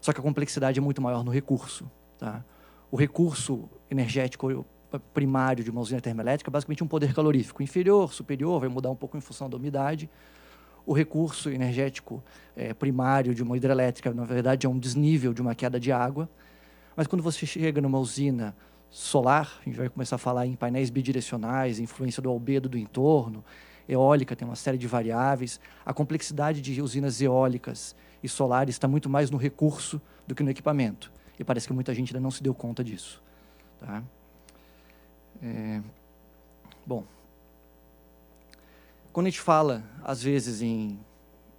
Só que a complexidade é muito maior no recurso. Tá? O recurso energético primário de uma usina termoelétrica é basicamente um poder calorífico inferior, superior, vai mudar um pouco em função da umidade, o recurso energético é, primário de uma hidrelétrica, na verdade, é um desnível de uma queda de água. Mas quando você chega numa usina solar, a gente vai começar a falar em painéis bidirecionais, influência do albedo do entorno, eólica tem uma série de variáveis, a complexidade de usinas eólicas e solares está muito mais no recurso do que no equipamento. E parece que muita gente ainda não se deu conta disso. Tá? É... Bom, quando a gente fala, às vezes, em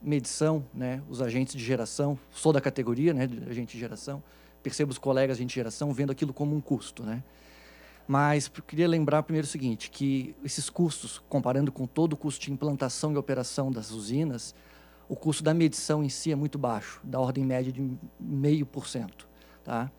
medição, né, os agentes de geração, sou da categoria né, de agente de geração, percebo os colegas de de geração vendo aquilo como um custo. Né? Mas queria lembrar primeiro o seguinte, que esses custos, comparando com todo o custo de implantação e operação das usinas, o custo da medição em si é muito baixo, da ordem média de 0,5%. Tá?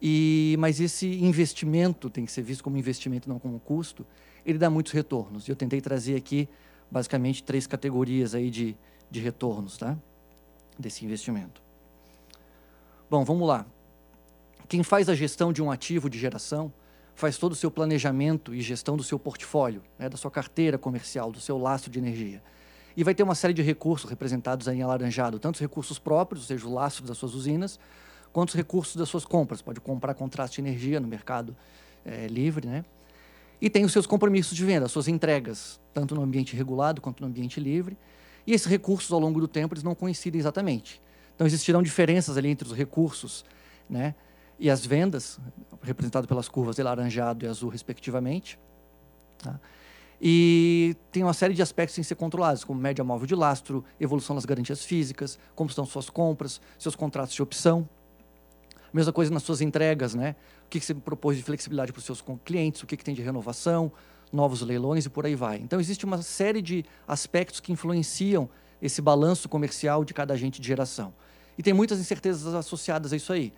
E, mas esse investimento tem que ser visto como investimento, não como custo. Ele dá muitos retornos. Eu tentei trazer aqui basicamente três categorias aí de, de retornos tá? desse investimento. Bom, vamos lá. Quem faz a gestão de um ativo de geração faz todo o seu planejamento e gestão do seu portfólio, né, da sua carteira comercial, do seu laço de energia. E vai ter uma série de recursos representados aí em alaranjado, tanto os recursos próprios, ou seja, o laço das suas usinas, quanto os recursos das suas compras. Pode comprar contraste de energia no mercado é, livre, né? e tem os seus compromissos de venda, as suas entregas, tanto no ambiente regulado quanto no ambiente livre. E esses recursos, ao longo do tempo, eles não coincidem exatamente. Então, existirão diferenças ali entre os recursos né, e as vendas, representado pelas curvas de laranjado e azul, respectivamente. Tá? E tem uma série de aspectos em ser controlados, como média móvel de lastro, evolução das garantias físicas, como estão suas compras, seus contratos de opção. Mesma coisa nas suas entregas, né? o que, que você propôs de flexibilidade para os seus clientes, o que, que tem de renovação, novos leilões e por aí vai. Então, existe uma série de aspectos que influenciam esse balanço comercial de cada agente de geração. E tem muitas incertezas associadas a isso aí.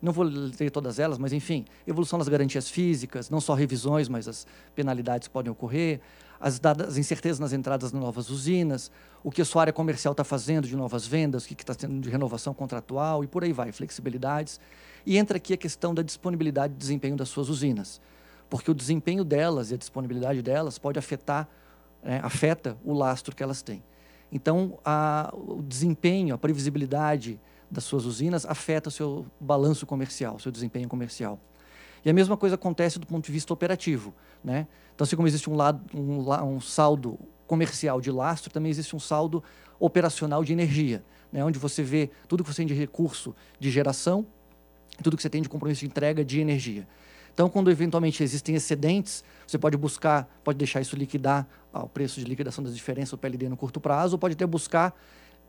Não vou ler todas elas, mas enfim, evolução das garantias físicas, não só revisões, mas as penalidades que podem ocorrer, as, dadas, as incertezas nas entradas de novas usinas, o que a sua área comercial está fazendo de novas vendas, o que está tendo de renovação contratual e por aí vai, flexibilidades. E entra aqui a questão da disponibilidade e desempenho das suas usinas, porque o desempenho delas e a disponibilidade delas pode afetar, né, afeta o lastro que elas têm. Então, a, o desempenho, a previsibilidade das suas usinas afeta o seu balanço comercial, o seu desempenho comercial. E a mesma coisa acontece do ponto de vista operativo. Né? Então, assim como existe um, lado, um, um saldo comercial de lastro, também existe um saldo operacional de energia, né? onde você vê tudo que você tem de recurso de geração tudo que você tem de compromisso de entrega de energia. Então, quando eventualmente existem excedentes, você pode buscar, pode deixar isso liquidar ao ah, preço de liquidação das diferenças do PLD no curto prazo, ou pode até buscar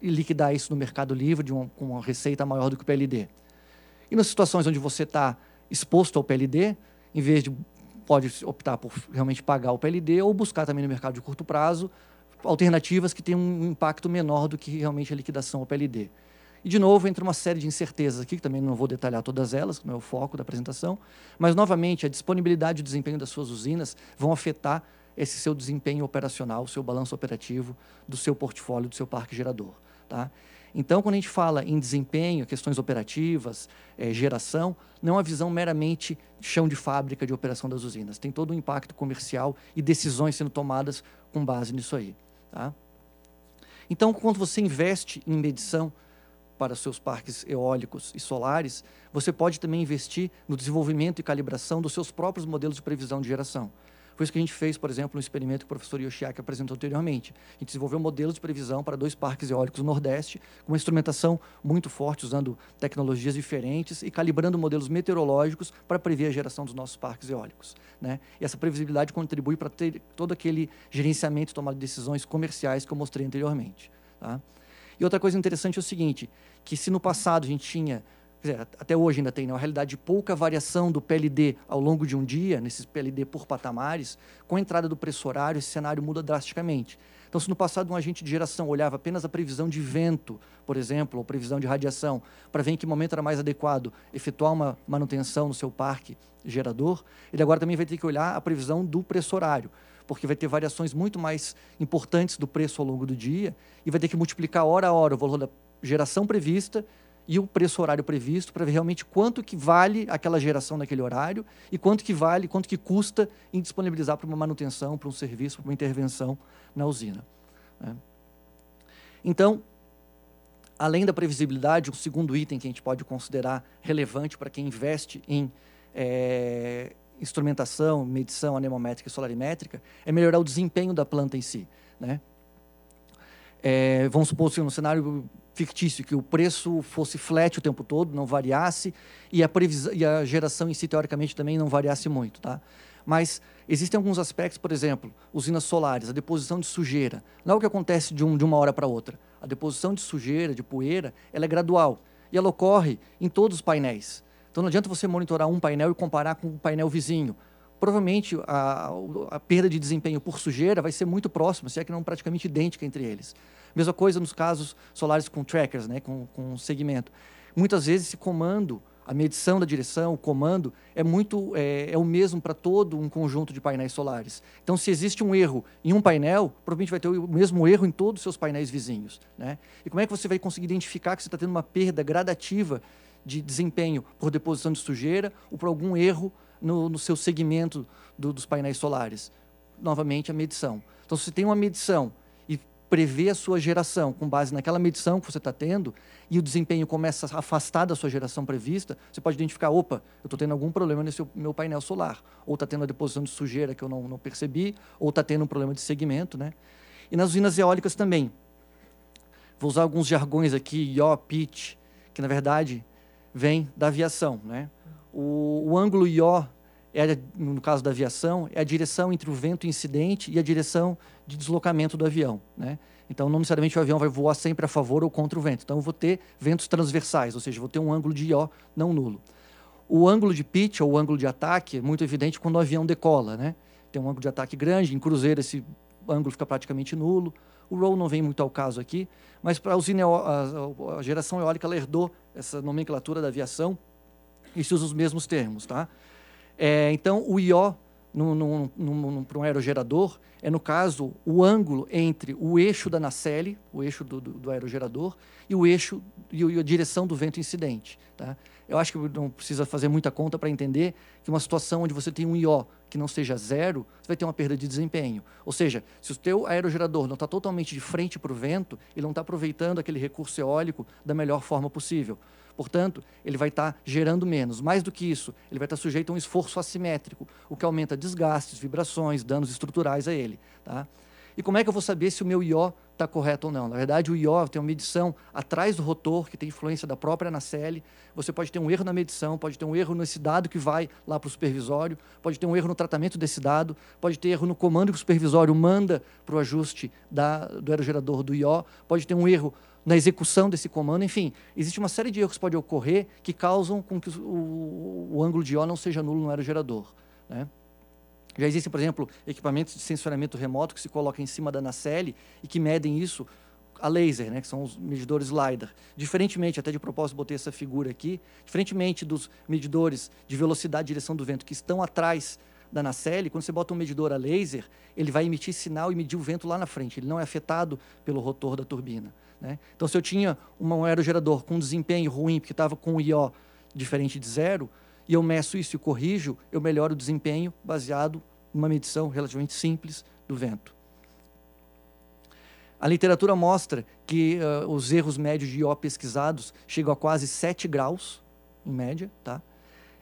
e liquidar isso no mercado livre uma, com uma receita maior do que o PLD. E nas situações onde você está exposto ao PLD, em vez de pode optar por realmente pagar o PLD ou buscar também no mercado de curto prazo alternativas que tenham um impacto menor do que realmente a liquidação ao PLD. E, de novo, entra uma série de incertezas aqui, que também não vou detalhar todas elas, que não é o foco da apresentação, mas, novamente, a disponibilidade e o desempenho das suas usinas vão afetar esse seu desempenho operacional, o seu balanço operativo do seu portfólio, do seu parque gerador. Tá? Então, quando a gente fala em desempenho, questões operativas, é, geração, não é uma visão meramente chão de fábrica de operação das usinas. Tem todo um impacto comercial e decisões sendo tomadas com base nisso aí. Tá? Então, quando você investe em medição, para seus parques eólicos e solares, você pode também investir no desenvolvimento e calibração dos seus próprios modelos de previsão de geração. Foi isso que a gente fez, por exemplo, no experimento que o professor Yoshiaki apresentou anteriormente. A gente desenvolveu modelos de previsão para dois parques eólicos no Nordeste, com uma instrumentação muito forte, usando tecnologias diferentes e calibrando modelos meteorológicos para prever a geração dos nossos parques eólicos. Né? E essa previsibilidade contribui para ter todo aquele gerenciamento e tomada de decisões comerciais que eu mostrei anteriormente. Tá? E outra coisa interessante é o seguinte, que se no passado a gente tinha, dizer, até hoje ainda tem, na né, realidade, de pouca variação do PLD ao longo de um dia, nesses PLD por patamares, com a entrada do preço horário, esse cenário muda drasticamente. Então, se no passado um agente de geração olhava apenas a previsão de vento, por exemplo, ou previsão de radiação, para ver em que momento era mais adequado efetuar uma manutenção no seu parque gerador, ele agora também vai ter que olhar a previsão do preço horário porque vai ter variações muito mais importantes do preço ao longo do dia e vai ter que multiplicar hora a hora o valor da geração prevista e o preço horário previsto para ver realmente quanto que vale aquela geração naquele horário e quanto que vale, quanto que custa em disponibilizar para uma manutenção, para um serviço, para uma intervenção na usina. Né? Então, além da previsibilidade, o segundo item que a gente pode considerar relevante para quem investe em é, instrumentação, medição anemométrica e solarimétrica, é melhorar o desempenho da planta em si. Né? É, vamos supor que assim, no um cenário fictício, que o preço fosse flat o tempo todo, não variasse, e a, e a geração em si, teoricamente, também não variasse muito. Tá? Mas existem alguns aspectos, por exemplo, usinas solares, a deposição de sujeira. Não é o que acontece de, um, de uma hora para outra. A deposição de sujeira, de poeira, ela é gradual. E ela ocorre em todos os painéis. Então não adianta você monitorar um painel e comparar com o um painel vizinho. Provavelmente a, a, perda de desempenho por sujeira vai ser muito próxima, se é que não praticamente idêntica entre eles. Mesma coisa nos casos solares com trackers, né, com, com segmento. Muitas vezes esse comando, a medição da direção, o comando, é muito é, é o mesmo para todo um conjunto de painéis solares. Então, se existe um erro em um painel, provavelmente vai ter o mesmo erro em todos os seus painéis vizinhos. Né? E como é que você vai conseguir identificar que você está tendo uma perda gradativa de desempenho por deposição de sujeira ou por algum erro no, no seu segmento do, dos painéis solares. Novamente, a medição. Então, se você tem uma medição e prevê a sua geração com base naquela medição que você está tendo e o desempenho começa a afastar da sua geração prevista, você pode identificar, opa, eu estou tendo algum problema nesse meu painel solar. Ou está tendo a deposição de sujeira que eu não, não percebi, ou está tendo um problema de segmento. Né? E nas usinas eólicas também. Vou usar alguns jargões aqui, yaw, pitch, que na verdade vem da aviação. Né? O, o ângulo Io é, no caso da aviação, é a direção entre o vento incidente e a direção de deslocamento do avião. Né? Então, não necessariamente o avião vai voar sempre a favor ou contra o vento. Então, eu vou ter ventos transversais, ou seja, vou ter um ângulo de Io não nulo. O ângulo de pitch, ou o ângulo de ataque, é muito evidente quando o avião decola. Né? Tem um ângulo de ataque grande, em cruzeiro esse ângulo fica praticamente nulo. O roll não vem muito ao caso aqui, mas para a, a geração eólica ela herdou essa nomenclatura da aviação, e se usa os mesmos termos, tá? É, então, o IO para um aerogerador é, no caso, o ângulo entre o eixo da nacelle, o eixo do, do, do aerogerador, e o eixo e, e, a direção do vento incidente. Tá? Eu acho que não precisa fazer muita conta para entender que uma situação onde você tem um IO que não seja zero, você vai ter uma perda de desempenho. Ou seja, se o teu aerogerador não está totalmente de frente para o vento, ele não está aproveitando aquele recurso eólico da melhor forma possível. Portanto, ele vai estar tá gerando menos. Mais do que isso, ele vai estar tá sujeito a um esforço assimétrico, o que aumenta desgastes, vibrações, danos estruturais a ele. Tá? E como é que eu vou saber se o meu IO está correto ou não? Na verdade, o IO tem uma medição atrás do rotor, que tem influência da própria Anacelle. Você pode ter um erro na medição, pode ter um erro nesse dado que vai lá para o supervisório, pode ter um erro no tratamento desse dado, pode ter erro no comando que o supervisório manda para o ajuste da, do aerogerador do IO, pode ter um erro na execução desse comando, enfim, existe uma série de erros que pode ocorrer que causam com que o, o, o ângulo de O não seja nulo no aerogerador. Né? Já existem, por exemplo, equipamentos de sensoramento remoto que se colocam em cima da nacelle e que medem isso a laser, né, que são os medidores LiDAR. Diferentemente, até de propósito botei essa figura aqui, diferentemente dos medidores de velocidade e direção do vento que estão atrás da nacelle, quando você bota um medidor a laser, ele vai emitir sinal e medir o vento lá na frente. Ele não é afetado pelo rotor da turbina. Né? Então, se eu tinha um aerogerador com desempenho ruim, porque estava com o IO diferente de zero, e eu meço isso e corrijo, eu melhoro o desempenho baseado numa medição relativamente simples do vento. A literatura mostra que uh, os erros médios de IO pesquisados chegam a quase 7 graus, em média, tá?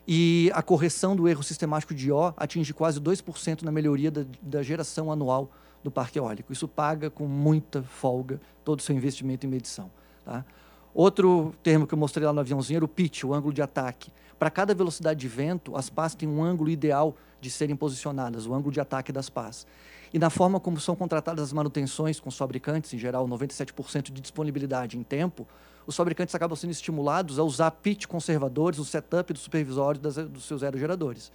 e a correção do erro sistemático de IO atinge quase 2% na melhoria da, da geração anual do parque eólico. Isso paga com muita folga todo o seu investimento em medição. Tá? Outro termo que eu mostrei lá no aviãozinho era o pitch, o ângulo de ataque. Para cada velocidade de vento, as pás têm um ângulo ideal de serem posicionadas, o ângulo de ataque das pás. E na forma como são contratadas as manutenções com os fabricantes, em geral 97% de disponibilidade em tempo, os fabricantes acabam sendo estimulados a usar pitch conservadores, o setup do supervisório das, dos seus aerogeradores.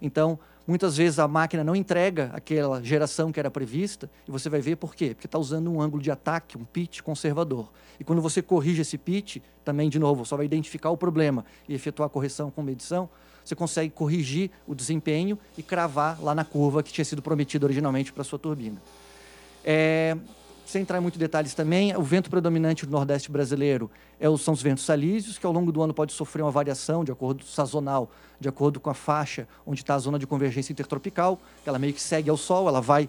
Então, muitas vezes a máquina não entrega aquela geração que era prevista, e você vai ver por quê? Porque está usando um ângulo de ataque, um pitch conservador. E quando você corrige esse pitch, também, de novo, só vai identificar o problema e efetuar a correção com medição, você consegue corrigir o desempenho e cravar lá na curva que tinha sido prometida originalmente para a sua turbina. É, sem entrar em muito detalhes também, o vento predominante do Nordeste brasileiro é os, são os ventos salísios, que ao longo do ano pode sofrer uma variação de acordo sazonal, de acordo com a faixa onde está a zona de convergência intertropical, que ela meio que segue ao sol, ela vai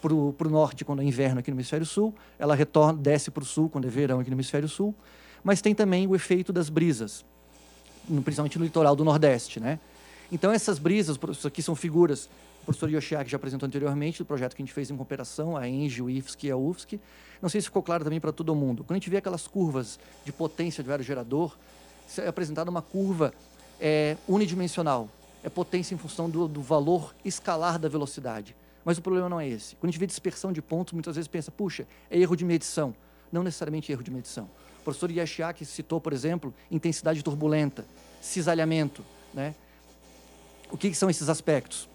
para o norte quando é inverno aqui no hemisfério sul, ela retorna, desce para o sul quando é verão aqui no hemisfério sul, mas tem também o efeito das brisas, principalmente no litoral do Nordeste, né? Então, essas brisas, isso aqui são figuras, o professor Yoshiaki já apresentou anteriormente, do projeto que a gente fez em cooperação, a ENGE, o IFSC e a UFSC. Não sei se ficou claro também para todo mundo. Quando a gente vê aquelas curvas de potência de gerador, é apresentada uma curva é, unidimensional. É potência em função do, do valor escalar da velocidade. Mas o problema não é esse. Quando a gente vê dispersão de pontos, muitas vezes pensa, puxa, é erro de medição. Não necessariamente erro de medição. O professor Yashiaki citou, por exemplo, intensidade turbulenta, cisalhamento, né? O que, são esses aspectos?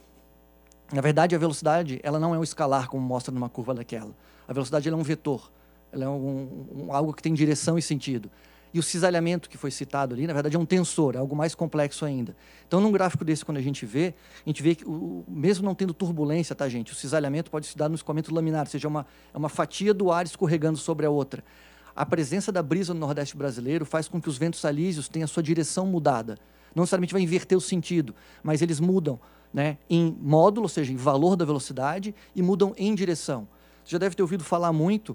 Na verdade, a velocidade ela não é um escalar, como mostra numa curva daquela. A velocidade é um vetor, ela é um, um, algo que tem direção e sentido. E o cisalhamento que foi citado ali, na verdade, é um tensor, é algo mais complexo ainda. Então, num gráfico desse, quando a gente vê, a gente vê que, o, mesmo não tendo turbulência, tá, gente? O cisalhamento pode se dar no escoamento laminar, ou seja, é uma, é uma fatia do ar escorregando sobre a outra. A presença da brisa no Nordeste brasileiro faz com que os ventos alísios tenham a sua direção mudada. Não necessariamente vai inverter o sentido, mas eles mudam né, em módulo, ou seja, em valor da velocidade, e mudam em direção. Você já deve ter ouvido falar muito,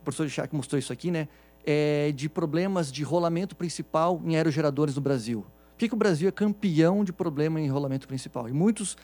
o professor que mostrou isso aqui, né, é, de problemas de rolamento principal em aerogeradores no Brasil. Por que, o Brasil é campeão de problema em rolamento principal? E muitos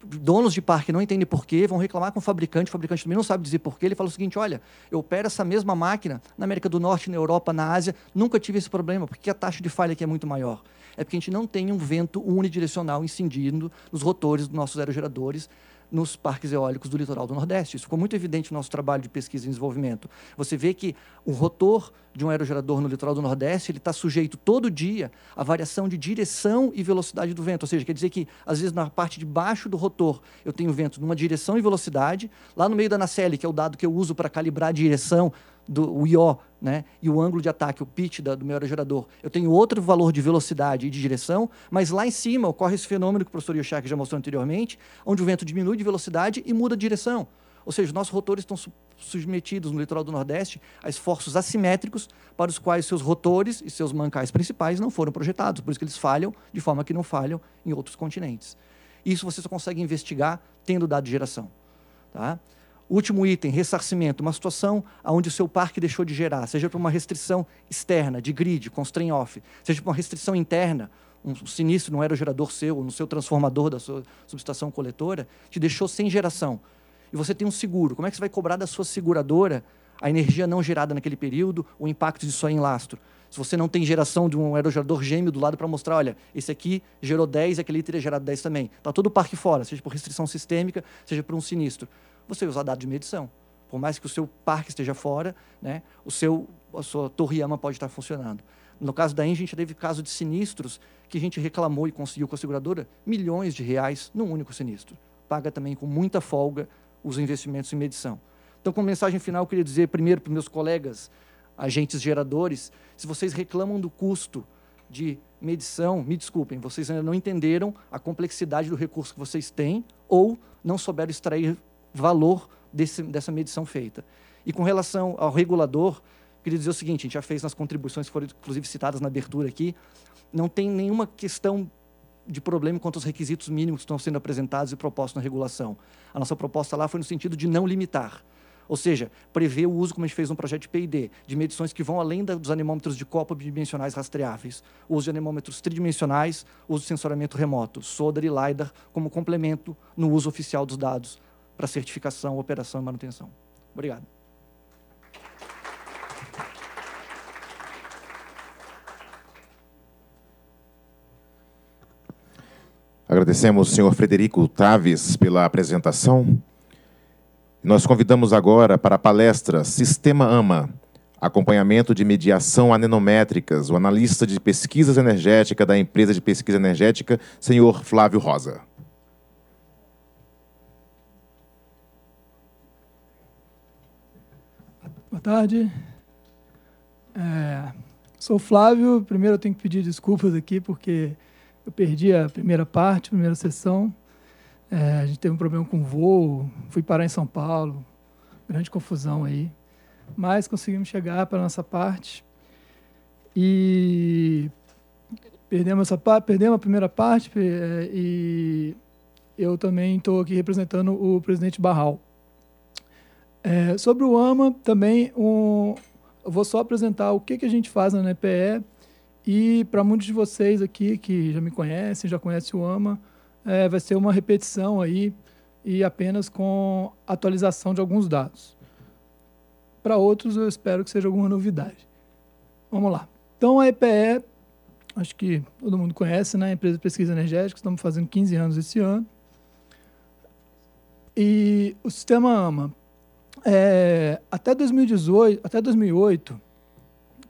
donos de parque não entendem porquê, vão reclamar com o fabricante, o fabricante também não sabe dizer porquê, ele fala o seguinte, olha, eu opero essa mesma máquina na América do Norte, na Europa, na Ásia, nunca tive esse problema, porque a taxa de falha aqui é muito maior é porque a gente não tem um vento unidirecional incidindo nos rotores dos nossos aerogeradores nos parques eólicos do litoral do Nordeste. Isso ficou muito evidente no nosso trabalho de pesquisa e desenvolvimento. Você vê que o rotor de um aerogerador no litoral do Nordeste ele está sujeito todo dia à variação de direção e velocidade do vento. Ou seja, quer dizer que, às vezes, na parte de baixo do rotor, eu tenho vento numa direção e velocidade. Lá no meio da nacelle, que é o dado que eu uso para calibrar a direção do o IO né, e o ângulo de ataque, o pitch da, do meu aerogerador, eu tenho outro valor de velocidade e de direção, mas lá em cima ocorre esse fenômeno que o professor Yoshaki já mostrou anteriormente, onde o vento diminui de velocidade e muda de direção. Ou seja, nossos rotores estão su submetidos no litoral do Nordeste a esforços assimétricos para os quais seus rotores e seus mancais principais não foram projetados, por isso que eles falham de forma que não falham em outros continentes. Isso você só consegue investigar tendo dado de geração. Tá? Último item, ressarcimento, uma situação onde o seu parque deixou de gerar, seja por uma restrição externa, de grid, constraint off, seja por uma restrição interna, um sinistro no aerogerador seu, no seu transformador da sua subestação coletora, te deixou sem geração. E você tem um seguro. Como é que você vai cobrar da sua seguradora a energia não gerada naquele período, o impacto disso aí em lastro? Se você não tem geração de um aerogerador gêmeo do lado para mostrar, olha, esse aqui gerou 10, aquele teria gerado 10 também. Está todo o parque fora, seja por restrição sistêmica, seja por um sinistro você usar dados de medição. Por mais que o seu parque esteja fora, né, o seu, a sua torre-ama pode estar funcionando. No caso da Engie, a gente teve caso de sinistros que a gente reclamou e conseguiu com a seguradora milhões de reais num único sinistro. Paga também com muita folga os investimentos em medição. Então, como mensagem final, eu queria dizer primeiro para meus colegas agentes geradores, se vocês reclamam do custo de medição, me desculpem, vocês ainda não entenderam a complexidade do recurso que vocês têm ou não souberam extrair valor desse, dessa medição feita. E com relação ao regulador, queria dizer o seguinte: a gente já fez nas contribuições que foram inclusive citadas na abertura aqui, não tem nenhuma questão de problema quanto aos requisitos mínimos que estão sendo apresentados e propostos na regulação. A nossa proposta lá foi no sentido de não limitar. Ou seja, prever o uso, como a gente fez no projeto de PID, de medições que vão além da, dos anemômetros de copa bidimensionais rastreáveis, o uso de anemômetros tridimensionais, uso de sensoramento remoto, SODAR e LIDAR, como complemento no uso oficial dos dados para certificação, operação e manutenção. Obrigado.
Agradecemos o senhor Frederico Taves pela apresentação. Nós convidamos agora para a palestra Sistema AMA, acompanhamento de mediação anenométricas, o analista de pesquisas energéticas da empresa de pesquisa energética, senhor Flávio Rosa.
Boa tarde. É, sou Flávio. Primeiro eu tenho que pedir desculpas aqui porque eu perdi a primeira parte, a primeira sessão. É, a gente teve um problema com o voo, fui parar em São Paulo, grande confusão aí. Mas conseguimos chegar para a nossa parte. E perdemos, essa, perdemos a primeira parte é, e eu também estou aqui representando o presidente Barral. É, sobre o AMA, também um, eu vou só apresentar o que, que a gente faz na NPE. E para muitos de vocês aqui que já me conhecem, já conhecem o AMA, é, vai ser uma repetição aí e apenas com atualização de alguns dados. Para outros, eu espero que seja alguma novidade. Vamos lá. Então, a EPE, acho que todo mundo conhece, né? Empresa de Pesquisa Energética, estamos fazendo 15 anos esse ano. E o sistema AMA é, até 2018, até 2008,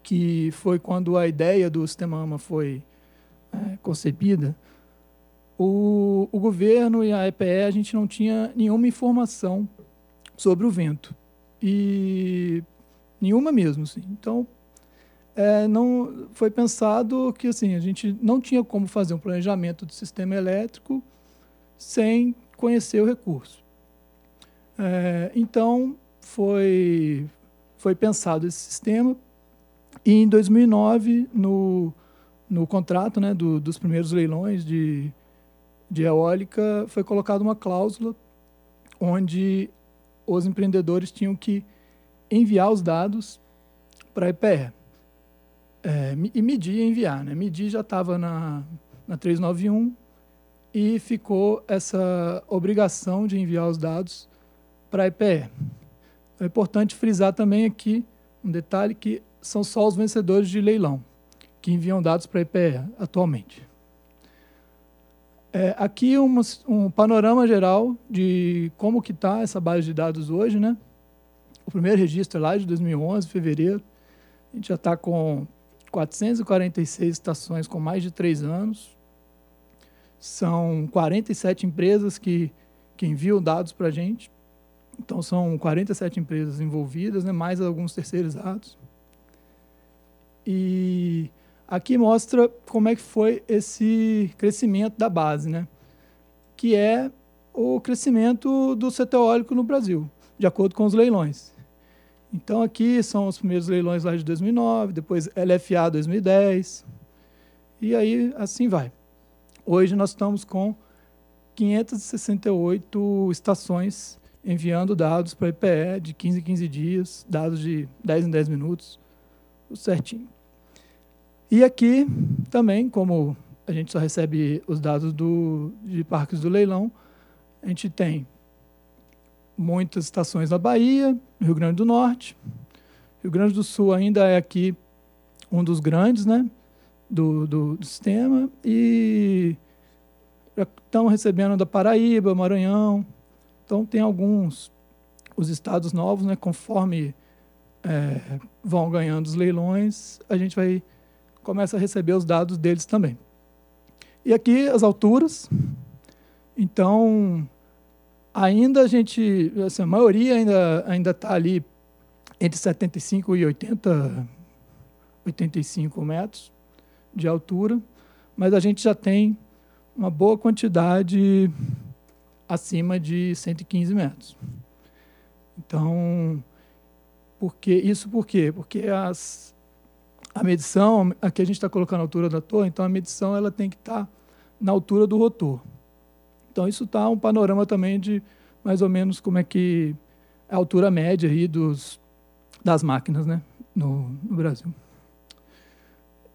que foi quando a ideia do sistema AMA foi é, concebida, o, o, governo e a EPE a gente não tinha nenhuma informação sobre o vento e nenhuma mesmo, assim. então é, não foi pensado que assim a gente não tinha como fazer um planejamento do sistema elétrico sem conhecer o recurso. É, então, foi, foi pensado esse sistema. E em 2009, no, no contrato né, do, dos primeiros leilões de, de eólica, foi colocada uma cláusula onde os empreendedores tinham que enviar os dados para a EPR. É, e medir e enviar. Né? Medir já estava na, na 391 e ficou essa obrigação de enviar os dados para a IPE. É importante frisar também aqui um detalhe que são só os vencedores de leilão que enviam dados para a IPE atualmente. É, aqui um, um panorama geral de como que está essa base de dados hoje, né? O primeiro registro é lá de 2011, fevereiro. A gente já está com 446 estações com mais de três anos. São 47 empresas que, que enviam dados para a gente. Então são 47 empresas envolvidas, né, mais alguns terceirizados. E aqui mostra como é que foi esse crescimento da base, né? Que é o crescimento do setor eólico no Brasil, de acordo com os leilões. Então aqui são os primeiros leilões lá de 2009, depois LFA 2010, e aí assim vai. Hoje nós estamos com 568 estações enviando dados para IPE de 15 em 15 dias, dados de 10 em 10 minutos, tudo certinho. E aqui também, como a gente só recebe os dados do, de parques do leilão, a gente tem muitas estações na Bahia, no Rio Grande do Norte. Rio Grande do Sul ainda é aqui um dos grandes né, do, do, do sistema. E estão recebendo da Paraíba, Maranhão, então, tem alguns, os estados novos, né, conforme é, vão ganhando os leilões, a gente vai começa a receber os dados deles também. E aqui as alturas. Então, ainda a gente, assim, a maioria ainda ainda está ali entre 75 e 80, 85 metros de altura, mas a gente já tem uma boa quantidade acima de 115 metros. Então, porque, isso por quê? Porque as, a medição, aqui a gente está colocando a altura da torre, então a medição ela tem que estar tá na altura do rotor. Então, isso está um panorama também de mais ou menos como é que é a altura média aí dos, das máquinas né, no, no Brasil.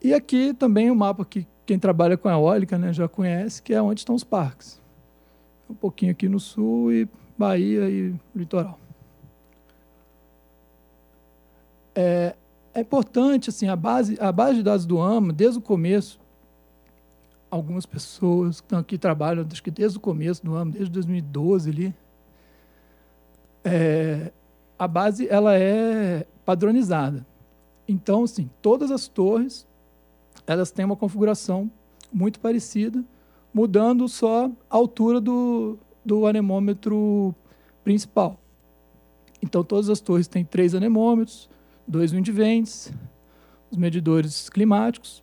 E aqui também o um mapa que quem trabalha com a eólica né, já conhece, que é onde estão os parques um pouquinho aqui no sul e Bahia e litoral. É, é importante, assim, a base, a base de dados do AMA, desde o começo, algumas pessoas que estão aqui trabalham, acho que desde o começo do ano, desde 2012 ali, é, a base ela é padronizada. Então, assim, todas as torres elas têm uma configuração muito parecida mudando só a altura do, do anemômetro principal. Então, todas as torres têm três anemômetros, dois windvanes, os medidores climáticos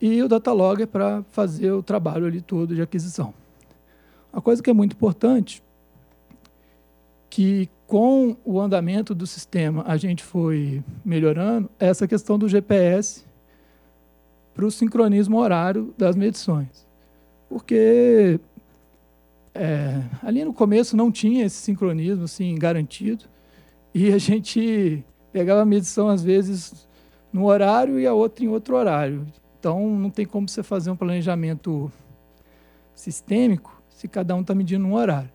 e o data logger é para fazer o trabalho ali todo de aquisição. Uma coisa que é muito importante, que com o andamento do sistema a gente foi melhorando, é essa questão do GPS para o sincronismo horário das medições porque é, ali no começo não tinha esse sincronismo assim, garantido, e a gente pegava a medição às vezes num horário e a outra em outro horário. Então não tem como você fazer um planejamento sistêmico se cada um está medindo um horário.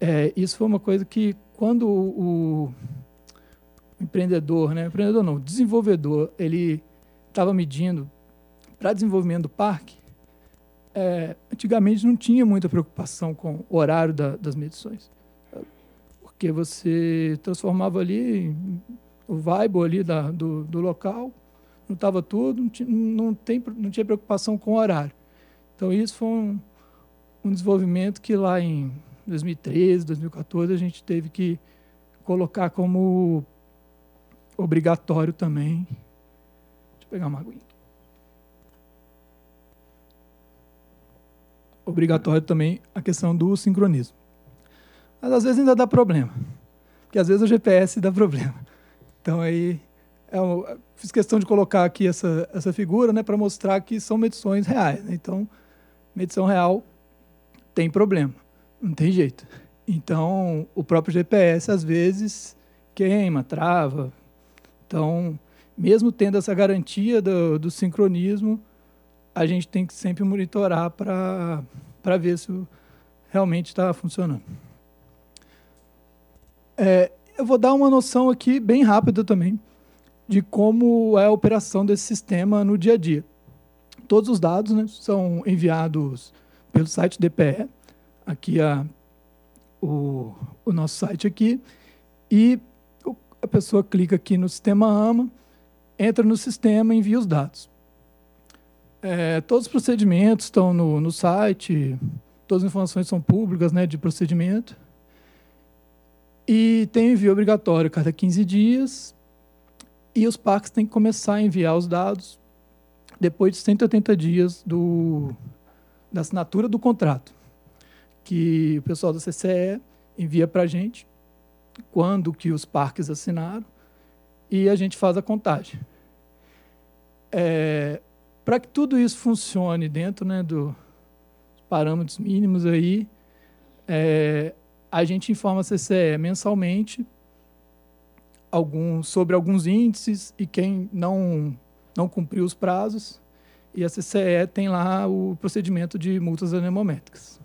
É, isso foi uma coisa que quando o, o empreendedor, né, empreendedor não, desenvolvedor, ele estava medindo para desenvolvimento do parque, é, antigamente não tinha muita preocupação com o horário da, das medições, porque você transformava ali o vibe ali da, do, do local, não estava tudo, não tinha, não, tem, não tinha preocupação com o horário. Então isso foi um, um desenvolvimento que lá em 2013, 2014 a gente teve que colocar como obrigatório também. Deixa eu pegar uma aguinha. obrigatório também a questão do sincronismo. Mas às vezes ainda dá problema, porque às vezes o GPS dá problema. Então aí é fiz questão de colocar aqui essa, essa figura né, para mostrar que são medições reais. Né? Então, medição real tem problema, não tem jeito. Então, o próprio GPS às vezes queima, trava. Então, mesmo tendo essa garantia do, do sincronismo, a gente tem que sempre monitorar para ver se realmente está funcionando. É, eu vou dar uma noção aqui bem rápida também de como é a operação desse sistema no dia a dia. Todos os dados né, são enviados pelo site DPE, aqui a, o, o nosso site aqui, e a pessoa clica aqui no sistema AMA, entra no sistema e envia os dados. É, todos os procedimentos estão no, no site, todas as informações são públicas né, de procedimento. E tem envio obrigatório cada 15 dias. E os parques têm que começar a enviar os dados depois de 180 dias do, da assinatura do contrato, que o pessoal da CCE envia para a gente quando que os parques assinaram e a gente faz a contagem. É, para que tudo isso funcione dentro né, dos parâmetros mínimos aí, é, a gente informa a CCE mensalmente algum, sobre alguns índices e quem não, não cumpriu os prazos. E a CCE tem lá o procedimento de multas anemométricas.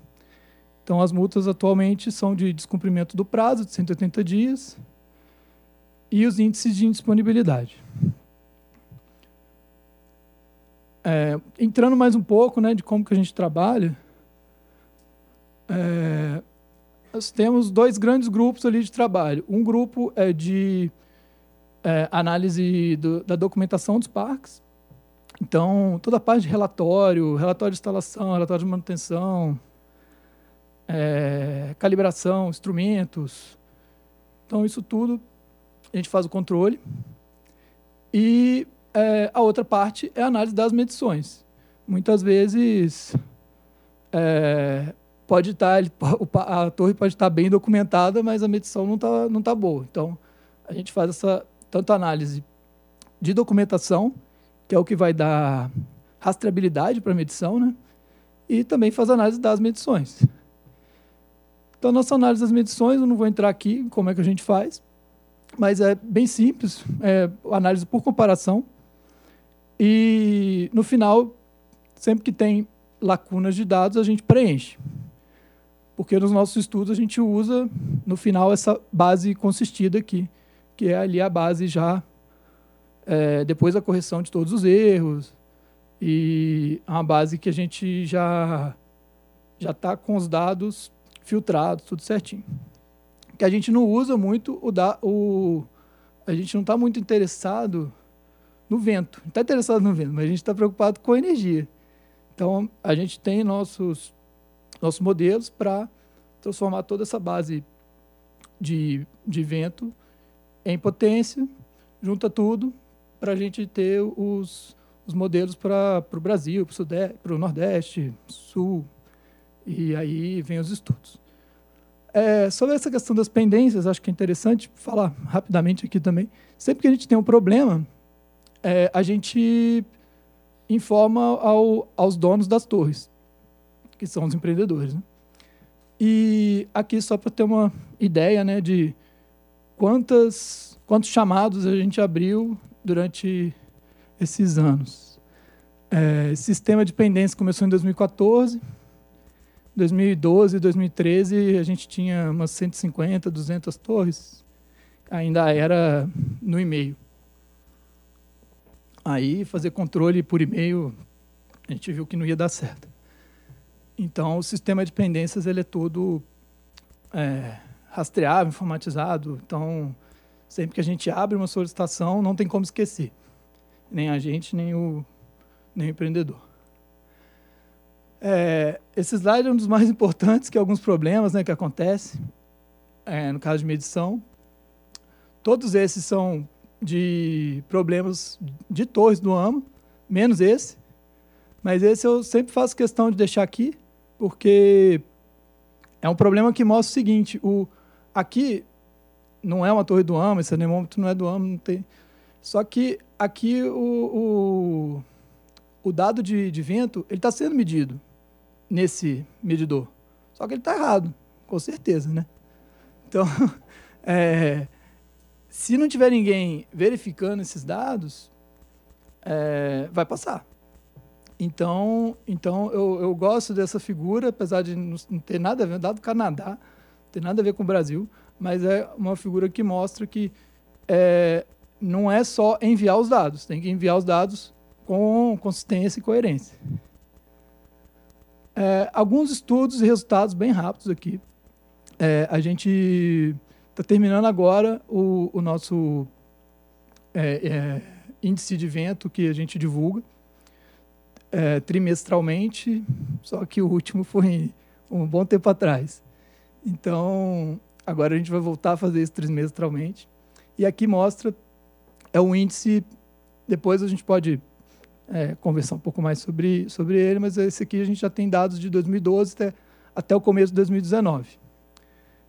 Então, as multas atualmente são de descumprimento do prazo, de 180 dias, e os índices de indisponibilidade. É, entrando mais um pouco né, de como que a gente trabalha, é, nós temos dois grandes grupos ali de trabalho. Um grupo é de é, análise do, da documentação dos parques. Então, toda a parte de relatório, relatório de instalação, relatório de manutenção, é, calibração, instrumentos. Então, isso tudo a gente faz o controle. E é, a outra parte é a análise das medições. Muitas vezes é, pode tá, estar a torre pode estar tá bem documentada, mas a medição não está não tá boa. Então a gente faz essa tanto análise de documentação, que é o que vai dar rastreabilidade para a medição, né? E também faz análise das medições. Então, nossa análise das medições, eu não vou entrar aqui como é que a gente faz, mas é bem simples, é análise por comparação. E no final, sempre que tem lacunas de dados, a gente preenche. Porque nos nossos estudos a gente usa, no final, essa base consistida aqui, que é ali a base já é, depois da correção de todos os erros. E é uma base que a gente já já está com os dados filtrados, tudo certinho. Que a gente não usa muito o, da, o a gente não está muito interessado no vento. Não está interessado no vento, mas a gente está preocupado com a energia. Então, a gente tem nossos, nossos modelos para transformar toda essa base de, de vento em potência, junta tudo para a gente ter os, os modelos para o Brasil, para o Nordeste, Sul, e aí vem os estudos. É, sobre essa questão das pendências, acho que é interessante falar rapidamente aqui também. Sempre que a gente tem um problema, é, a gente informa ao, aos donos das torres, que são os empreendedores. Né? E aqui só para ter uma ideia né, de quantas, quantos chamados a gente abriu durante esses anos. É, sistema de pendência começou em 2014. 2012, 2013, a gente tinha umas 150, 200 torres. Ainda era no e-mail. Aí fazer controle por e-mail, a gente viu que não ia dar certo. Então, o sistema de pendências ele é todo é, rastreável, informatizado. Então, sempre que a gente abre uma solicitação, não tem como esquecer. Nem a gente, nem o, nem o empreendedor. É, esse slide é um dos mais importantes, que é alguns problemas né, que acontecem, é, no caso de medição. Todos esses são de problemas de torres do AMO, menos esse. Mas esse eu sempre faço questão de deixar aqui, porque é um problema que mostra o seguinte: o, aqui não é uma torre do AMO, esse anemômetro não é do AMO, não tem. Só que aqui o, o, o dado de, de vento ele está sendo medido nesse medidor. Só que ele está errado, com certeza, né? Então, é, se não tiver ninguém verificando esses dados, é, vai passar. Então, então eu, eu, gosto dessa figura, apesar de não ter nada a ver, dado do Canadá, não tem nada a ver com o Brasil, mas é uma figura que mostra que é, não é só enviar os dados, tem que enviar os dados com consistência e coerência. É, alguns estudos e resultados bem rápidos aqui. É, a gente Está terminando agora o, o nosso é, é, índice de vento que a gente divulga é, trimestralmente, só que o último foi um bom tempo atrás. Então, agora a gente vai voltar a fazer isso trimestralmente. E aqui mostra, é um índice, depois a gente pode é, conversar um pouco mais sobre, sobre ele, mas esse aqui a gente já tem dados de 2012 até, até o começo de 2019.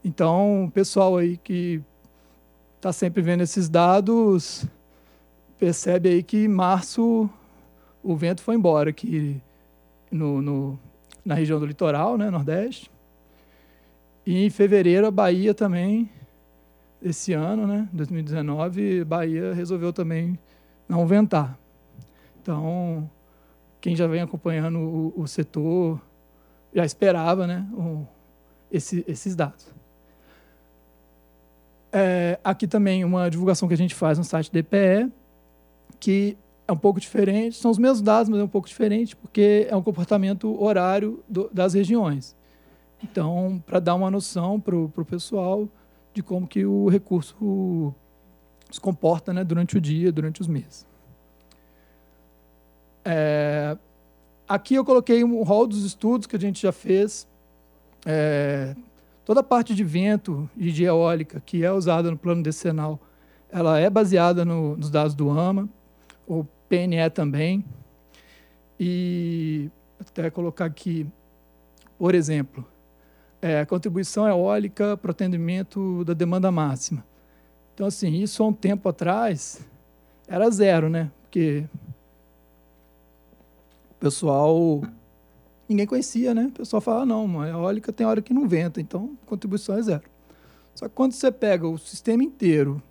Então, pessoal aí que está sempre vendo esses dados, percebe aí que em março o vento foi embora aqui no, no, na região do litoral, né, Nordeste. E em fevereiro a Bahia também, esse ano, né, 2019, Bahia resolveu também não ventar. Então, quem já vem acompanhando o, o setor já esperava né, o, esse, esses dados. É, aqui também uma divulgação que a gente faz no site DPE, que é um pouco diferente, são os mesmos dados, mas é um pouco diferente, porque é um comportamento horário do, das regiões. Então, para dar uma noção para o pessoal de como que o recurso se comporta né, durante o dia, durante os meses. É, aqui eu coloquei um rol dos estudos que a gente já fez, é, Toda a parte de vento e de eólica que é usada no plano decenal, ela é baseada no, nos dados do AMA, o PNE também. E até colocar aqui, por exemplo, é, contribuição eólica para o atendimento da demanda máxima. Então, assim, isso há um tempo atrás era zero, né? Porque o pessoal ninguém conhecia, né? O pessoal fala, ah, não, mas a eólica tem hora que não venta, então contribuição é zero. Só que quando você pega o sistema inteiro,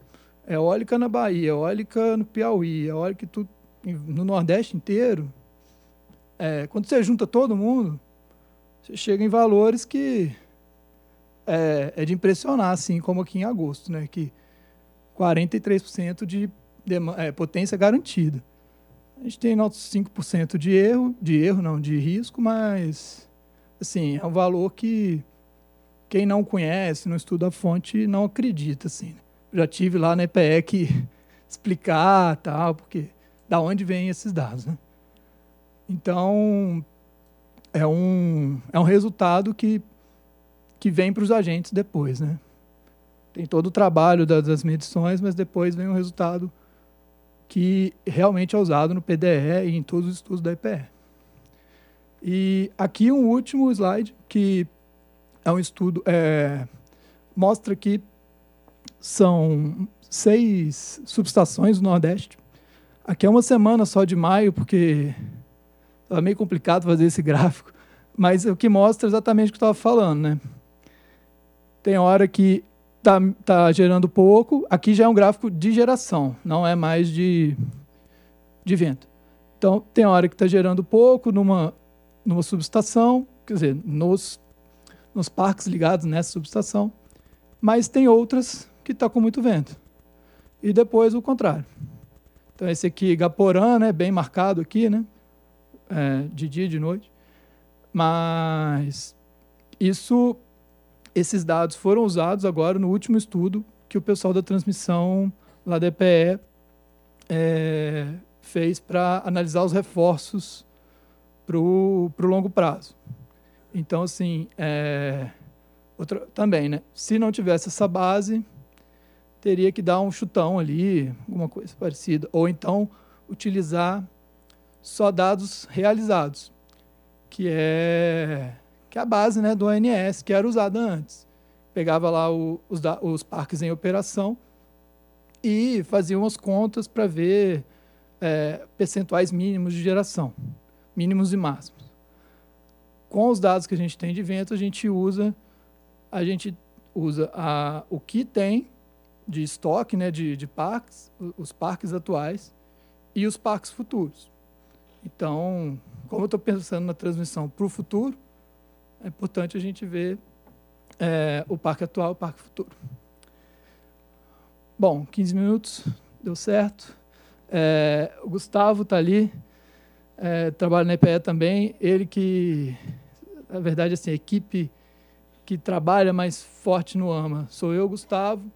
eólica na Bahia, eólica no Piauí, eólica tudo, no Nordeste inteiro, é, quando você junta todo mundo, você chega em valores que é, é de impressionar, assim, como aqui em agosto, né? Que 43% de é, potência garantida a gente tem nosso 5% de erro, de erro não, de risco, mas assim, é um valor que quem não conhece, não estuda a fonte, não acredita assim. Já tive lá na EPE que explicar, tal, porque da onde vêm esses dados, né? Então, é um, é um resultado que, que vem para os agentes depois, né? Tem todo o trabalho das, medições, mas depois vem o resultado que realmente é usado no PDE e em todos os estudos da EPR. E aqui um último slide que é um estudo é, mostra que são seis subestações do Nordeste. Aqui é uma semana só de maio, porque estava tá meio complicado fazer esse gráfico, mas é o que mostra exatamente o que eu estava falando, né? Tem hora que está tá gerando pouco. Aqui já é um gráfico de geração, não é mais de, de vento Então, tem hora que está gerando pouco numa, numa subestação, quer dizer, nos, nos parques ligados nessa subestação, mas tem outras que está com muito vento. E depois o contrário. Então, esse aqui, Gaporã, né, bem marcado aqui, né, é, de dia e de noite. Mas isso esses dados foram usados agora no último estudo que o pessoal da transmissão lá da EPE é, fez para analisar os reforços para o longo prazo. Então, assim, é, outra, também, né? Se não tivesse essa base, teria que dar um chutão ali, alguma coisa parecida. Ou então, utilizar só dados realizados, que é que é a base né, do ANS, que era usada antes. Pegava lá o, os, os, parques em operação e fazia umas contas para ver é, percentuais mínimos de geração, mínimos e máximos. Com os dados que a gente tem de vento, a gente usa a gente usa a, o que tem de estoque né, de, de parques, os parques atuais e os parques futuros. Então, como eu estou pensando na transmissão para o futuro, é importante a gente ver é, o parque atual e o parque futuro. Bom, 15 minutos, deu certo. É, o Gustavo está ali, é, trabalha na IPE também. Ele que, na verdade, assim, a equipe que trabalha mais forte no AMA sou eu, Gustavo.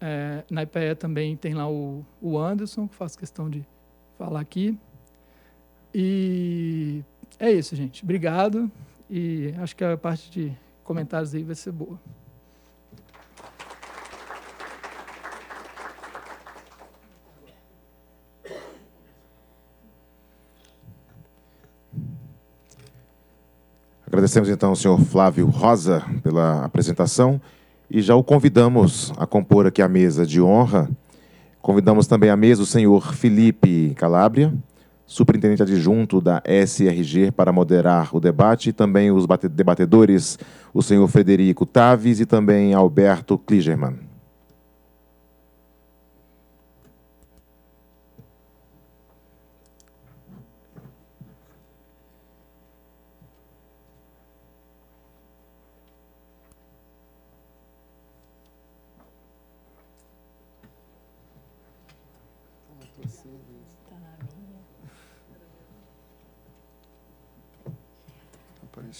É, na IPE também tem lá o, o Anderson, que faço questão de falar aqui. E é isso, gente. Obrigado. E acho que a parte de comentários aí vai ser boa.
Agradecemos então ao senhor Flávio Rosa pela apresentação e já o convidamos a compor aqui a mesa de honra. Convidamos também à mesa o senhor Felipe Calabria, superintendente adjunto da SRG, para moderar o debate, e também os debatedores, o senhor Frederico Taves e também Alberto Kligerman.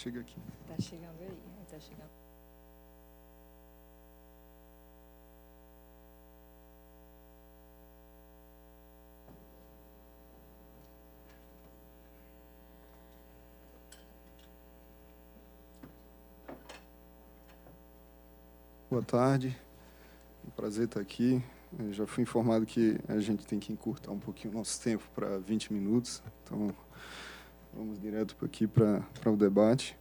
chega aqui.
Está chegando aí, está chegando.
Boa tarde, é um prazer estar aqui. Eu já fui informado que a gente tem que encurtar um pouquinho o nosso tempo para 20 minutos, então Vamos direto aqui para o debate.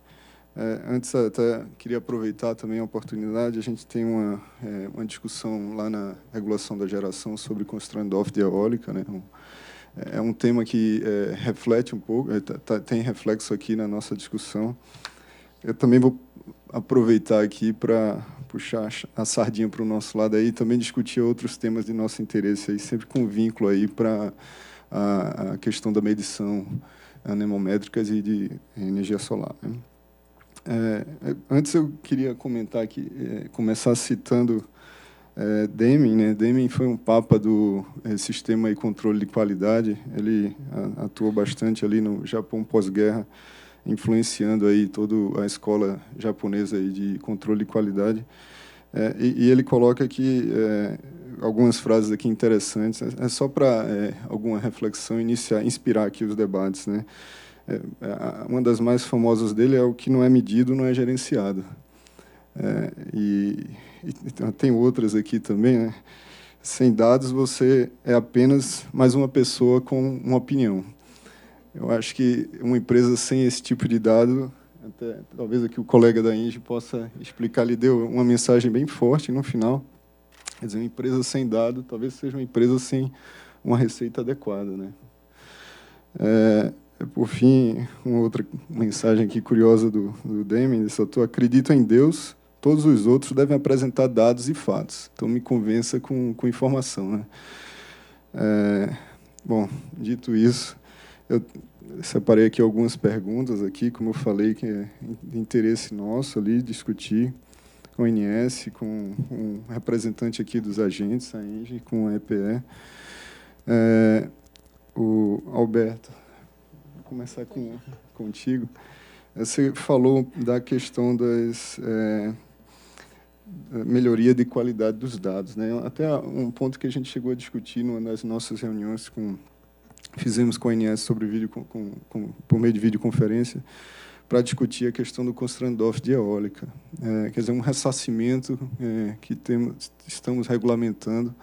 É, antes, até queria aproveitar também a oportunidade. A gente tem uma, é, uma discussão lá na regulação da geração sobre construindo off de eólica. Né? Um, então, é, é um tema que é, reflete um pouco, é, tá, tá, tem reflexo aqui na nossa discussão. Eu também vou aproveitar aqui para puxar a sardinha para o nosso lado aí e também discutir outros temas de nosso interesse aí, sempre com vínculo aí para a, a questão da medição anemométricas e de energia solar. Né? É, é antes eu queria comentar aqui, é, começar citando é, Deming. Né? Deming foi um papa do é, sistema e controle de qualidade. Ele a, atuou bastante ali no Japão pós-guerra, influenciando aí toda a escola japonesa aí de controle de qualidade. É, e, e, ele coloca que é, algumas frases aqui interessantes. É, é só para é, alguma reflexão iniciar, inspirar aqui os debates, né? É, é uma das mais famosas dele é o que não é medido não é gerenciado. É, e, e, então, tem outras aqui também, né? Sem dados você é apenas mais uma pessoa com uma opinião. Eu acho que uma empresa sem esse tipo de dado, até, talvez aqui o colega da Inge possa explicar, ele deu uma mensagem bem forte no final Quer dizer, uma empresa sem dado talvez seja uma empresa sem uma receita adequada. Né? É, por fim, uma outra mensagem aqui curiosa do, do Deming, só eu acredito em Deus, todos os outros devem apresentar dados e fatos. Então, me convença com, com informação. Né? É, bom, dito isso, eu separei aqui algumas perguntas aqui, como eu falei, que é interesse nosso ali discutir com o com um representante aqui dos agentes, a Engie, com a EPE. É, o Alberto, vou começar com, contigo. Você falou da questão das é, melhoria de qualidade dos dados, né? Até um ponto que a gente chegou a discutir numa das nossas reuniões com fizemos com a ANS sobre vídeo com, com, com, por meio de videoconferência para discutir a questão do constrangedor de eólica. É, quer dizer, um ressacimento é, que temos, estamos regulamentando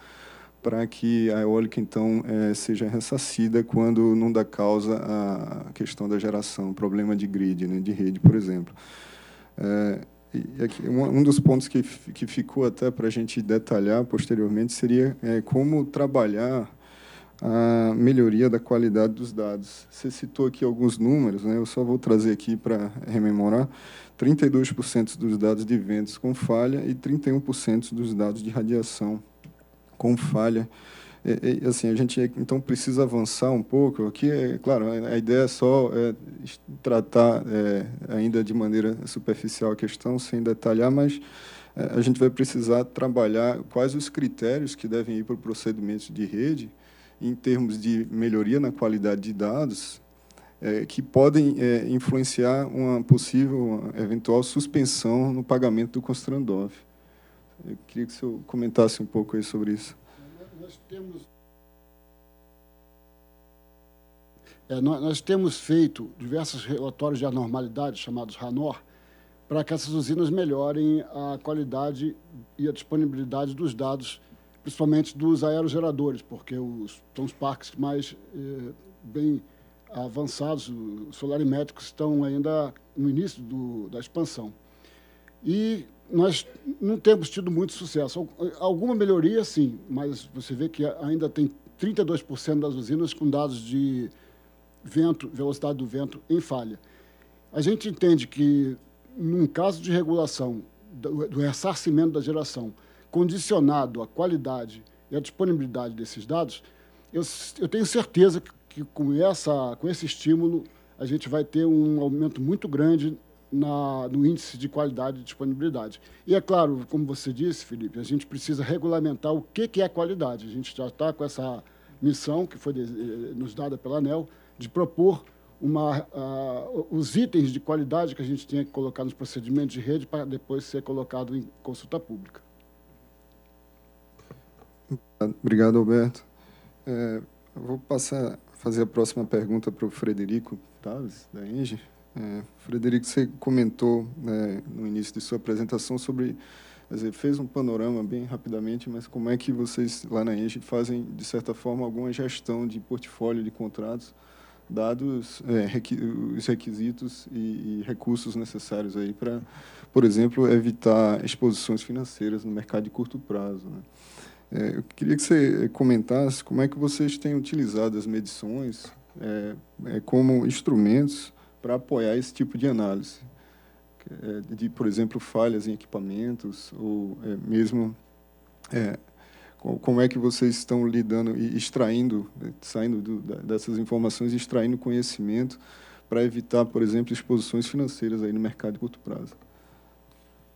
para que a eólica, então, é, seja ressacida quando não dá causa à questão da geração, problema de grid, né, de rede, por exemplo. É, aqui, um, um dos pontos que, que ficou até para a gente detalhar posteriormente seria é, como trabalhar a melhoria da qualidade dos dados. Você citou aqui alguns números, né? eu só vou trazer aqui para rememorar. 32% dos dados de ventos com falha e 31% dos dados de radiação com falha. E, assim, a gente então precisa avançar um pouco. Aqui, é claro, a ideia é só é, tratar é, ainda de maneira superficial a questão, sem detalhar, mas é, a gente vai precisar trabalhar quais os critérios que devem ir para o procedimento de rede, em termos de melhoria na qualidade de dados é, que podem é, influenciar uma possível, uma eventual suspensão no pagamento do Constrandov. Eu queria que o senhor comentasse um pouco aí sobre isso.
Nós temos, é, nós, nós temos feito diversos relatórios de anormalidade, chamados RANOR, para que essas usinas melhorem a qualidade e a disponibilidade dos dados principalmente dos aerogeradores, porque os, são os parques mais eh, bem avançados, os solarimétricos estão ainda no início do, da expansão. E nós não temos tido muito sucesso. Eh, alguma melhoria, sim, mas você vê que ainda tem 32% das usinas com dados de vento, velocidade do vento em falha. A gente entende que, num caso de regulação, do, do ressarcimento da geração, condicionado à qualidade e à disponibilidade desses dados, eu, eu tenho certeza que, que com, essa, com esse estímulo a gente vai ter um aumento muito grande na, no índice de qualidade e disponibilidade. E é claro, como você disse, Felipe, a gente precisa regulamentar o que, que é qualidade. A gente já está com essa missão que foi eh, nos dada pela ANEL de propor uma, uh, os itens de qualidade que a gente tinha que colocar nos procedimentos de rede para depois ser colocado em consulta pública.
Obrigado, Alberto.
É, vou passar
fazer a próxima pergunta para o Frederico Taves, da Enge. É, Frederico, você comentou né, no início de sua apresentação sobre. Dizer, fez um panorama bem rapidamente, mas como é que vocês lá na Enge fazem, de certa forma, alguma gestão de portfólio de contratos, dados é, requ os requisitos e, e recursos necessários aí para, por exemplo, evitar exposições financeiras no mercado de curto prazo? Né? É, eu queria que você comentasse como é que vocês têm utilizado as medições é, é como instrumentos para apoiar esse tipo de análise, é de, por exemplo, falhas em equipamentos ou é, mesmo como é que vocês estão lidando e extraindo, saindo do, dessas informações, extraindo conhecimento para evitar, por exemplo, exposições financeiras aí no mercado de curto
prazo?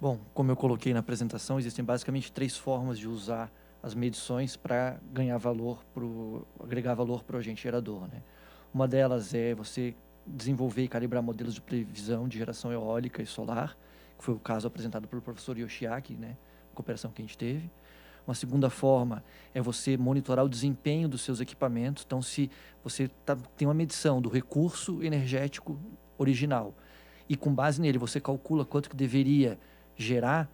Bom, como eu coloquei na apresentação, existem basicamente três formas de usar as medições para ganhar valor, para agregar valor para o agente gerador. Né? Uma delas é você desenvolver e calibrar modelos de previsão de geração eólica e solar, que foi o caso apresentado pelo professor Yoshiaki, né, cooperação que a gente teve. Uma segunda forma é você monitorar o desempenho dos seus equipamentos. Então, se você tá, tem uma medição do recurso energético original e com base nele você calcula quanto que deveria gerar,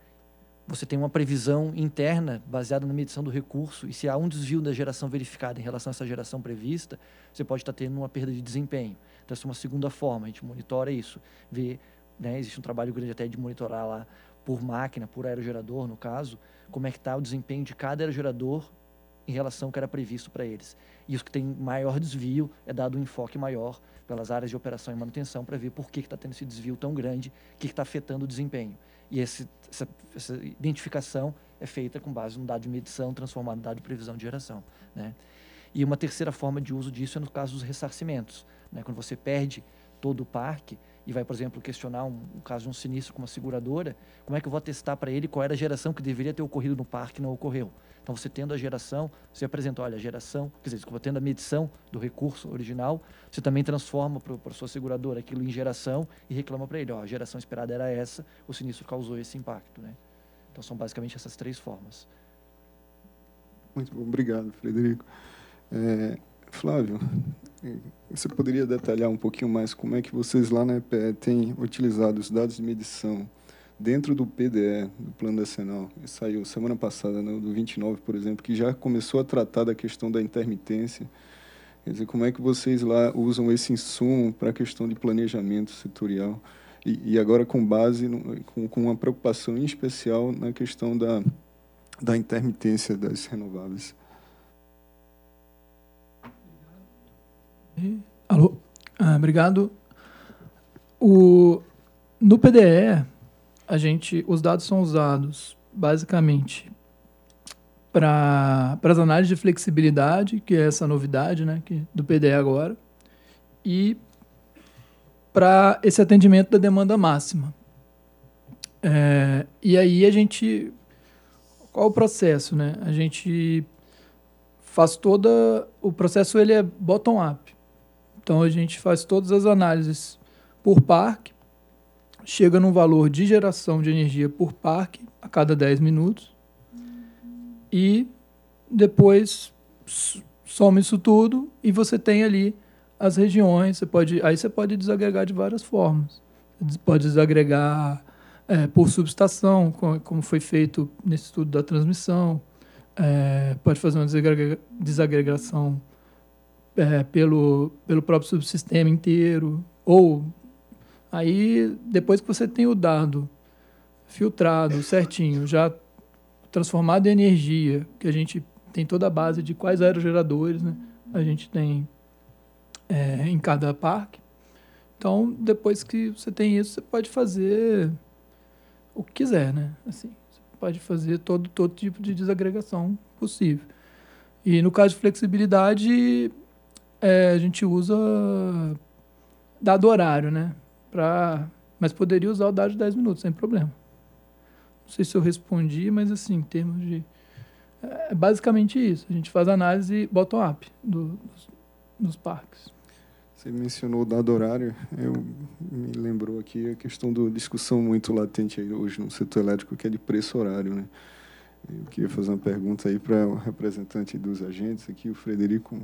você tem uma previsão interna baseada na medição do recurso, e se há um desvio da geração verificada em relação a essa geração prevista, você pode estar tendo uma perda de desempenho. Então, essa é uma segunda forma, a gente monitora isso. Vê, né, existe um trabalho grande até de monitorar lá por máquina, por aerogerador, no caso, como é que está o desempenho de cada aerogerador em relação ao que era previsto para eles. E os que têm maior desvio é dado um enfoque maior pelas áreas de operação e manutenção para ver por que está tendo esse desvio tão grande, o que está afetando o desempenho. E esse, essa, essa, identificação é feita com base num dado de medição transformado em dado de previsão de geração. Né? E uma terceira forma de uso disso é no caso dos ressarcimentos. Né? Quando você perde todo o parque, e vai, por exemplo, questionar um, um caso de um sinistro com uma seguradora, como é que eu vou atestar para ele qual era a geração que deveria ter ocorrido no parque e não ocorreu? Então, você tendo a geração, você apresenta, olha, a geração, quer dizer, desculpa, tendo a medição do recurso original, você também transforma para a sua seguradora aquilo em geração e reclama para ele, ó, a geração esperada era essa, o sinistro causou esse impacto, né? Então, são basicamente essas três formas.
Muito bom, obrigado, Frederico. É... Flávio, você poderia detalhar um pouquinho mais como é que vocês lá na EPE têm utilizado os dados de medição dentro do PDE, do Plano Decenal? Saiu semana passada, né, do 29, por exemplo, que já começou a tratar da questão da intermitência. Quer dizer, como é que vocês lá usam esse insumo para a questão de planejamento setorial? E, e agora com base, no, com, com, uma preocupação em especial na questão da, da intermitência das renováveis.
Alô? Ah, obrigado. O, no PDE, a gente, os dados são usados basicamente para as análises de flexibilidade, que é essa novidade né, que, do PDE agora, e para esse atendimento da demanda máxima. É, e aí a gente. Qual o processo? Né? A gente faz toda. O processo ele é bottom-up. Então a gente faz todas as análises por parque, chega num valor de geração de energia por parque a cada 10 minutos e depois soma isso tudo e você tem ali as regiões, você pode, aí você pode desagregar de várias formas. Você pode desagregar é, por subestação, como foi feito nesse estudo da transmissão, é, pode fazer uma desagrega, desagregação é, pelo, pelo próprio subsistema inteiro. Ou aí, depois que você tem o dado filtrado certinho, já transformado em energia, que a gente tem toda a base de quais aerogeradores né, a gente tem é, em cada parque. Então, depois que você tem isso, você pode fazer o que quiser, né? Assim, você pode fazer todo, todo tipo de desagregação possível. E no caso de flexibilidade, é, a gente usa dado horário, né? Pra, mas poderia usar o dado de 10 minutos, sem problema. Não sei se eu respondi, mas assim, em termos de. É, é basicamente isso. A gente faz análise bottom-up do, dos, dos parques.
Você mencionou o dado horário, eu me lembrou aqui a questão da discussão muito latente hoje no setor elétrico, que é de preço horário, né? Eu queria fazer uma pergunta aí para o representante dos agentes aqui, o Frederico.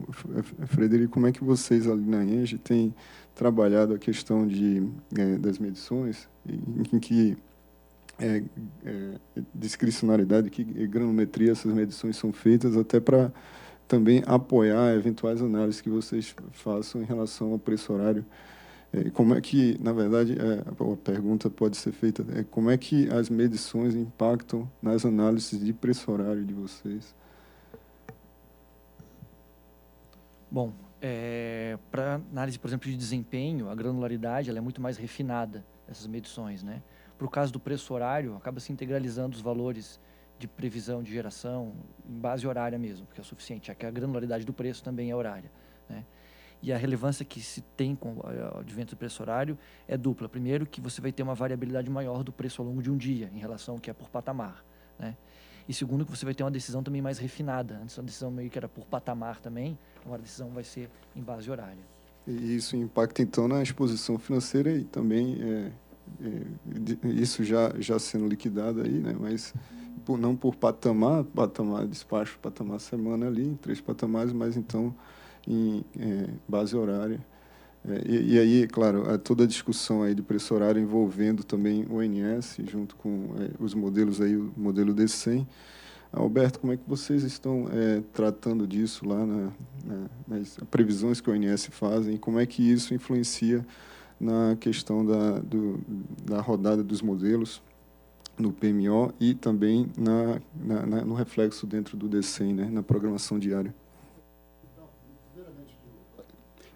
Frederico, como é que vocês ali na ENGE têm trabalhado a questão de, é, das medições, em, em que é, é, que granometria essas medições são feitas, até para também apoiar eventuais análises que vocês façam em relação ao preço horário é, como é que, na verdade, é, a pergunta pode ser feita, é como é que as medições impactam nas análises de preço horário de vocês?
Bom, é, para análise, por exemplo, de desempenho, a granularidade é muito mais refinada, essas medições. Né? Para o caso do preço horário, acaba se integralizando os valores de previsão de geração em base horária mesmo, porque é suficiente, já que a granularidade do preço também é horária. Né? E a relevância que se tem com eh, o advento do preço horário é dupla. Primeiro, que você vai ter uma variabilidade maior do preço ao longo de um dia, em relação ao que é por patamar. Né? E segundo, que você vai ter uma decisão também mais refinada. Antes, uma decisão meio que era por patamar também, agora a decisão vai ser em base horária.
E isso impacta, então, na exposição financeira e também é, é, isso já, já sendo liquidado aí, né? mas por, não por patamar, patamar despacho, patamar semana ali, em três patamares, mas então em é, base horária. É, e, e, aí, claro, toda a discussão aí de preço horário envolvendo também o ONS, junto com é, os modelos aí, o modelo D100. Alberto, como é que vocês estão é, tratando disso lá na, na, nas previsões que o ONS fazem? Como é que isso influencia na questão da, do, da rodada dos modelos no PMO e também na, na, na, no reflexo dentro do
DCEM, né, na programação diária.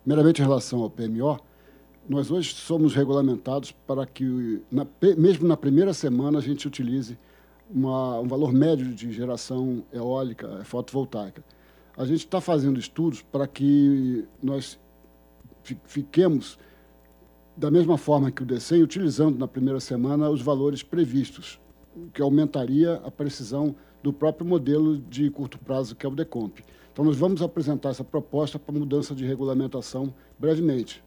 Meramente em relação ao PMO, nós hoje somos regulamentados para que, na, mesmo na primeira semana, a gente utilize uma, um valor médio de geração eólica, fotovoltaica. A gente está fazendo estudos para que nós fiquemos da mesma forma que o DECEM, utilizando na primeira semana os valores previstos, que aumentaria a precisão do próprio modelo de curto prazo, que é o DECOMP. Então, nós vamos apresentar essa proposta para mudança de regulamentação brevemente.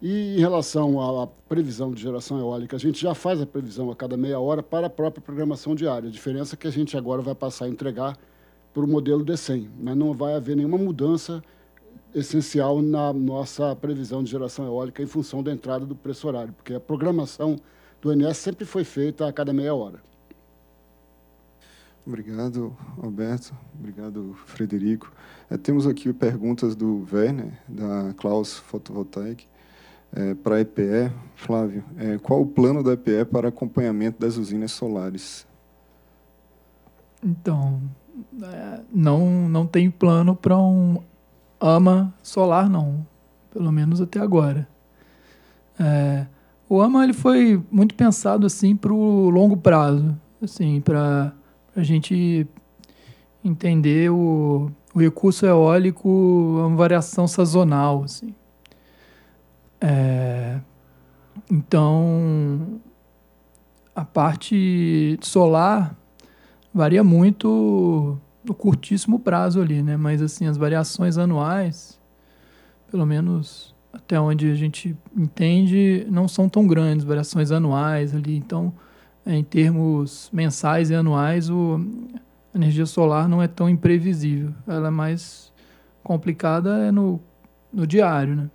E em relação à previsão de geração eólica, a gente já faz a previsão a cada meia hora para a própria programação diária. A diferença é que a gente agora vai passar a entregar para o modelo D100, mas não vai haver nenhuma mudança essencial na nossa previsão de geração eólica em função da entrada do preço horário, porque a programação do NS sempre foi feita a cada meia hora.
Obrigado, Alberto. Obrigado, Frederico. É, temos aqui perguntas do Werner, da Klaus Photovoltaic, é, para a EPE. Flávio, é, qual o plano da EPE para acompanhamento das usinas solares?
Então, é, não, não tem plano para um AMA solar, não. Pelo menos até agora. É, o AMA ele foi muito pensado assim para o longo prazo, assim, para a gente entender o, o recurso eólico, uma variação sazonal. Assim. É, então, a parte solar varia muito no curtíssimo prazo ali, né? Mas assim, as variações anuais, pelo menos até onde a gente entende, não são tão grandes, variações anuais ali, então em termos mensais e anuais, o, a energia solar não é tão imprevisível. Ela é mais complicada é no, no diário, né?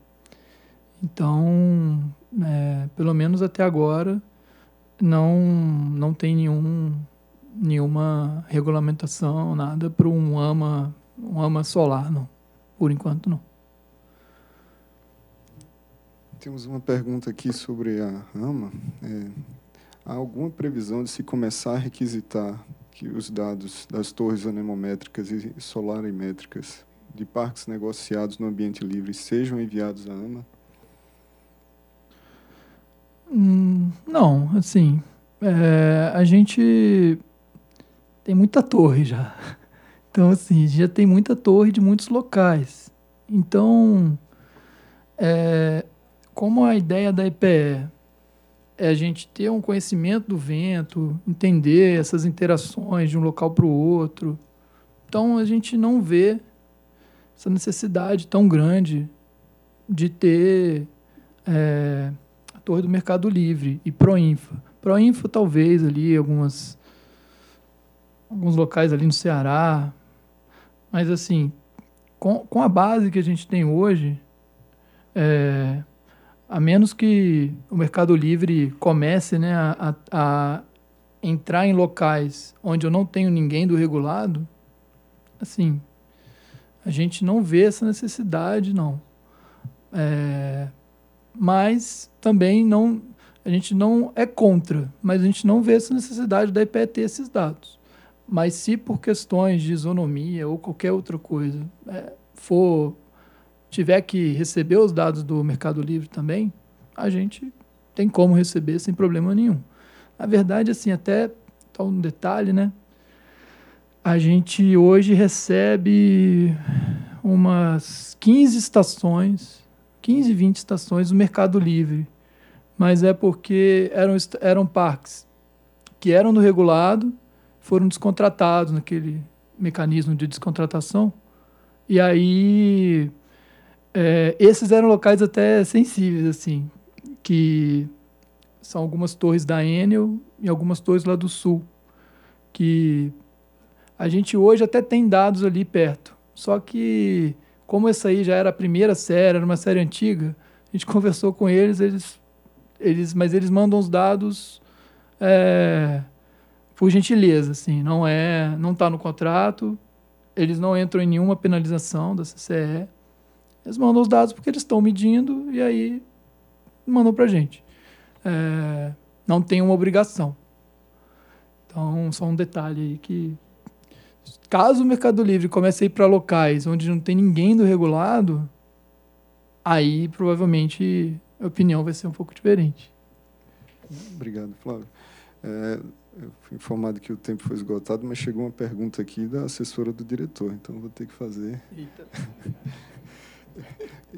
Então, é, pelo menos até agora, não, não tem nenhum, nenhuma regulamentação, nada para um ama, um ama solar, não. Por enquanto, não.
Temos uma pergunta aqui sobre a ama. É... Há alguma previsão de se começar a requisitar que os dados das torres anemométricas e solarimétricas de parques negociados no ambiente livre sejam enviados à AMA?
Hum, não, assim, é, a gente tem muita torre já. Então, assim, já tem muita torre de muitos locais. Então, é, como a ideia da EPE é a gente ter um conhecimento do vento, entender essas interações de um local para o outro. Então a gente não vê essa necessidade tão grande de ter é, a Torre do Mercado Livre e Proinfa. Proinfa talvez ali algumas alguns locais ali no Ceará, mas assim com, com a base que a gente tem hoje é, a menos que o Mercado Livre comece né, a, a entrar em locais onde eu não tenho ninguém do regulado, assim, a gente não vê essa necessidade, não. É, mas também não, a gente não é contra, mas a gente não vê essa necessidade da IPE ter esses dados. Mas se por questões de isonomia ou qualquer outra coisa é, for tiver que receber os dados do Mercado Livre também, a gente tem como receber sem problema nenhum. Na verdade, assim, até tal um detalhe, né? A gente hoje recebe umas 15 estações, 15, 20 estações do Mercado Livre, mas é porque eram, eram parques que eram do regulado, foram descontratados naquele mecanismo de descontratação, e aí é, esses eram locais até sensíveis, assim, que são algumas torres da Enel e algumas torres lá do sul, que a gente hoje até tem dados ali perto. Só que, como essa aí já era a primeira série, era uma série antiga, a gente conversou com eles, eles, eles mas eles mandam os dados é, por gentileza, assim, não é, não está no contrato, eles não entram em nenhuma penalização da CCE. Eles mandam os dados porque eles estão medindo e aí mandam para a gente. É, não tem uma obrigação. Então, só um detalhe aí que caso o Mercado Livre comece a ir para locais onde não tem ninguém do regulado, aí provavelmente a opinião vai ser um pouco diferente.
Obrigado, Flávio. É, eu fui informado que o tempo foi esgotado, mas chegou uma pergunta aqui da assessora do diretor, então vou ter que fazer. Eita.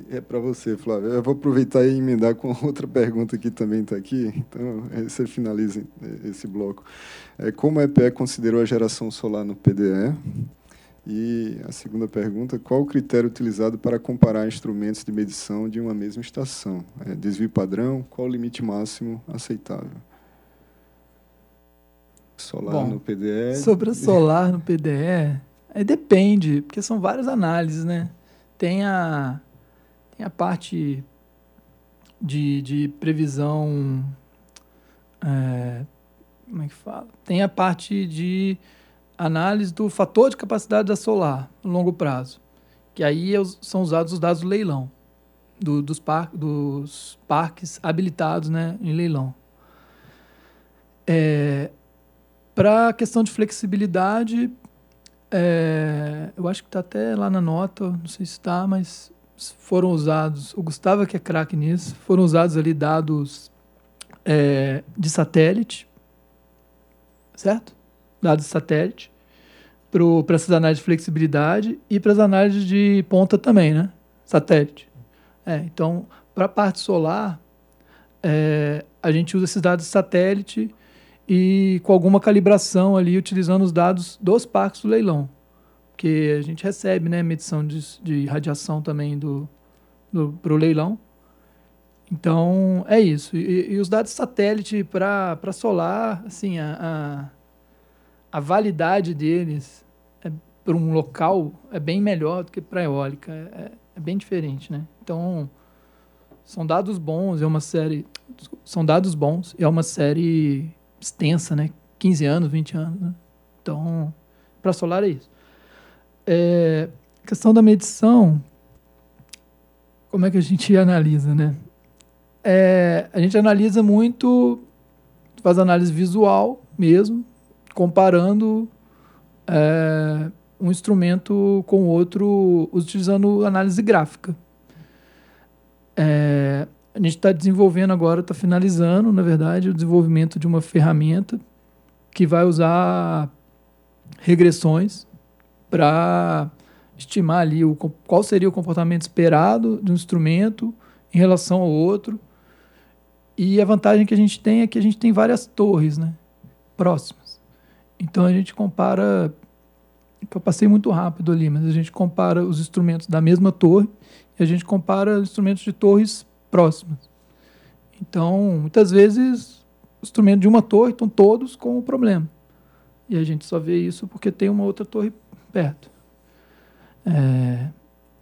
É para você, Flávio. Eu vou aproveitar e emendar com outra pergunta que também está aqui. Então, você finaliza é, esse bloco. É, como a EPE considerou a geração solar no PDE? E a segunda pergunta, qual o critério utilizado para comparar instrumentos de medição de uma mesma estação? É, desvio padrão, qual o limite máximo aceitável? Solar Bom, no PDE... Sobre a solar
no PDE, é, depende, porque são várias análises, né? Tem a, tem a parte de, de previsão. É, como é que fala? Tem a parte de análise do fator de capacidade da solar no longo prazo, que aí é são usados os dados do leilão, do, dos, par, dos parques habilitados né, em leilão. É, Para a questão de flexibilidade, é, eu acho que está até lá na nota, não sei se está, mas foram usados, o Gustavo que é craque nisso, foram usados ali dados é, de satélite, certo? Dados de satélite, para essas análises de flexibilidade e para as análises de ponta também, né? Satélite. É, então, para a parte solar, é, a gente usa esses dados de satélite e com alguma calibração ali, utilizando os dados dos parques do leilão. Porque a gente recebe né, medição de, de radiação também do, do, para o leilão. Então, é isso. E, e os dados satélite para solar, assim, a, a, a validade deles é, para um local é bem melhor do que para eólica. É, é bem diferente, né? Então, são dados bons, é uma série... São dados bons, é uma série extensa, né? 15 anos, 20 anos. Né? Então, para solar é isso. É, questão da medição, como é que a gente analisa, né? É, a gente analisa muito, faz análise visual mesmo, comparando é, um instrumento com outro, utilizando análise gráfica. É, a gente está desenvolvendo agora, está finalizando, na verdade, o desenvolvimento de uma ferramenta que vai usar regressões para estimar ali o, qual seria o comportamento esperado de um instrumento em relação ao outro. E a vantagem que a gente tem é que a gente tem várias torres né, próximas. Então a gente compara. Eu passei muito rápido ali, mas a gente compara os instrumentos da mesma torre e a gente compara instrumentos de torres próximas. Então, muitas vezes, instrumento de uma torre estão todos com o problema. E a gente só vê isso porque tem uma outra torre perto. É,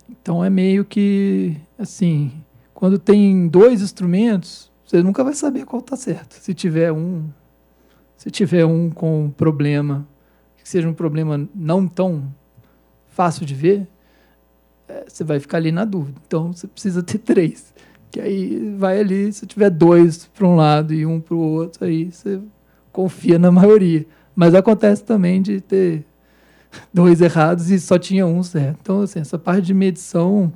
então é meio que assim, quando tem dois instrumentos, você nunca vai saber qual está certo. Se tiver um, se tiver um com problema, que seja um problema não tão fácil de ver, é, você vai ficar ali na dúvida. Então você precisa ter três. Que aí vai ali, se tiver dois para um lado e um para o outro, aí você confia na maioria. Mas acontece também de ter dois errados e só tinha um certo. Então, assim, essa parte de medição,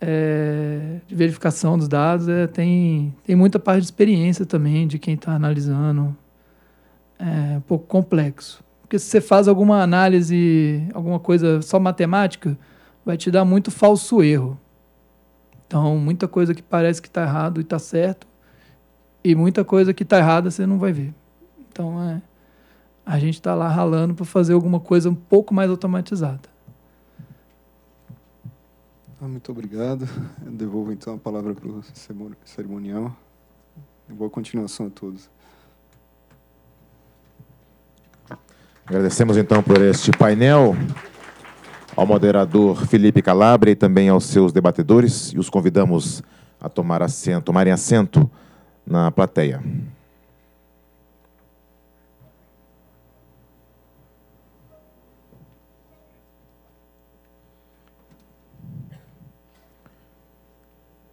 é, de verificação dos dados, é, tem, tem muita parte de experiência também de quem está analisando. É um pouco complexo. Porque se você faz alguma análise, alguma coisa só matemática, vai te dar muito falso erro. Então, muita coisa que parece que está errado e está certo, e muita coisa que está errada você não vai ver. Então, é, a gente está lá ralando para fazer alguma coisa um pouco mais automatizada.
Ah, muito obrigado. Eu devolvo então a palavra para o cerimonial. boa continuação a todos.
Agradecemos então por este painel ao moderador Felipe Calabria e também aos seus debatedores, e os convidamos a tomar assento, tomarem assento na plateia.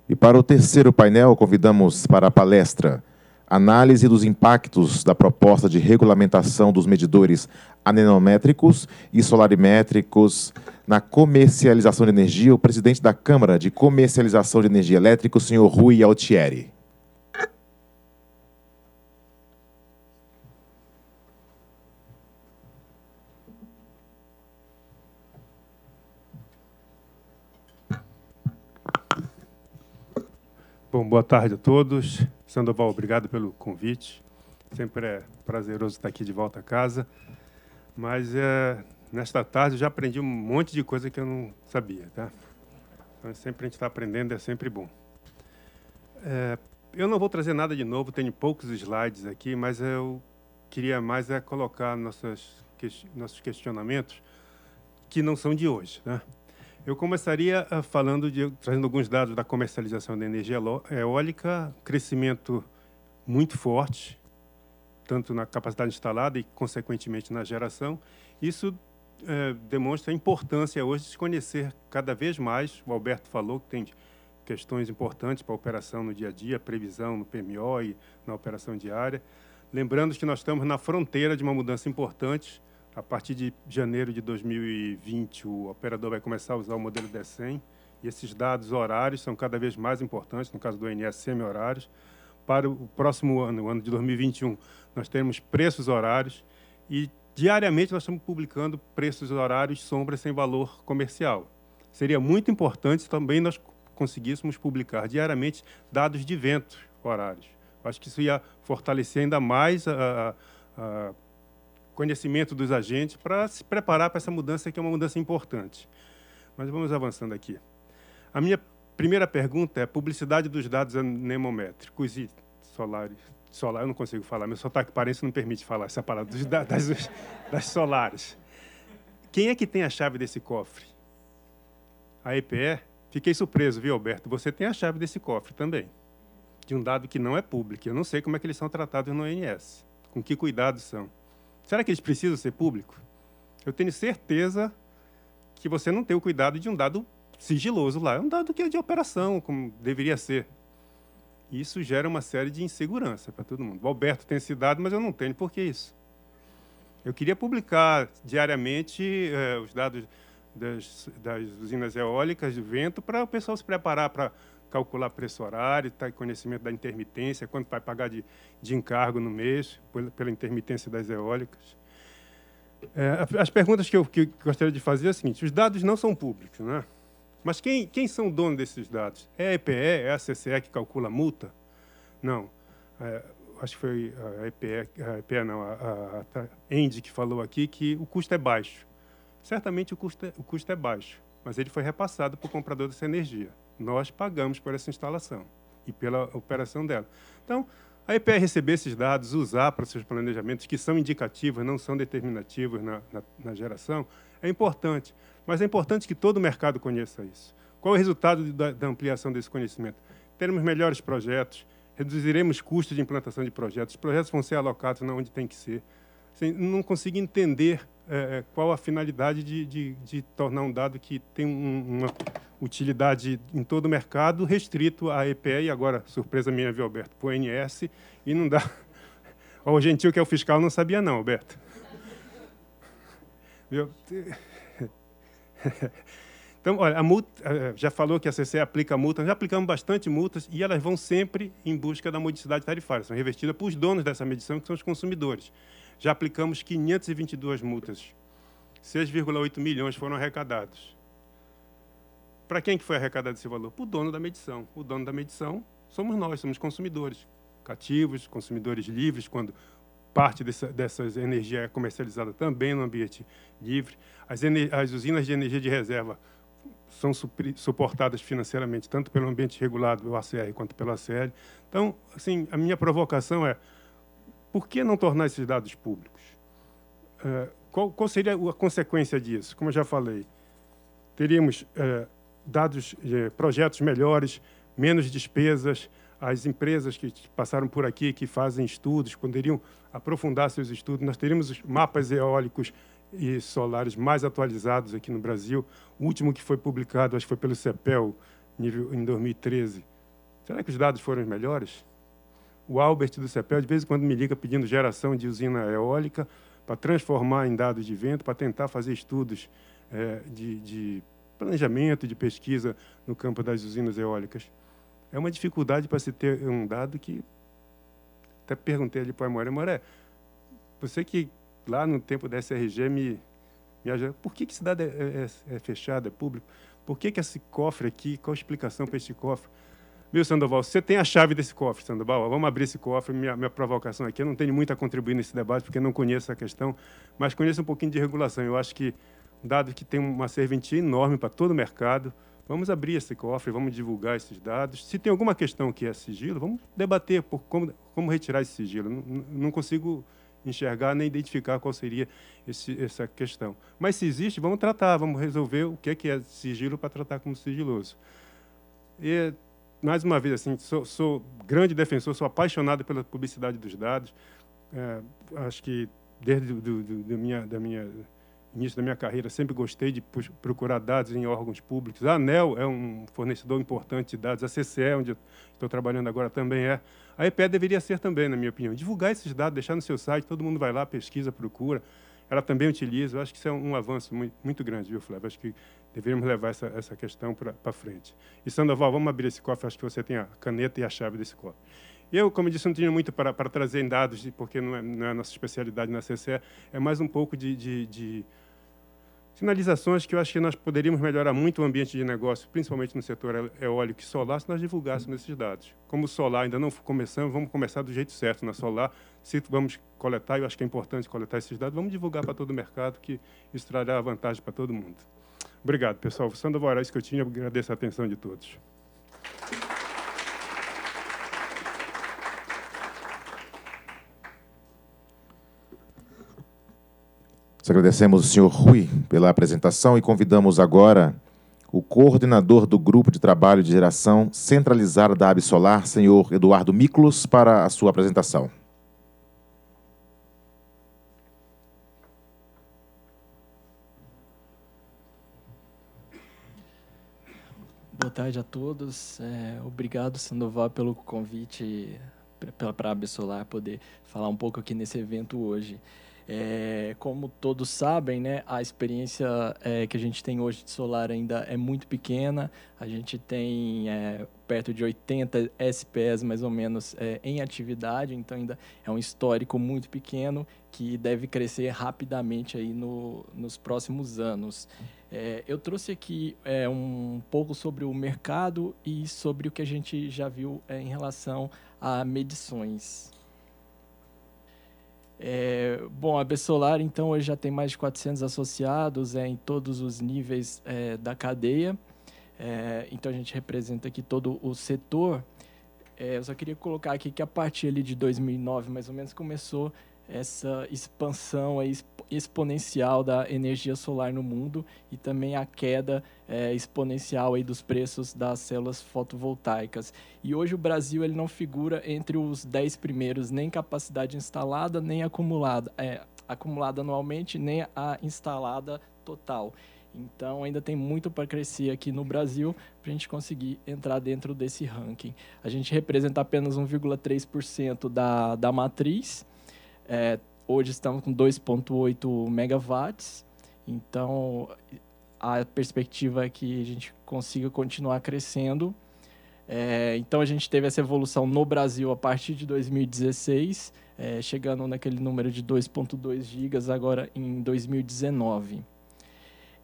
E para o terceiro painel, convidamos para a palestra análise dos impactos da proposta de regulamentação dos medidores anemométricos e solarimétricos na comercialização de energia, o presidente da Câmara de Comercialização de Energia Elétrica, o senhor Rui Altieri.
Bom, boa tarde a todos. Sandoval, obrigado pelo convite. Sempre é prazeroso estar aqui de volta a casa. Mas é, nesta tarde eu já aprendi um monte de coisa que eu não sabia, tá? Então é sempre a gente está aprendendo, é sempre bom. É, eu não vou trazer nada de novo, tenho poucos slides aqui, mas eu queria mais é colocar nossas, nossos questionamentos que não são de hoje, né? Eu começaria ah, falando de trazendo alguns dados da comercialização da energia eólica, crescimento muito forte, tanto na capacidade instalada e consequentemente na geração. Isso é, demonstra a importância hoje de conhecer cada vez mais. O Alberto falou que tem questões importantes para a operação no dia a dia, previsão no PMO e na operação diária. Lembrando que nós estamos na fronteira de uma mudança importante a partir de janeiro de 2020, o operador vai começar a usar o modelo DECEM, e esses dados horários são cada vez mais importantes, no caso do INSS, semi-horários. Para o próximo ano, o ano de 2021, nós temos preços horários e diariamente nós estamos publicando preços horários sombra sem valor comercial. Seria muito importante também nós conseguíssemos publicar diariamente dados de ventos horários. Acho que isso ia fortalecer ainda mais a, a, a conhecimento dos agentes para se preparar para essa mudança, que é uma mudança importante. Mas vamos avançando aqui. A minha primeira pergunta é publicidade dos dados anemométricos e solares. Solar, eu não consigo falar, meu sotaque parente não permite falar essa parada dos, das, das solares. Quem é que tem a chave desse cofre? A EPE? Fiquei surpreso, viu, Alberto? Você tem a chave desse cofre também, de um dado que não é público. Eu não sei como é que eles são tratados no ONS, com que cuidados são. Será que eles precisam ser públicos? Eu tenho certeza que você não tem o cuidado de um dado sigiloso lá. É um dado que é de operação, como deveria ser. Isso gera uma série de insegurança para todo mundo. O Alberto tem esse dado, mas eu não tenho. Por que isso? Eu queria publicar diariamente eh, os dados das, das usinas eólicas de vento para o pessoal se preparar para calcular preço horário, ter tá, conhecimento da intermitência, quanto vai pagar de, de encargo no mês, pela intermitência das eólicas. É, as perguntas que eu que gostaria de fazer é a seguinte: os dados não são públicos, né? Mas quem, quem são dono desses dados? É a EPE? É a CCE que calcula a multa? Não. É, acho que foi a EPE, a EPE não, a, a, a tá, Andy que falou aqui que o custo é baixo. Certamente o custo é, o custo é baixo, mas ele foi repassado para o comprador dessa energia. Nós pagamos por essa instalação e pela operação dela. Então, a EPE receber esses dados, usar para seus planejamentos, que são indicativos, não são determinativos na, na, na geração, é importante. Mas é importante que todo o mercado conheça isso. Qual é o resultado da, da ampliação desse conhecimento? Teremos melhores projetos, reduziremos custos de implantação de projetos, os projetos vão ser alocados na onde tem que ser. Assim, não consigo entender é, é, qual a finalidade de, de, de, tornar um dado que tem um, uma utilidade em todo o mercado restrito à EPE, e agora, surpresa minha, viu, Alberto, para o NS, e não dá... O gentil que é o fiscal não sabia não, Alberto. Viu? Então, olha, a multa, é, já falou que a CC aplica multas, já aplicamos bastante multas e elas vão sempre em busca da modicidade tarifária, são revertidas para os donos dessa medição, que são os consumidores já aplicamos 522 multas. 6,8 milhões foram arrecadados. Para quem que foi arrecadado esse valor? Para o dono da medição. O dono da medição somos nós, somos consumidores cativos, consumidores livres, quando parte dessa, dessas energia é comercializada também no ambiente livre. As, as usinas de energia de reserva são suportadas financeiramente tanto pelo ambiente regulado, o ACR, quanto pela CL Então, assim, a minha provocação é por que não tornar esses dados públicos? É, qual, qual, seria a consequência disso? Como eu já falei, teríamos é, dados, é, projetos melhores, menos despesas. As empresas que passaram por aqui, que fazem estudos, poderiam aprofundar seus estudos. Nós teríamos os mapas eólicos e solares mais atualizados aqui no Brasil. O último que foi publicado, acho que foi pelo CEPEL, nível, em 2013. Será que os dados foram os melhores? O Albert do CEPEL, de vez em quando, me liga pedindo geração de usina eólica para transformar em dados de vento, para tentar fazer estudos é, de, de planejamento, de pesquisa no campo das usinas eólicas. É uma dificuldade para se ter um dado que... Até perguntei ali para a Moré, Moré, você que lá no tempo da SRG me, me ajuda, por que, que cidade é, é, é fechada, é público? Por que, que esse cofre aqui, qual a explicação para esse cofre? Viu, Sandoval, você tem a chave desse cofre, Sandoval. Vamos abrir esse cofre. Minha, minha provocação aqui, eu não tenho muito a contribuir nesse debate, porque não conheço a questão, mas conheço um pouquinho de regulação. Eu acho que, dado que tem uma serventia enorme para todo o mercado, vamos abrir esse cofre, vamos divulgar esses dados. Se tem alguma questão que é sigilo, vamos debater por como, como retirar esse sigilo. Não, não consigo enxergar nem identificar qual seria esse, essa questão. Mas se existe, vamos tratar, vamos resolver o que é, que é sigilo para tratar como sigiloso. E mais uma vez, assim, sou, sou, grande defensor, sou apaixonado pela publicidade dos dados. É, acho que desde do, do, do minha, da minha início da minha carreira sempre gostei de procurar dados em órgãos públicos. A ANEL é um fornecedor importante de dados, a CCE, onde estou trabalhando agora, também é. A EPE deveria ser também, na minha opinião. Divulgar esses dados, deixar no seu site, todo mundo vai lá, pesquisa, procura. Ela também utiliza. Eu acho que isso é um avanço muito, muito grande, viu, Flávio? Acho que Deveríamos levar essa, essa questão para frente. E Sandoval, vamos abrir esse cofre, acho que você tem a caneta e a chave desse cofre. Eu, como disse, não tinha muito para, para trazer em dados, porque não é, não é, a nossa especialidade na CCE, é mais um pouco de, de, de sinalizações que eu acho que nós poderíamos melhorar muito o ambiente de negócio, principalmente no setor eólico e solar, se nós divulgássemos uhum. esses dados. Como o solar ainda não começamos, vamos começar do jeito certo na solar. Se vamos coletar, eu acho que é importante coletar esses dados, vamos divulgar para todo o mercado, que isso trará vantagem para todo mundo. Obrigado, pessoal. Sandoval isso que eu tinha, agradeço a atenção de todos.
agradecemos o senhor Rui pela apresentação e convidamos agora o coordenador do Grupo de Trabalho de Geração Centralizada da Absolar, senhor Eduardo Miklos, para a sua apresentação.
boa tarde a todos. É, obrigado, Sandoval, pelo convite para a Absolar poder falar um pouco aqui nesse evento hoje. É, como todos sabem, né, a experiência é, que a gente tem hoje de solar ainda é muito pequena. A gente tem é, perto de 80 SPS, mais ou menos, é, em atividade. Então, ainda é um histórico muito pequeno que deve crescer rapidamente aí no, nos próximos anos. É, eu trouxe aqui é, um pouco sobre o mercado e sobre o que a gente já viu é, em relação a medições. É, bom, a Bessolar, então, hoje já tem mais de 400 associados é, em todos os níveis é, da cadeia. então, a gente representa aqui todo o setor. eu só queria colocar aqui que a partir ali de 2009, mais ou menos, começou essa expansão exponencial da energia solar no mundo e também a queda é, exponencial aí dos preços das células fotovoltaicas. E hoje o Brasil ele não figura entre os 10 primeiros, nem capacidade instalada, nem acumulada, é, acumulada anualmente, nem a instalada total. Então ainda tem muito para crescer aqui no Brasil para a gente conseguir entrar dentro desse ranking. A gente representa apenas 1,3% da, da matriz é, hoje estamos com 2,8 megawatts, então a perspectiva é que a gente consiga continuar crescendo. É, então a gente teve essa evolução no Brasil a partir de 2016, é, chegando naquele número de 2,2 gigas agora em 2019.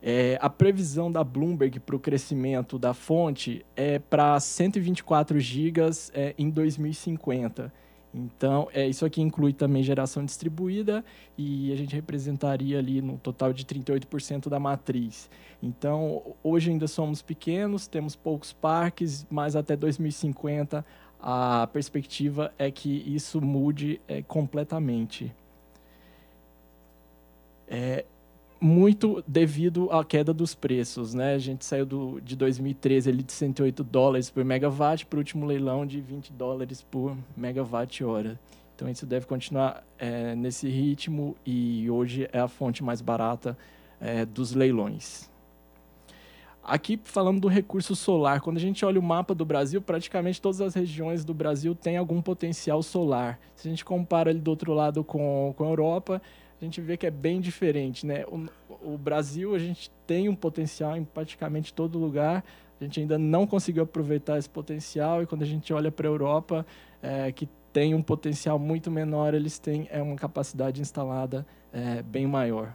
É, a previsão da Bloomberg para o crescimento da fonte é para 124 gigas é, em 2050. Então, é, isso aqui inclui também geração distribuída e a gente representaria ali no total de 38% da matriz. Então, hoje ainda somos pequenos, temos poucos parques, mas até 2050 a perspectiva é que isso mude é, completamente. É, muito devido à queda dos preços, né? A gente saiu do, de 2013 ali de 108 dólares por megawatt para o último leilão de 20 dólares por megawatt hora. Então isso deve continuar é, nesse ritmo e hoje é a fonte mais barata é, dos leilões. Aqui falando do recurso solar, quando a gente olha o mapa do Brasil, praticamente todas as regiões do Brasil têm algum potencial solar. Se a gente compara ele do outro lado com, com a Europa, a gente vê que é bem diferente, né? O, o Brasil, a gente tem um potencial em praticamente todo lugar, a gente ainda não conseguiu aproveitar esse potencial, e quando a gente olha para a Europa, é, que tem um potencial muito menor, eles têm é, uma capacidade instalada é, bem maior.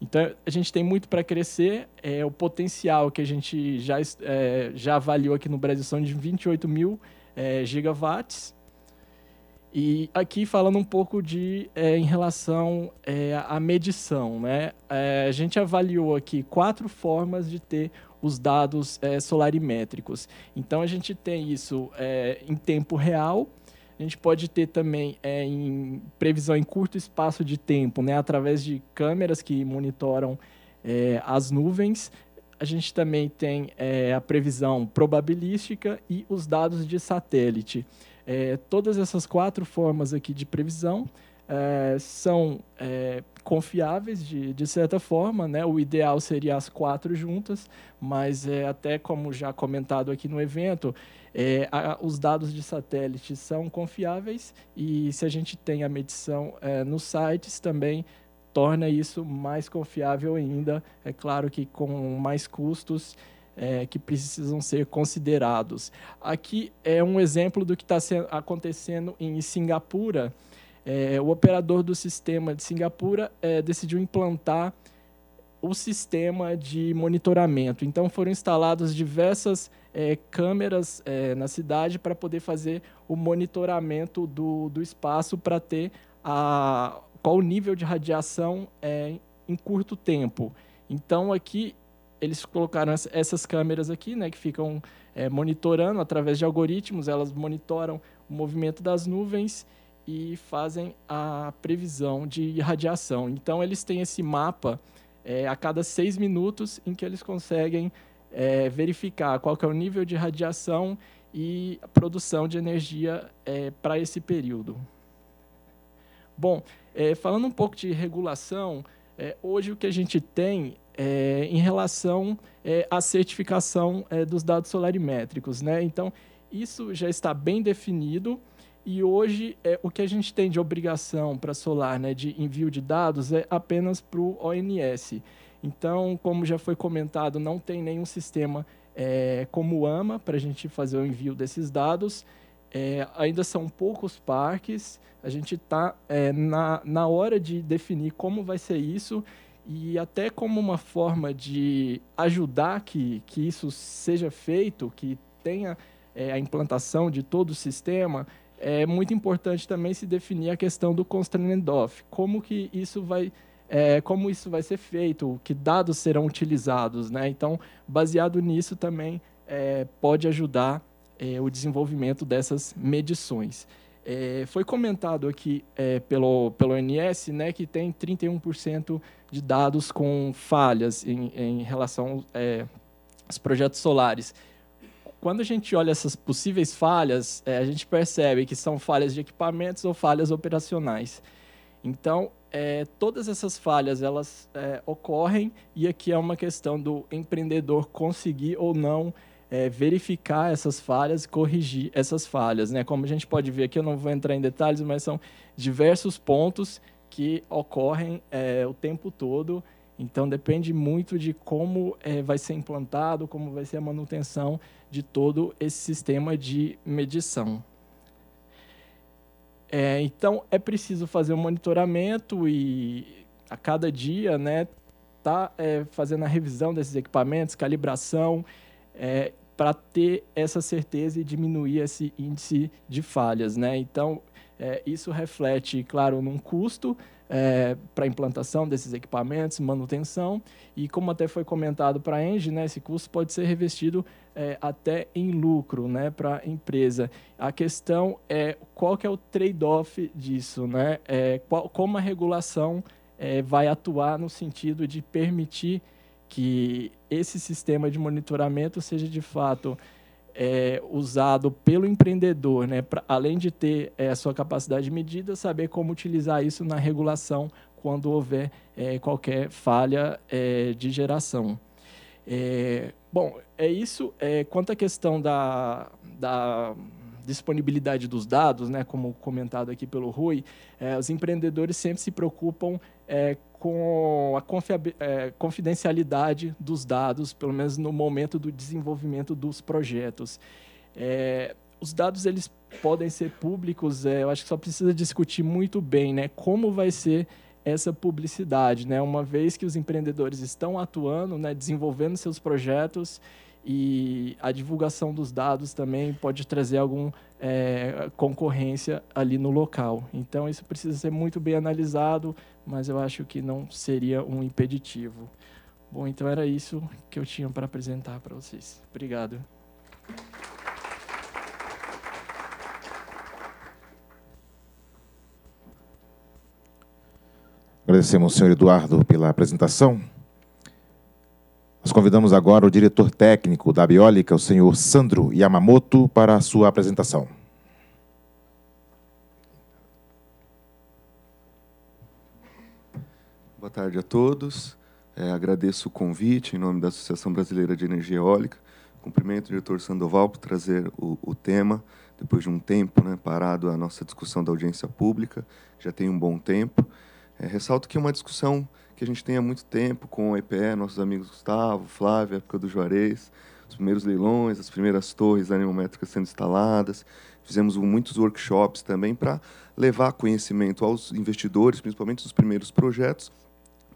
Então, a gente tem muito para crescer. É, o potencial que a gente já, é, já avaliou aqui no Brasil são de 28 mil é, gigawatts. E aqui falando um pouco de é, em relação é, à medição, né? É, a gente avaliou aqui quatro formas de ter os dados solarimétricos. Então a gente tem isso em tempo real. A gente pode ter também em previsão em curto espaço de tempo, né? Através de câmeras que monitoram as nuvens a gente também tem é, a previsão probabilística e os dados de satélite. É, todas essas quatro formas aqui de previsão é, são é, confiáveis de, de, certa forma, né? O ideal seria as quatro juntas, mas é, até como já comentado aqui no evento, é, a, os dados de satélite são confiáveis e se a gente tem a medição é, nos sites também torna isso mais confiável ainda. É claro que com mais custos é, que precisam ser considerados. Aqui é um exemplo do que está acontecendo em Singapura. É, o operador do sistema de Singapura é, decidiu implantar o sistema de monitoramento. Então foram instaladas diversas é, câmeras é, na cidade para poder fazer o monitoramento do, do espaço para ter a, qual o nível de radiação é, em curto tempo. Então aqui eles colocaram essas câmeras aqui, né, que ficam é, monitorando através de algoritmos, elas monitoram o movimento das nuvens e fazem a previsão de radiação. Então eles têm esse mapa é, a cada seis minutos em que eles conseguem é, verificar qual é o nível de radiação e a produção de energia é, para esse período. Bom, é, falando um pouco de regulação, é, hoje o que a gente tem é, em relação é, à certificação é, dos dados solarimétricos. Né? Então, isso já está bem definido e hoje é, o que a gente tem de obrigação para Solar né, de envio de dados é apenas para o ONS. Então, como já foi comentado, não tem nenhum sistema é, como o AMA para a gente fazer o envio desses dados. É, ainda são poucos parques. A gente está é, na, na hora de definir como vai ser isso e até como uma forma de ajudar que, que isso seja feito, que tenha é, a implantação de todo o sistema, é muito importante também se definir a questão do constraint off, como que isso vai é, como isso vai ser feito, que dados serão utilizados, né? Então, baseado nisso também é, pode ajudar é, o desenvolvimento dessas medições. É, foi comentado aqui é, pelo, pelo ONS né, que tem 31% de dados com falhas em, em relação é, aos projetos solares. Quando a gente olha essas possíveis falhas, é, a gente percebe que são falhas de equipamentos ou falhas operacionais. Então, é, todas essas falhas elas é, ocorrem e aqui é uma questão do empreendedor conseguir ou não é, verificar essas falhas, corrigir essas falhas. Né? Como a gente pode ver aqui, eu não vou entrar em detalhes, mas são diversos pontos que ocorrem é, o tempo todo. Então depende muito de como é, vai ser implantado, como vai ser a manutenção de todo esse sistema de medição. É, então é preciso fazer um monitoramento e a cada dia, né, tá é, fazendo a revisão desses equipamentos, calibração é, para ter essa certeza e diminuir esse índice de falhas. Né? Então, é, isso reflete, claro, num custo é, para implantação desses equipamentos, manutenção, e como até foi comentado para a Engie, né, esse custo pode ser revestido é, até em lucro né, para a empresa. A questão é qual que é o trade-off disso, né? É, qual, como a regulação é, vai atuar no sentido de permitir que esse sistema de monitoramento seja de fato é, usado pelo empreendedor, né, pra, além de ter é, sua capacidade de medida, saber como utilizar isso na regulação quando houver é, qualquer falha é, de geração. É, bom, é isso. É, quanto à questão da, da, disponibilidade dos dados, né, como comentado aqui pelo Rui, os empreendedores sempre se preocupam com a é, confidencialidade dos dados, pelo menos no momento do desenvolvimento dos projetos. É, os dados eles podem ser públicos, é, eu acho que só precisa discutir muito bem, né? Como vai ser essa publicidade, né? Uma vez que os empreendedores estão atuando, né, desenvolvendo seus projetos e a divulgação dos dados também pode trazer algum é, concorrência ali no local. Então isso precisa ser muito bem analisado, mas eu acho que não seria um impeditivo. Bom, então era isso que eu tinha para apresentar para vocês. Obrigado.
Agradecemos ao senhor Eduardo pela apresentação. Nós convidamos agora o diretor técnico da Biólica, é o senhor Sandro Yamamoto, para a
sua apresentação. Boa tarde a todos. É, agradeço o convite em nome da Associação Brasileira de Energia Eólica. Cumprimento o diretor Sandoval por trazer o, o tema, depois de um tempo né, parado a nossa discussão da audiência pública, já tem um bom tempo. É, ressalto que é uma discussão que a gente tem há muito tempo com o EPE, nossos amigos Gustavo, Flávio, época do Juarez, os primeiros leilões, as primeiras torres anemométricas sendo instaladas. Fizemos muitos workshops também para levar conhecimento aos investidores, principalmente os primeiros projetos,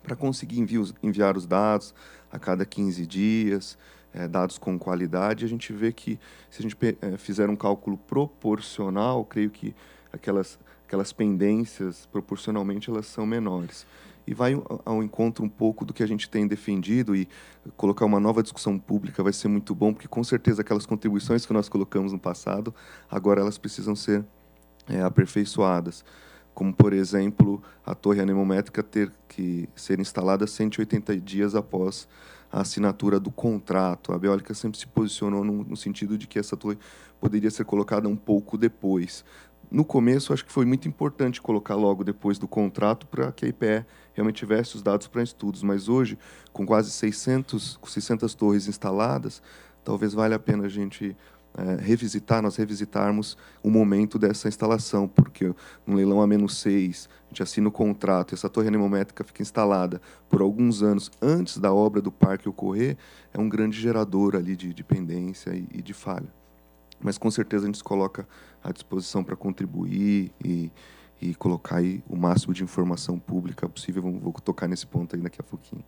para conseguir enviar os dados a cada 15 dias, é, dados com qualidade. A gente vê que, se a gente é, fizer um cálculo proporcional, creio que aquelas, aquelas pendências, proporcionalmente, elas são menores e vai ao encontro um pouco do que a gente tem defendido e colocar uma nova discussão pública vai ser muito bom, porque com certeza aquelas contribuições que nós colocamos no passado, agora elas precisam ser é, aperfeiçoadas. Como, por exemplo, a torre anemométrica ter que ser instalada 180 dias após a assinatura do contrato. A Beólica sempre se posicionou no, no sentido de que essa torre poderia ser colocada um pouco depois no começo, acho que foi muito importante colocar logo depois do contrato para que a IPE realmente tivesse os dados para estudos. Mas hoje, com quase 600, 600 torres instaladas, talvez valha a pena a gente é, revisitar, nós revisitarmos o momento dessa instalação, porque no leilão a menos 6, a gente assina o contrato, essa torre anemométrica fica instalada por alguns anos antes da obra do parque ocorrer, é um grande gerador ali de dependência e, e de falha. Mas com certeza a gente se coloca à disposição para contribuir e e colocar aí o máximo de informação pública possível. Vou, tocar nesse ponto aí daqui a pouquinho.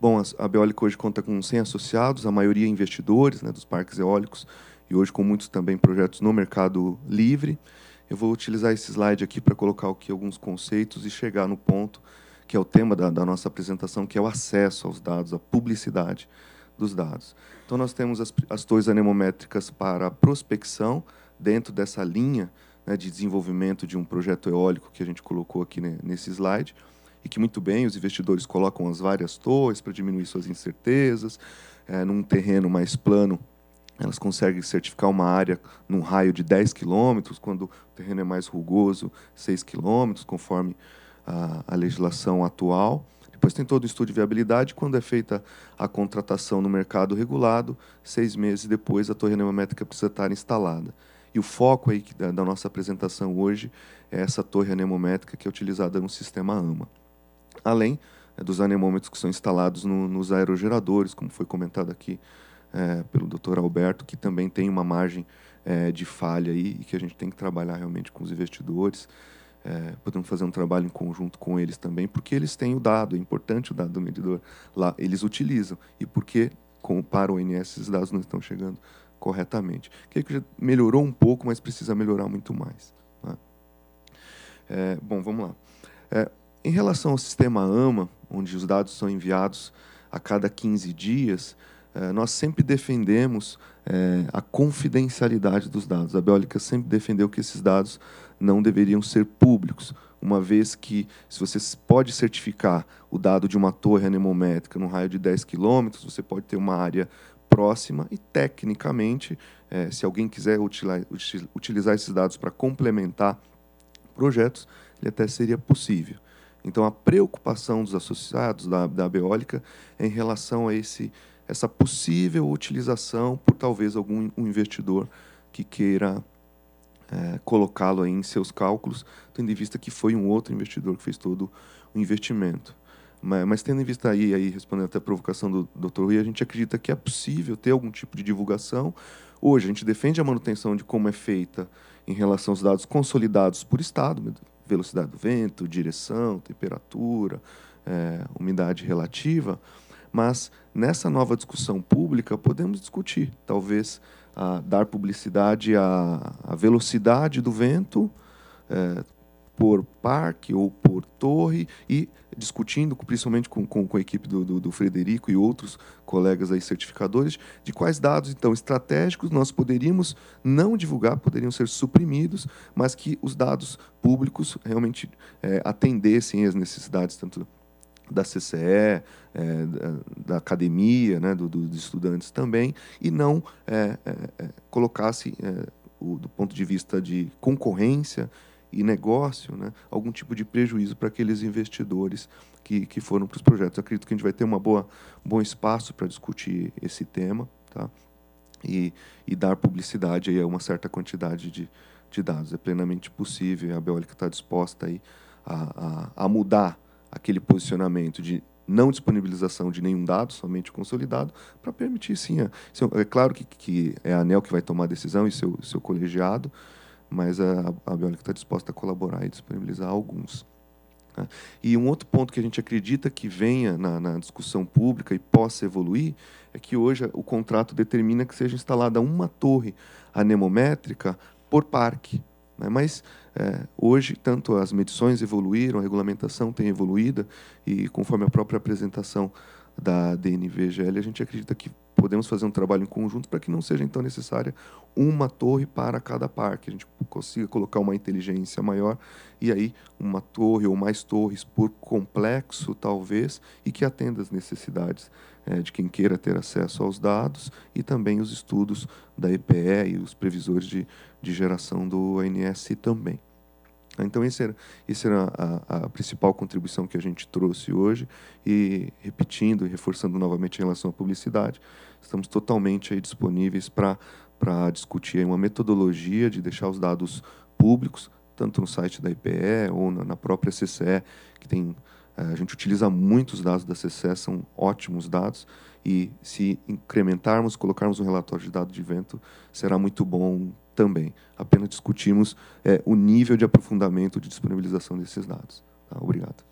Bom, a, a Beólica hoje conta com 100 associados, a maioria investidores né, dos parques eólicos e hoje com muitos também projetos no mercado livre. Eu vou utilizar esse slide aqui para colocar aqui alguns conceitos e chegar no ponto que é o tema da, da nossa apresentação, que é o acesso aos dados, a publicidade dos dados. Então, nós temos as, as torres anemométricas para prospecção dentro dessa linha né, de desenvolvimento de um projeto eólico que a gente colocou aqui né, nesse slide, e que muito bem os investidores colocam as várias torres para diminuir suas incertezas, é, num terreno mais plano elas conseguem certificar uma área num raio de 10 quilômetros, quando o terreno é mais rugoso, 6 quilômetros, conforme a, a, legislação atual. Depois tem todo o estudo de viabilidade, quando é feita a contratação no mercado regulado, seis meses depois a torre anemométrica precisa estar instalada. E o foco aí da, da nossa apresentação hoje é essa torre anemométrica que é utilizada no sistema AMA. Além é, dos anemômetros que são instalados no, nos aerogeradores, como foi comentado aqui é, pelo Dr. Alberto, que também tem uma margem é, de falha aí e que a gente tem que trabalhar realmente com os investidores. É, podemos fazer um trabalho em conjunto com eles também, porque eles têm o dado, é importante o dado do medidor lá, eles utilizam. E porque com, para o INS esses dados não estão chegando corretamente. que já melhorou um pouco, mas precisa melhorar muito mais. Né? É, bom, vamos lá. É, em relação ao sistema AMA, onde os dados são enviados a cada 15 dias, é, nós sempre defendemos é, a confidencialidade dos dados. A Biólica sempre defendeu que esses dados não deveriam ser públicos, uma vez que, se você pode certificar o dado de uma torre anemométrica num raio de 10 quilômetros, você pode ter uma área próxima e, tecnicamente, é, se alguém quiser utilizar esses dados para complementar projetos, ele até seria possível. Então, a preocupação dos associados da, da Beólica é em relação a esse, essa possível utilização por talvez algum um investidor que queira é, colocá-lo em seus cálculos, tendo em vista que foi um outro investidor que fez todo o investimento. Mas, mas, tendo em vista aí, aí respondendo até a provocação do Dr. Rui, a gente acredita que é possível ter algum tipo de divulgação. Hoje, a gente defende a manutenção de como é feita em relação aos dados consolidados por estado, velocidade do vento, direção, temperatura, é, umidade relativa, mas nessa nova discussão pública podemos discutir, talvez, a, dar publicidade à, à velocidade do vento, é, por parque ou por torre e discutindo, principalmente com, com, com a equipe do, do, do, Frederico e outros colegas aí certificadores, de quais dados, então, estratégicos nós poderíamos não divulgar, poderiam ser suprimidos, mas que os dados públicos realmente é, atendessem as necessidades tanto da CCE, é, da, da, academia, né, do, dos estudantes também, e não é, é, é colocasse, é, o, do ponto de vista de concorrência, e negócio, né, algum tipo de prejuízo para aqueles investidores que, que foram para os projetos. Eu acredito que a gente vai ter uma boa, um bom espaço para discutir esse tema tá? e, e dar publicidade aí a uma certa quantidade de, de dados. É plenamente possível, a Beólica está disposta aí a, a, a mudar aquele posicionamento de não disponibilização de nenhum dado, somente o consolidado, para permitir sim. A, é claro que, que é a ANEL que vai tomar a decisão e seu, seu colegiado, mas a, a Biólica está disposta a colaborar e disponibilizar alguns. Né? E um outro ponto que a gente acredita que venha na, na, discussão pública e possa evoluir é que hoje o contrato determina que seja instalada uma torre anemométrica por parque. Né? Mas é, hoje, tanto as medições evoluíram, a regulamentação tem evoluída, e conforme a própria apresentação da DNVGL, a gente acredita que podemos fazer um trabalho em conjunto para que não seja então necessária uma torre para cada parque. A gente consiga colocar uma inteligência maior e aí uma torre ou mais torres por complexo, talvez, e que atenda as necessidades é, de quem queira ter acesso aos dados e também os estudos da EPE e os previsores de, de geração do ANS também. Então, essa era, era a, a, principal contribuição que a gente trouxe hoje. E repetindo e reforçando novamente em relação à publicidade, estamos totalmente aí disponíveis para discutir uma metodologia de deixar os dados públicos, tanto no site da IPE ou na, na própria CCE, que tem eh, a gente utiliza muitos dados da CCE, são ótimos dados, e se incrementarmos, colocarmos um relatório de dado de vento, será muito bom também. Apenas discutimos é, o nível de aprofundamento de disponibilização desses dados. Tá? Obrigado.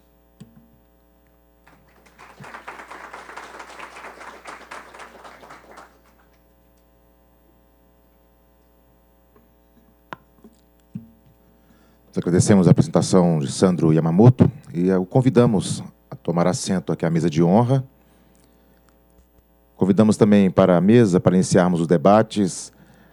agradecemos a apresentação de Sandro Yamamoto e o convidamos a tomar assento aqui à mesa de honra. Convidamos também para a mesa, para iniciarmos os debates,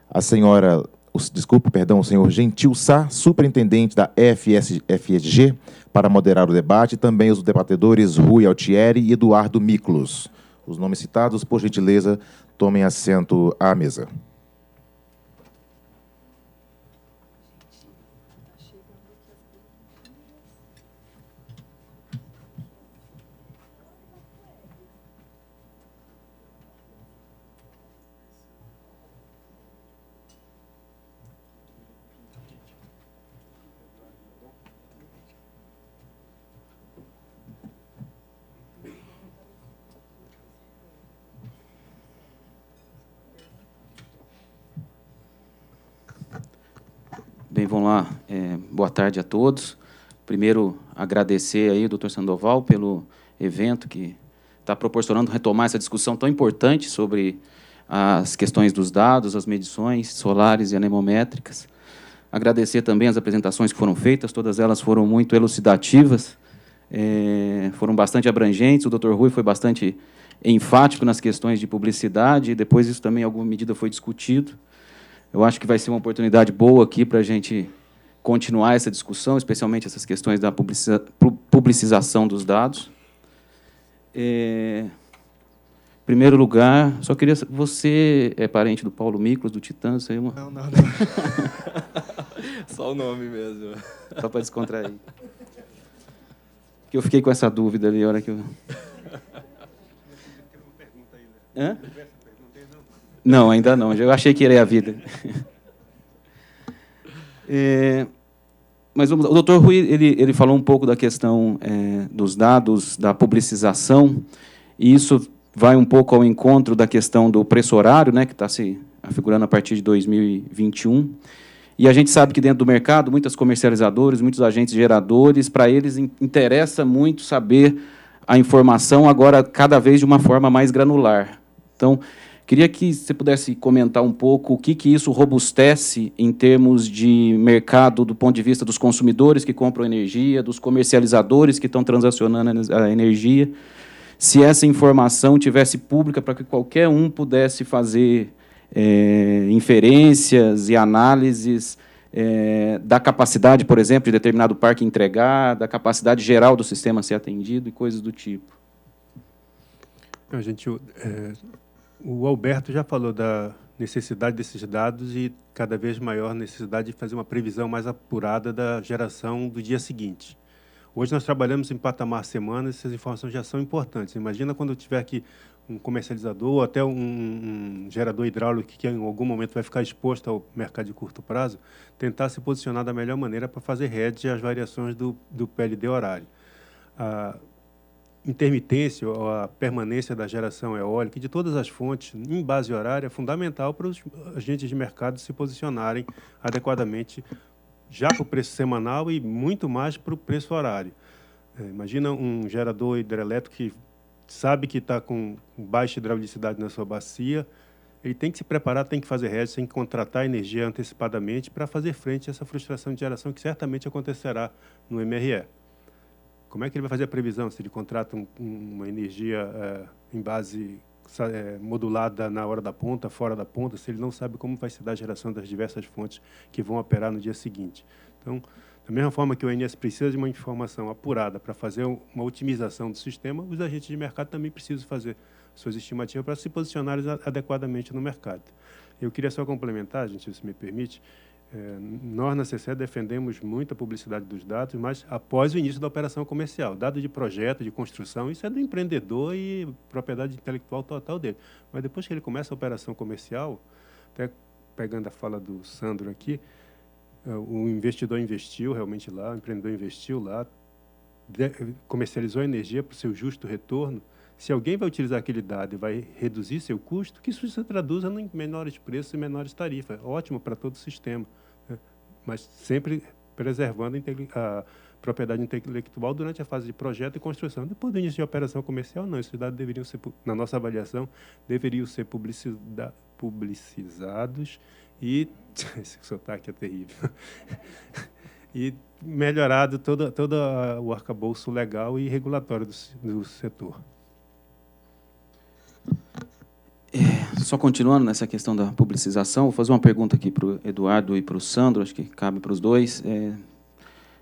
a senhora desculpe, perdão, o senhor Gentil Sá, superintendente da FSG, para moderar o debate, também os debatedores Rui Altieri e Eduardo Miklos. Os nomes citados, por gentileza, tomem assento à mesa.
vamos lá. É, boa tarde a todos. Primeiro, agradecer aí doutor Sandoval pelo evento que está proporcionando retomar essa discussão tão importante sobre as questões dos dados, as medições solares e anemométricas. Agradecer também as apresentações que foram feitas, todas elas foram muito elucidativas, é, foram bastante abrangentes. O doutor Rui foi bastante enfático nas questões de publicidade, e depois isso também, em alguma medida, foi discutido. Eu acho que vai ser uma oportunidade boa aqui para a gente continuar essa discussão, especialmente essas questões da publicização dos dados. É... Em primeiro lugar, só queria. Você é parente do Paulo Miklos, do Titã? Você é uma... Não, não, não. só o nome mesmo. Só para descontrair. Que eu fiquei com essa dúvida ali, a hora que eu. Né? Hã? Não, ainda não. Eu achei que era a vida. é, mas vamos, o doutor Rui ele, ele falou um pouco da questão é, dos dados, da publicização, e isso vai um pouco ao encontro da questão do preço horário, né, que está se afigurando a partir de 2021. E a gente sabe que dentro do mercado, muitas comercializadoras, muitos agentes geradores, para eles interessa muito saber a informação agora cada vez de uma forma mais granular. Então, Queria que você pudesse comentar um pouco o que, que isso robustece em termos de mercado do ponto de vista dos consumidores que compram energia, dos comercializadores que estão transacionando a energia. Se essa informação tivesse pública para que qualquer um pudesse fazer é, inferências e análises é, da capacidade, por exemplo, de determinado parque entregar, da capacidade geral do sistema ser atendido e coisas do tipo.
A gente é o Alberto já falou da necessidade desses dados e cada vez maior necessidade de fazer uma previsão mais apurada da geração do dia seguinte. Hoje nós trabalhamos em patamar semana, essas informações já são importantes. Imagina quando eu tiver que um comercializador ou até um, um, gerador hidráulico que em algum momento vai ficar exposto ao mercado de curto prazo, tentar se posicionar da melhor maneira para fazer hedge às variações do, do PLD horário. Ah, intermitência ou a permanência da geração eólica e de todas as fontes em base horária é fundamental para os agentes de mercado se posicionarem adequadamente já para o preço semanal e muito mais para o preço horário. É, imagina um gerador hidrelétrico que sabe que está com baixa hidraulicidade na sua bacia, ele tem que se preparar, tem que fazer hedge, tem que contratar energia antecipadamente para fazer frente a essa frustração de geração que certamente acontecerá no MRE. Como é que ele vai fazer a previsão se ele contrata um, uma energia é, em base é, modulada na hora da ponta, fora da ponta, se ele não sabe como vai se dar a geração das diversas fontes que vão operar no dia seguinte? Então, da mesma forma que o ONS precisa de uma informação apurada para fazer uma otimização do sistema, os agentes de mercado também precisam fazer suas estimativas para se posicionar adequadamente no mercado. Eu queria só complementar, gente, se me permite, é, nós na CCE defendemos muito a publicidade dos dados, mas após o início da operação comercial. Dado de projeto, de construção, isso é do empreendedor e propriedade intelectual total dele. Mas depois que ele começa a operação comercial, até pegando a fala do Sandro aqui, é, o investidor investiu realmente lá, o empreendedor investiu lá, comercializou a energia para o seu justo retorno se alguém vai utilizar aquele dado e vai reduzir seu custo, que isso se traduza em menores preços e menores tarifas. Ótimo para todo o sistema, né? mas sempre preservando a propriedade intelectual durante a fase de projeto e construção. Depois do início de operação comercial, não. Esses dados deveriam ser, na nossa avaliação, deveriam ser publicizados e... Esse sotaque é terrível. e melhorado todo, todo ah, o arcabouço legal e regulatório do, do setor.
só continuando nessa questão da publicização, vou fazer uma pergunta aqui para o Eduardo e para o Sandro, acho que cabe para os dois. É,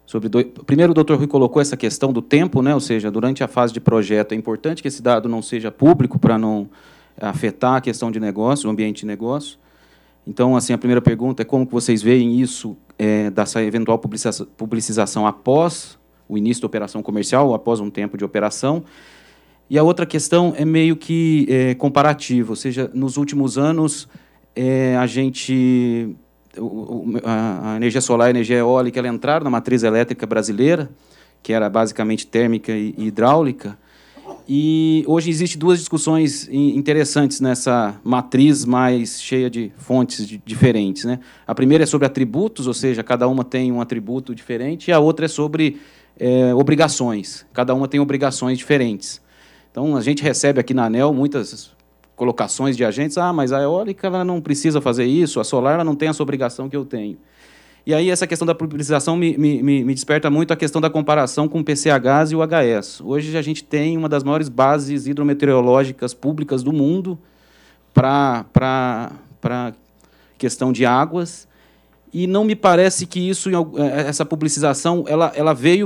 sobre Primeiro, o doutor Rui colocou essa questão do tempo, né? ou seja, durante a fase de projeto, é importante que esse dado não seja público para não afetar a questão de negócio, o ambiente de negócio. Então, assim, a primeira pergunta é como vocês veem isso é, dessa eventual publicização após o início da operação comercial, após um tempo de operação, e a outra questão é meio que é, comparativa, ou seja, nos últimos anos é, a gente a, energia solar e a energia eólica ela entraram na matriz elétrica brasileira, que era basicamente térmica e, hidráulica. E hoje existe duas discussões interessantes nessa matriz mais cheia de fontes diferentes. Né? A primeira é sobre atributos, ou seja, cada uma tem um atributo diferente, e a outra é sobre é, obrigações. Cada uma tem obrigações diferentes. Então, a gente recebe aqui na ANEL muitas colocações de agentes, ah, mas a eólica ela não precisa fazer isso, a solar ela não tem essa obrigação que eu tenho. E aí essa questão da publicização me, me, me desperta muito a questão da comparação com o PCHs e o HS. Hoje a gente tem uma das maiores bases hidrometeorológicas públicas do mundo para questão de águas, e não me parece que isso, é, é, essa publicização, ela, ela veio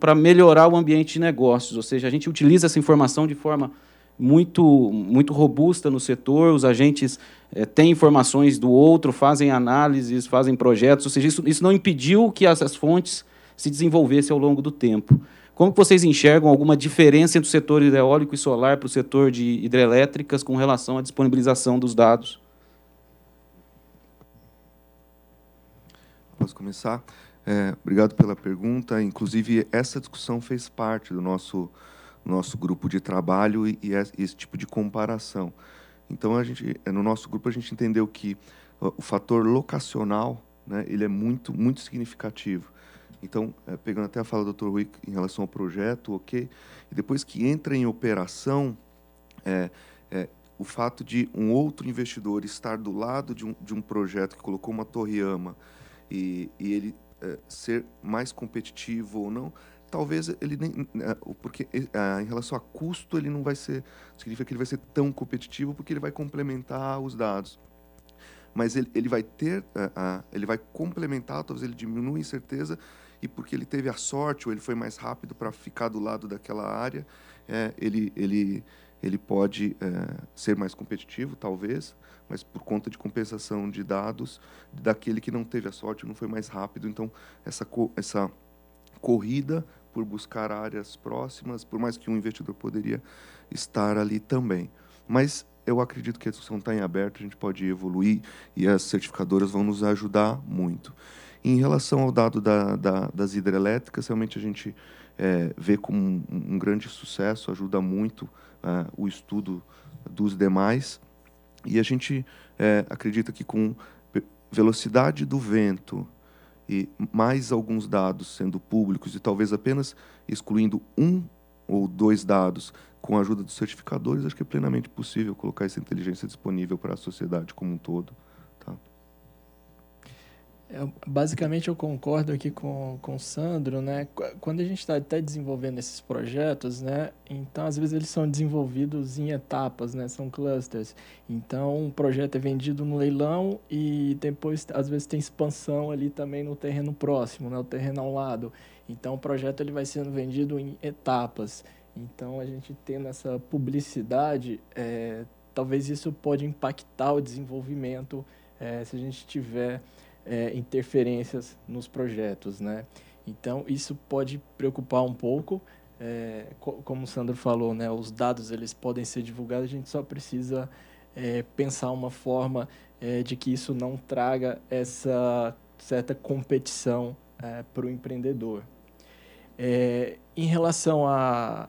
para melhorar o ambiente de negócios. Ou seja, a gente utiliza essa informação de forma muito, muito robusta no setor, os agentes é, têm informações do outro, fazem análises, fazem projetos, ou seja, isso, isso não impediu que essas fontes se desenvolvessem ao longo do tempo. Como vocês enxergam alguma diferença entre o setor hidráulico e solar para o setor de hidrelétricas com relação à disponibilização dos dados?
Posso começar? É, obrigado pela pergunta. Inclusive, essa discussão fez parte do nosso, nosso grupo de trabalho e, e esse tipo de comparação. Então, a gente, é, no nosso grupo, a gente entendeu que o fator locacional né, ele é muito, muito significativo. Então, é, pegando até a fala do Dr. Rui em relação ao projeto, ok, e depois que entra em operação, é, é, o fato de um outro investidor estar do lado de um, de um projeto que colocou uma torre-ama e, e ele é, ser mais competitivo ou não, talvez ele nem. Né, porque eh, em relação a custo, ele não vai ser. Significa que ele vai ser tão competitivo porque ele vai complementar os dados. Mas ele, ele vai ter. Eh, ele vai complementar, talvez ele diminua a incerteza e porque ele teve a sorte ou ele foi mais rápido para ficar do lado daquela área, ele. ele ele pode é, ser mais competitivo, talvez, mas por conta de compensação de dados daquele que não teve a sorte, não foi mais rápido. Então, essa, co essa corrida por buscar áreas próximas, por mais que um investidor poderia estar ali também. Mas eu acredito que a discussão está em aberto, a gente pode evoluir e as certificadoras vão nos ajudar muito. Em relação ao dado da, da, das hidrelétricas, realmente a gente é, vê como um, um grande sucesso, ajuda muito uh, o estudo dos demais. E a gente é, acredita que com velocidade do vento e mais alguns dados sendo públicos e talvez apenas excluindo um ou dois dados com a ajuda dos certificadores, acho que é plenamente possível colocar essa inteligência disponível para a sociedade como um todo.
Eu, é, basicamente eu concordo aqui com, com o Sandro, né? Quando a gente está até desenvolvendo esses projetos, né? Então às vezes eles são desenvolvidos em etapas, né? São clusters. Então um projeto é vendido no leilão e depois às vezes tem expansão ali também no terreno próximo, né? O terreno ao lado. Então o projeto ele vai sendo vendido em etapas. Então a gente tendo essa publicidade, é, talvez isso pode impactar o desenvolvimento é, se a gente tiver é, interferências nos projetos, né? Então isso pode preocupar um pouco, é, co como o Sandro falou, né? Os dados eles podem ser divulgados, a gente só precisa é, pensar uma forma é, de que isso não traga essa certa competição é, para o empreendedor. É, em relação a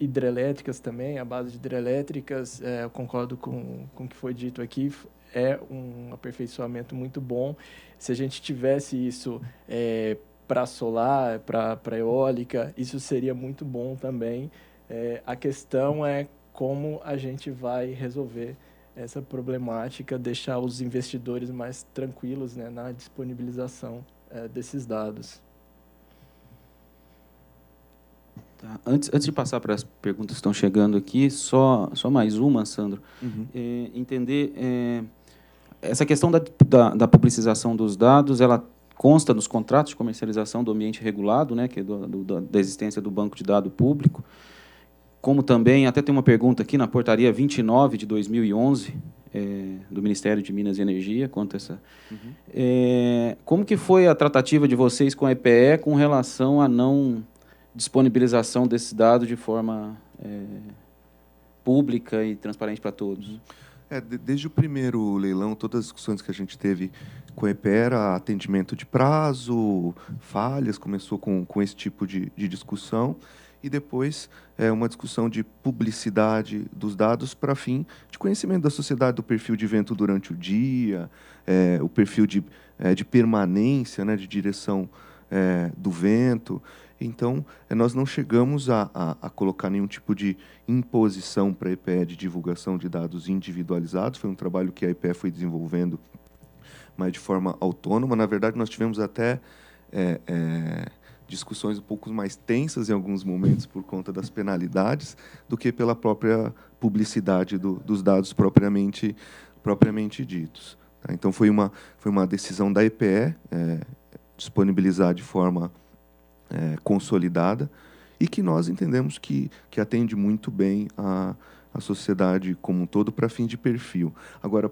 hidrelétricas também, a base de hidrelétricas, eu concordo com, com o que foi dito aqui, é um aperfeiçoamento muito bom. Se a gente tivesse isso é, para solar, para eólica, isso seria muito bom também. É, a questão é como a gente vai resolver essa problemática, deixar os investidores mais tranquilos né, na disponibilização é, desses dados.
Tá. Antes, antes de passar para as perguntas que estão chegando aqui, só, só mais uma, Sandro. Uhum. É, entender é, essa questão da, da, da, publicização dos dados, ela consta nos contratos de comercialização do ambiente regulado, né, que é do, do, da existência do banco de dados público, como também, até tem uma pergunta aqui na portaria 29 de 2011, é, eh, do Ministério de Minas e Energia, quanto essa... Uhum. É, como que foi a tratativa de vocês com a EPE com relação à não disponibilização desses dados de forma eh, pública
e transparente para todos? Uhum. É, desde o primeiro leilão, todas as discussões que a gente teve com a EPERA, atendimento de prazo, falhas, começou com, com esse tipo de, de discussão e depois é, uma discussão de publicidade dos dados para fim de conhecimento da sociedade, do perfil de vento durante o dia, é, o perfil de, é, de permanência, né, de direção é, do vento. Então, eh, nós não chegamos a, a, a colocar nenhum tipo de imposição para a EPE de divulgação de dados individualizados. Foi um trabalho que a EPE foi desenvolvendo, mas de forma autônoma. Na verdade, nós tivemos até é, é, discussões um pouco mais tensas em alguns momentos por conta das penalidades do que pela própria publicidade do, dos dados propriamente, propriamente ditos. Tá? Então, foi uma, foi uma decisão da EPE é, disponibilizar de forma é, consolidada e que nós entendemos que, que atende muito bem a, a sociedade como um todo para fim de perfil. Agora,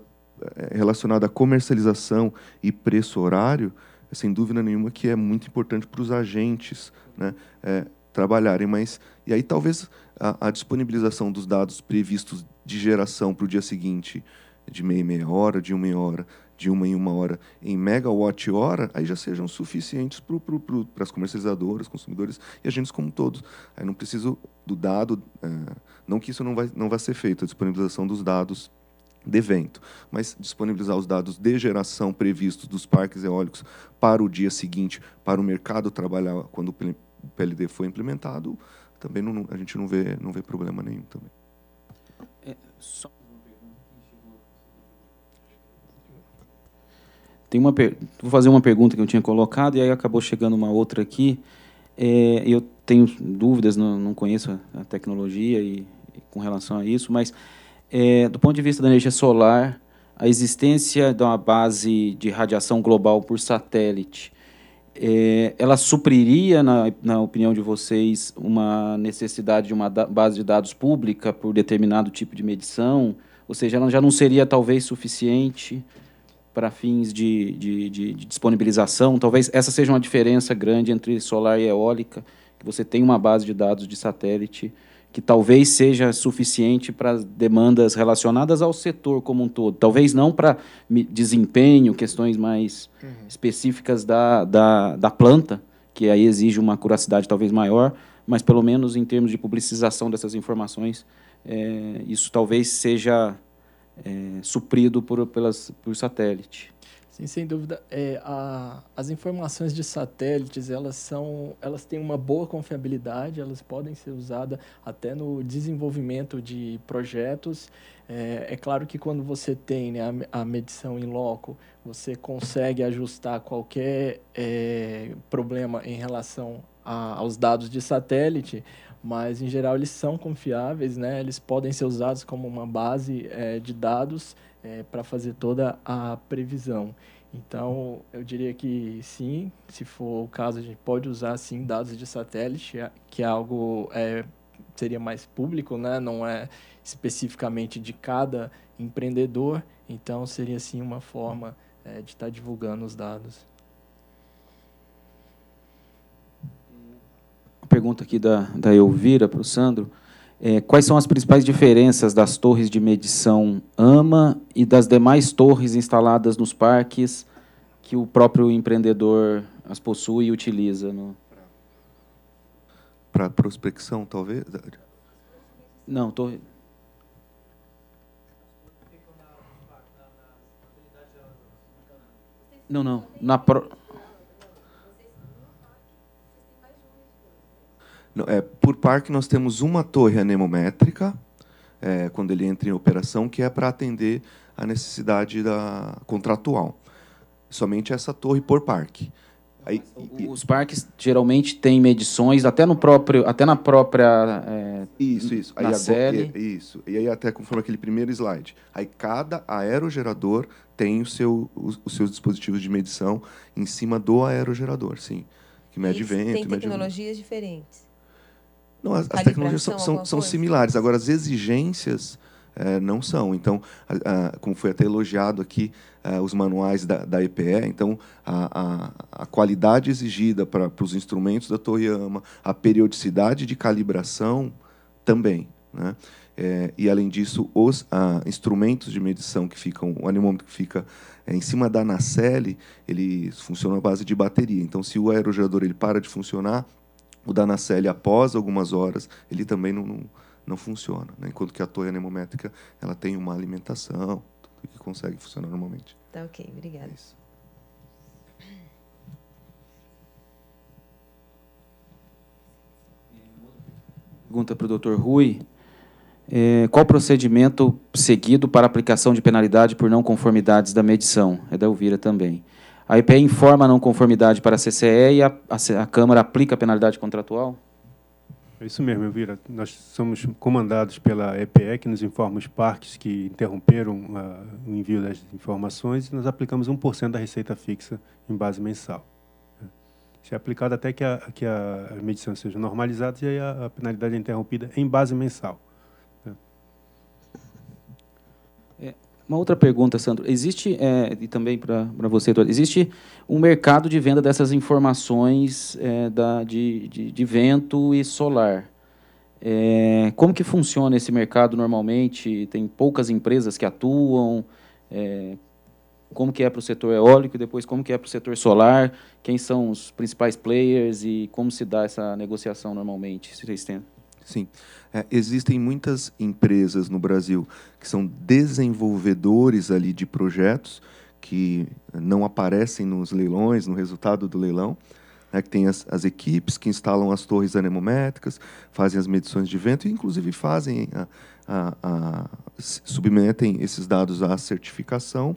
é, relacionado à comercialização e preço horário, sem dúvida nenhuma que é muito importante para os agentes né, é, trabalharem, mas e aí talvez a, a, disponibilização dos dados previstos de geração para o dia seguinte, de meia e meia hora, de uma hora, de uma em uma hora em megawatt hora, aí já sejam suficientes para as comercializadoras, consumidores e agentes como todos. Aí não preciso do dado, é, não que isso não vai, não vai ser feito, a disponibilização dos dados de vento, mas disponibilizar os dados de geração previstos dos parques eólicos para o dia seguinte, para o mercado trabalhar quando o PLD foi implementado, também não, a gente não vê, não vê problema nenhum também.
É, só Tem uma per... Vou fazer uma pergunta que eu tinha colocado e aí acabou chegando uma outra aqui. É, eu tenho dúvidas, não, não conheço a tecnologia e, e, com relação a isso, mas é, do ponto de vista da energia solar, a existência de uma base de radiação global por satélite, é, ela supriria, na, na opinião de vocês, uma necessidade de uma base de dados pública por determinado tipo de medição? Ou seja, ela já não seria talvez suficiente? para fins de, de, de, de, disponibilização. Talvez essa seja uma diferença grande entre solar e eólica, que você tem uma base de dados de satélite que talvez seja suficiente para demandas relacionadas ao setor como um todo. Talvez não para desempenho, questões mais uhum. específicas da, da, da planta, que aí exige uma curacidade talvez maior, mas pelo menos em termos de publicização dessas informações, é, isso talvez seja é, suprido por, pelas, por satélite. Sim, sem
dúvida. É, a, as informações de satélites, elas são, elas têm uma boa confiabilidade, elas podem ser usadas até no desenvolvimento de projetos. É, é claro que quando você tem né, a, a, medição em loco, você consegue ajustar qualquer é, problema em relação a, aos dados de satélite mas em geral eles são confiáveis, né? Eles podem ser usados como uma base é, de dados é, para fazer toda a previsão. Então, eu diria que sim, se for o caso, a gente pode usar sim dados de satélite, que é algo é, seria mais público, né? Não é especificamente de cada empreendedor. Então, seria sim uma forma é, de estar tá divulgando os dados.
pergunta aqui da, da Elvira para o Sandro. É, quais são as principais diferenças das torres de medição AMA e das demais torres instaladas nos parques que o próprio empreendedor as possui e utiliza? No...
Para prospecção, talvez? Não, torre. Não, não. Na pro... É, por parque, nós temos uma torre anemométrica, é, quando ele entra em operação, que é para atender a necessidade da contratual. Somente essa torre por parque. Aí, os parques geralmente têm medições
até no próprio, até na própria é, isso, isso. Aí, na agora, série.
isso. E aí até conforme aquele primeiro slide. Aí cada aerogerador tem o seu, os, os seus dispositivos de medição em cima do aerogerador, sim, que mede e vento. Tem tecnologias
vento. diferentes. Não, as, as tecnologias são, são,
são similares. Agora, as exigências é, não são. Então, a, a, como foi até elogiado aqui, a, é, os manuais da, da EPE, então, a, qualidade exigida para os instrumentos da Toyama, a periodicidade de calibração também. Né? É, e, além disso, os instrumentos de medição que ficam, o anemômetro que fica é, em cima da nacelle, ele funciona à base de bateria. Então, se o aerogerador ele para de funcionar, o Danacelli, após algumas horas, ele também não, não, não funciona. Né? Enquanto que a toia anemométrica ela tem uma alimentação tudo que consegue funcionar normalmente.
Tá ok, obrigada. É
Pergunta para o doutor Rui. É, qual o procedimento seguido para aplicação de penalidade por não conformidades da medição? É da Elvira também. A IPE informa a não conformidade para a CCE e a, a, a Câmara aplica a penalidade contratual?
É isso mesmo, Elvira. Nós somos comandados pela EPE, que nos informa os parques que interromperam uh, o envio das informações, e nós aplicamos 1% da receita fixa em base mensal. Isso é aplicado até que a, que a medição seja normalizada e a, a penalidade é interrompida em base mensal.
Uma outra pergunta, Sandro. Existe, é, e também para você, Eduardo, existe um mercado de venda dessas informações é, da, de, de, de, vento e solar. É, como que funciona esse mercado normalmente? Tem poucas empresas que atuam? É, como que é para o setor eólico e depois como que é para o setor solar? Quem são os principais players e como se dá essa negociação normalmente? Se vocês têm...
Sim. É, existem muitas empresas no Brasil que são desenvolvedores ali de projetos que não aparecem nos leilões, no resultado do leilão, né, que tem as, as, equipes que instalam as torres anemométricas, fazem as medições de vento e, inclusive, fazem a, a, a, submetem esses dados à certificação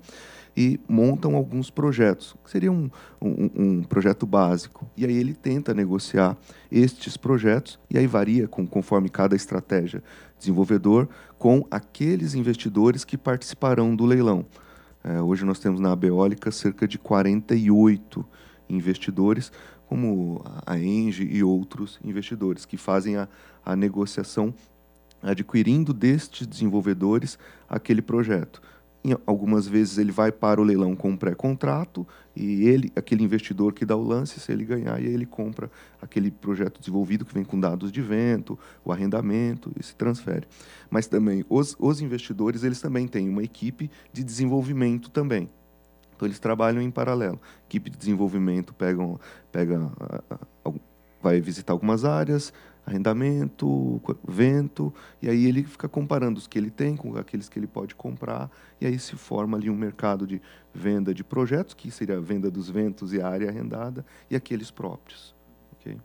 e montam alguns projetos, que seria um, um, um, projeto básico. E aí ele tenta negociar estes projetos, e aí varia com, conforme cada estratégia desenvolvedor, com aqueles investidores que participarão do leilão. É, hoje nós temos na Abeólica cerca de 48 investidores, como a Engie e outros investidores, que fazem a, a negociação adquirindo destes desenvolvedores aquele projeto algumas vezes ele vai para o leilão com um pré-contrato e ele, aquele investidor que dá o lance, se ele ganhar, ele compra aquele projeto desenvolvido que vem com dados de vento, o arrendamento e se transfere. Mas também os, os investidores, eles também têm uma equipe de desenvolvimento também. Então eles trabalham em paralelo. Equipe de desenvolvimento pegam, pega, ah, ah, vai visitar algumas áreas, arrendamento, vento, e aí ele fica comparando os que ele tem com aqueles que ele pode comprar, e aí se forma ali um mercado de venda de projetos, que seria a venda dos ventos e a área arrendada, e aqueles próprios. Okay?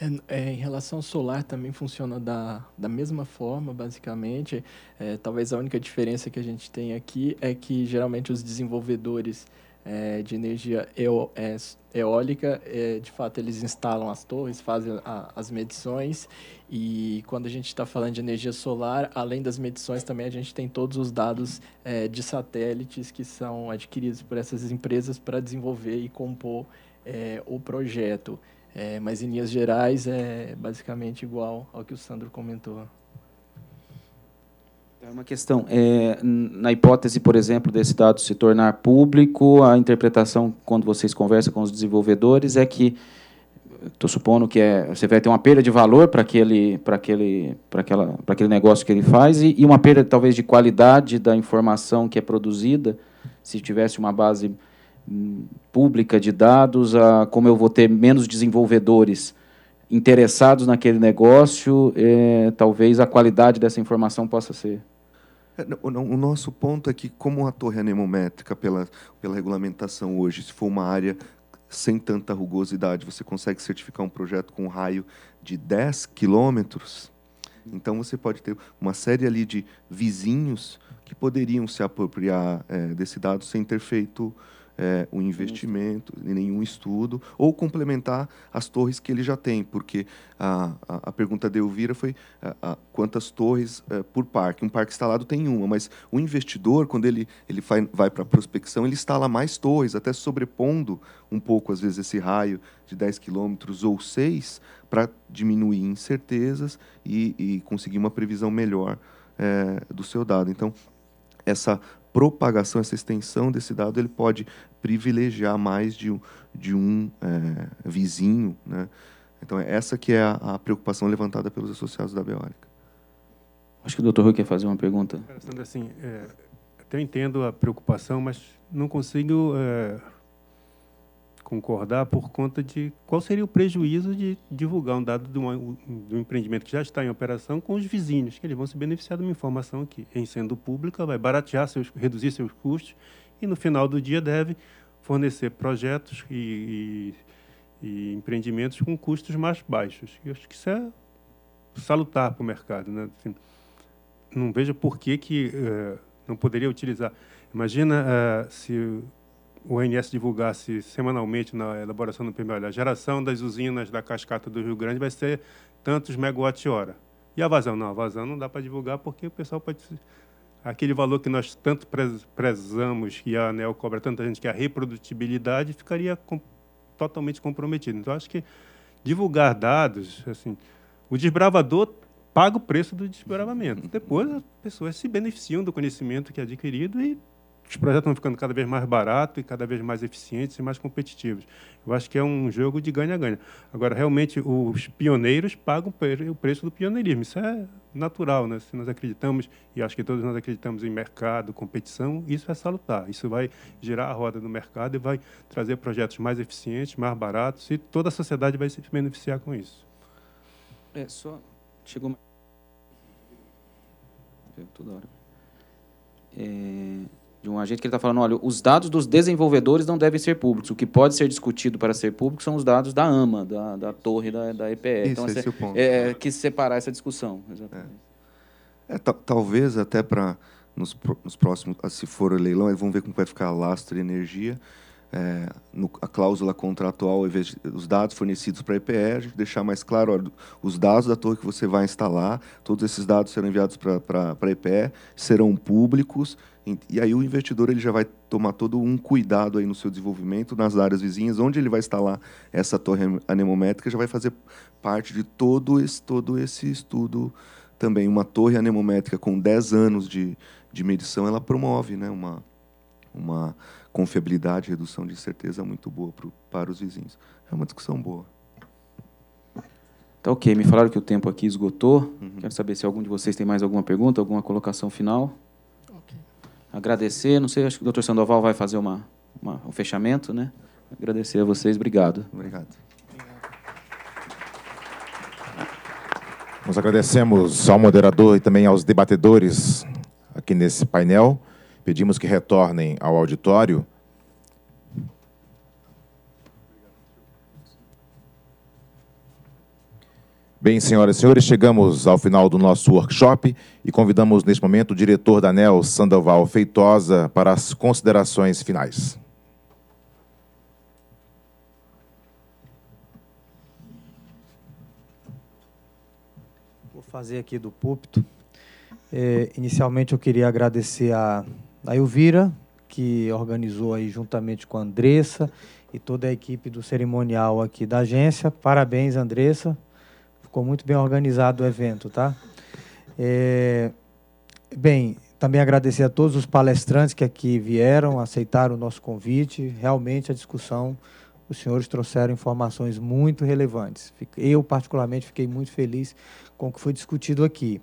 É, é, em relação ao solar, também funciona da, da mesma forma, basicamente. É, talvez a única diferença que a gente tem aqui é que geralmente os desenvolvedores é, de energia eo, é, eólica, é, de fato eles instalam as torres, fazem a, as medições e quando a gente está falando de energia solar, além das medições também a gente tem todos os dados é, de satélites que são adquiridos por essas empresas para desenvolver e compor é, o projeto. É, mas em linhas gerais é basicamente igual ao que o Sandro comentou.
É uma questão. É, na hipótese, por exemplo, desse dado se tornar público, a interpretação, quando vocês conversam com os desenvolvedores, é que estou supondo que é, você vai ter uma perda de valor para aquele, para aquele, para aquela, para aquele negócio que ele faz e, e, uma perda talvez de qualidade da informação que é produzida. Se tivesse uma base hum, pública de dados, a, como eu vou ter menos desenvolvedores interessados naquele negócio, é, talvez a qualidade dessa informação possa ser
é, o nosso ponto é que, como a torre anemométrica, é pela, pela regulamentação hoje, se for uma área sem tanta rugosidade, você consegue certificar um projeto com um raio de 10 quilômetros, então você pode ter uma série ali de vizinhos que poderiam se apropriar é, desse dado sem ter feito é, um investimento, nenhum estudo, ou complementar as torres que ele já tem, porque a, a, a pergunta de Elvira foi a, a, quantas torres é, por parque. Um parque instalado tem uma, mas o investidor, quando ele, ele vai, vai para a prospecção, ele instala mais torres, até sobrepondo um pouco, às vezes, esse raio de 10 quilômetros ou 6, para diminuir incertezas e, e, conseguir uma previsão melhor é, do seu dado. Então, essa propagação, essa extensão desse dado, ele pode privilegiar mais de, de um é, vizinho, né? Então, é essa que é a, a, preocupação levantada pelos associados da Biórica. Acho que o Dr. Rui quer fazer uma pergunta.
Sandra, assim, é, até entendo a preocupação, mas não consigo é, concordar por conta de qual seria o prejuízo de divulgar um dado de, uma, de um empreendimento que já está em operação com os vizinhos, que eles vão se beneficiar de uma informação que, em sendo pública, vai baratear, seus, reduzir seus custos e, no final do dia, deve fornecer projetos e, e, e empreendimentos com custos mais baixos. E acho que isso é salutar para o mercado. Né? Assim, não vejo por que, que uh, não poderia utilizar. Imagina uh, se o ONS divulgasse semanalmente na elaboração do PMI, olha, a geração das usinas da cascata do Rio Grande vai ser tantos megawatt hora E a vazão? Não, a vazão não dá para divulgar porque o pessoal pode... Aquele valor que nós tanto prezamos, que a ANEL cobra tanta gente, que é a reprodutibilidade, ficaria com, totalmente comprometido. Então, acho que divulgar dados, assim, o desbravador paga o preço do desbravamento. Depois, as pessoas se beneficiam do conhecimento que é adquirido e os projetos vão ficando cada vez mais baratos e cada vez mais eficientes e mais competitivos. Eu acho que é um jogo de ganha-ganha. Agora, realmente, os pioneiros pagam o preço do pioneirismo. Isso é natural, né? Se nós acreditamos, e acho que todos nós acreditamos em mercado, competição, isso é salutar. Isso vai girar a roda do mercado e vai trazer projetos mais eficientes, mais baratos, e toda a sociedade vai se beneficiar com isso. É, só... Chegou... Uma... Toda
hora. É de um agente que ele está falando, olha, os dados dos desenvolvedores não devem ser públicos. O que pode ser discutido para ser público são os dados da AMA, da, da torre da, da EPE. Isso, então, esse é, é o ponto. É, separar essa discussão.
É. é talvez até para nos, nos próximos, se for leilão, vão ver como vai ficar a lastro e energia, é, no, a cláusula contratual, os dados fornecidos para a gente deixar mais claro ó, os dados da torre que você vai instalar, todos esses dados serão enviados para a EPE, serão públicos, e, e, aí o investidor ele já vai tomar todo um cuidado aí no seu desenvolvimento, nas áreas vizinhas, onde ele vai instalar essa torre anemométrica, já vai fazer parte de todo esse, todo esse estudo também. Uma torre anemométrica com 10 anos de, de medição, ela promove né, uma... uma confiabilidade, redução de incerteza muito boa pro, para os vizinhos. É uma discussão boa.
Tá ok, me falaram que o tempo aqui esgotou. Uhum. Quero saber se algum de vocês tem mais alguma pergunta, alguma colocação final. Okay. Agradecer, não sei, acho que o doutor Sandoval vai fazer uma, uma, um
fechamento, né? Agradecer a vocês, obrigado. Obrigado. Nós agradecemos ao moderador e também aos debatedores aqui nesse painel. Pedimos que retornem ao auditório. Bem, senhoras e senhores, chegamos ao final do nosso workshop e convidamos neste momento o diretor da ANEL, Sandoval Feitosa, para as considerações finais.
Vou fazer aqui do púlpito. É, inicialmente, eu queria agradecer a a Elvira, que organizou aí juntamente com a Andressa e toda a equipe do cerimonial aqui da agência. Parabéns, Andressa. Ficou muito bem organizado o evento, tá? É... Bem, também agradecer a todos os palestrantes que aqui vieram, aceitaram o nosso convite. Realmente a discussão, os senhores trouxeram informações muito relevantes. Eu, particularmente, fiquei muito feliz com o que foi discutido aqui.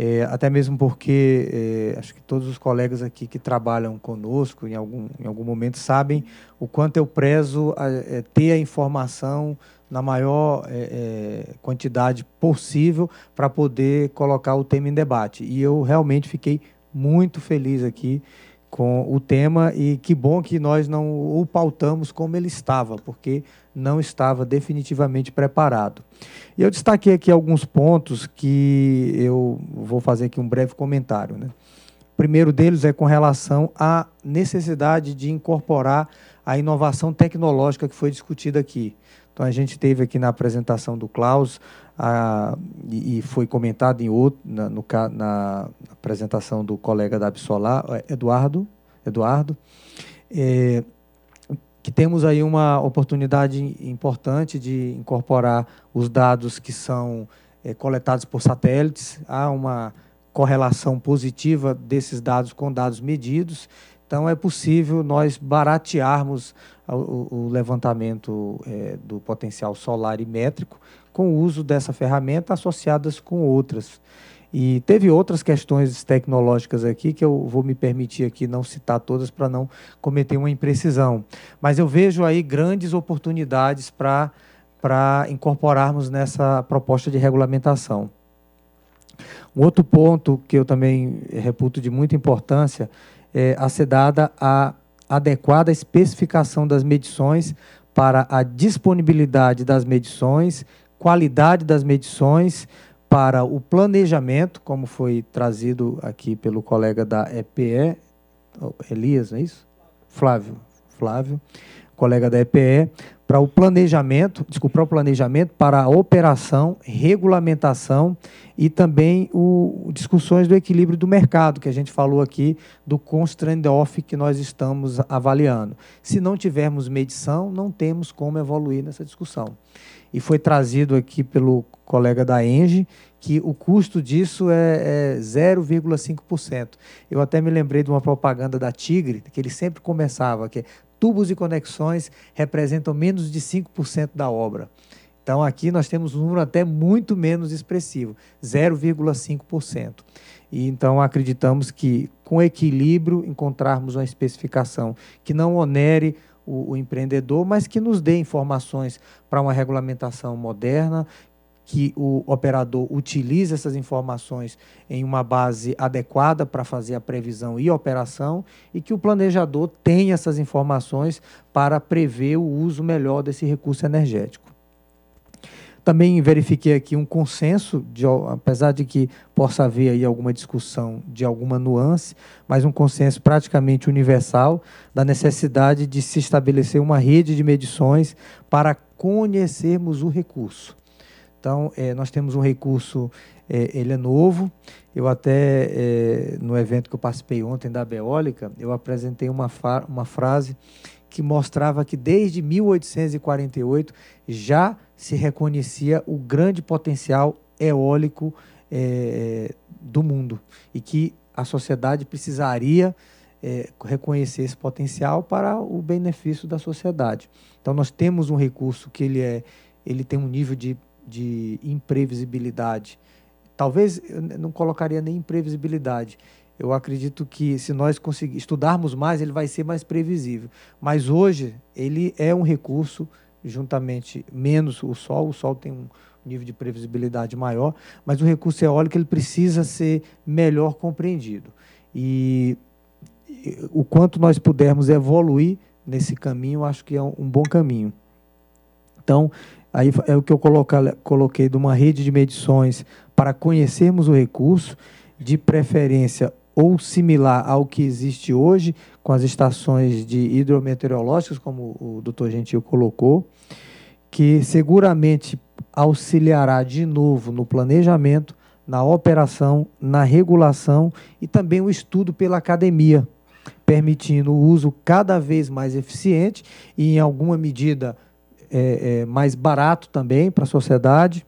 É, até mesmo porque é, acho que todos os colegas aqui que trabalham conosco em algum, em algum momento sabem o quanto eu prezo a, é, ter a informação na maior é, é, quantidade possível para poder colocar o tema em debate. E eu realmente fiquei muito feliz aqui com o tema e que bom que nós não o pautamos como ele estava, porque não estava definitivamente preparado. E eu destaquei aqui alguns pontos que eu vou fazer aqui um breve comentário. Né? O primeiro deles é com relação à necessidade de incorporar a inovação tecnológica que foi discutida aqui. Então, a gente teve aqui na apresentação do Klaus a, e, e, foi comentado em outro, na, no, na apresentação do colega da Absolar, é, Eduardo, Eduardo é, que temos aí uma oportunidade importante de incorporar os dados que são é, coletados por satélites. Há uma correlação positiva desses dados com dados medidos. Então, é possível nós baratearmos o, o levantamento é, do potencial solar e métrico com o uso dessa ferramenta associadas com outras. E teve outras questões tecnológicas aqui que eu vou me permitir aqui não citar todas para não cometer uma imprecisão. Mas eu vejo aí grandes oportunidades para para incorporarmos nessa proposta de regulamentação. Um outro ponto que eu também reputo de muita importância é a ser dada a adequada especificação das medições para a disponibilidade das medições, qualidade das medições, para o planejamento, como foi trazido aqui pelo colega da EPE, Elias, não é isso? Flávio. Flávio colega da EPE, para o planejamento, desculpa, para o planejamento, para a operação, regulamentação e também o, discussões do equilíbrio do mercado, que a gente falou aqui do constraint-off que nós estamos avaliando. Se não tivermos medição, não temos como evoluir nessa discussão. E foi trazido aqui pelo colega da Enge, que o custo disso é, é 0,5%. Eu até me lembrei de uma propaganda da Tigre, que ele sempre começava que Tubos e conexões representam menos de 5% da obra. Então aqui nós temos um número até muito menos expressivo, 0,5%. E então acreditamos que com equilíbrio encontrarmos uma especificação que não onere o, o empreendedor, mas que nos dê informações para uma regulamentação moderna que o operador utilize essas informações em uma base adequada para fazer a previsão e operação e que o planejador tenha essas informações para prever o uso melhor desse recurso energético. Também verifiquei aqui um consenso, de, apesar de que possa haver aí alguma discussão de alguma nuance, mas um consenso praticamente universal da necessidade de se estabelecer uma rede de medições para conhecermos o recurso. Então, é, nós temos um recurso, é, ele é novo. Eu até, é, no evento que eu participei ontem da Beólica, eu apresentei uma, uma frase que mostrava que desde 1848 já se reconhecia o grande potencial eólico é, do mundo e que a sociedade precisaria é, reconhecer esse potencial para o benefício da sociedade. Então nós temos um recurso que ele é, ele tem um nível de de imprevisibilidade. Talvez eu não colocaria nem imprevisibilidade. Eu acredito que se nós conseguirmos estudarmos mais, ele vai ser mais previsível. Mas hoje ele é um recurso juntamente menos o sol, o sol tem um nível de previsibilidade maior, mas o recurso eólico ele precisa ser melhor compreendido. E o quanto nós pudermos evoluir nesse caminho, acho que é um bom caminho. Então, Aí é o que eu coloquei de uma rede de medições para conhecermos o recurso, de preferência ou similar ao que existe hoje com as estações de hidrometeorológicas, como o doutor Gentil colocou, que seguramente auxiliará de novo no planejamento, na operação, na regulação e também o estudo pela academia, permitindo o uso cada vez mais eficiente e, em alguma medida, é, é, mais barato também para a sociedade,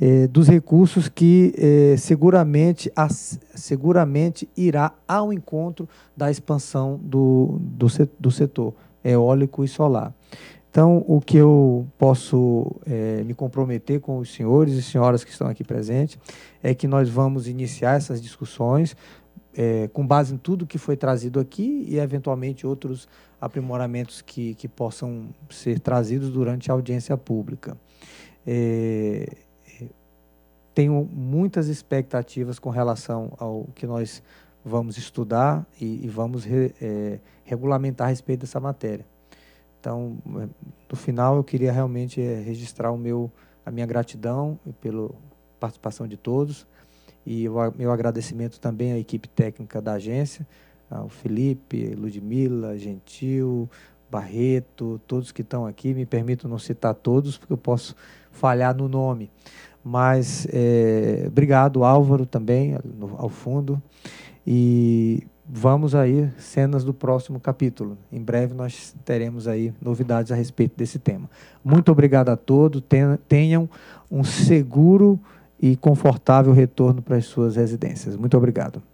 é, dos recursos que é, seguramente, as, seguramente irá ao encontro da expansão do, do, do setor eólico e solar. Então, o que eu posso é, me comprometer com os senhores e senhoras que estão aqui presentes é que nós vamos iniciar essas discussões, é, com base em tudo que foi trazido aqui e eventualmente outros aprimoramentos que, que possam ser trazidos durante a audiência pública. É, é tenho muitas expectativas com relação ao que nós vamos estudar e, e vamos re, é, regulamentar a respeito dessa matéria. Então, é, no final, eu queria realmente é, registrar o meu, a minha gratidão pela participação de todos e o meu agradecimento também à equipe técnica da agência, ao Felipe, Ludmila, Gentil, Barreto, todos que estão aqui. Me permito não citar todos, porque eu posso falhar no nome. Mas é, obrigado, Álvaro, também, no, ao fundo. E vamos aí, cenas do próximo capítulo. Em breve nós teremos aí novidades a respeito desse tema. Muito obrigado a todos. Tenham um seguro e confortável retorno para as suas residências. Muito obrigado.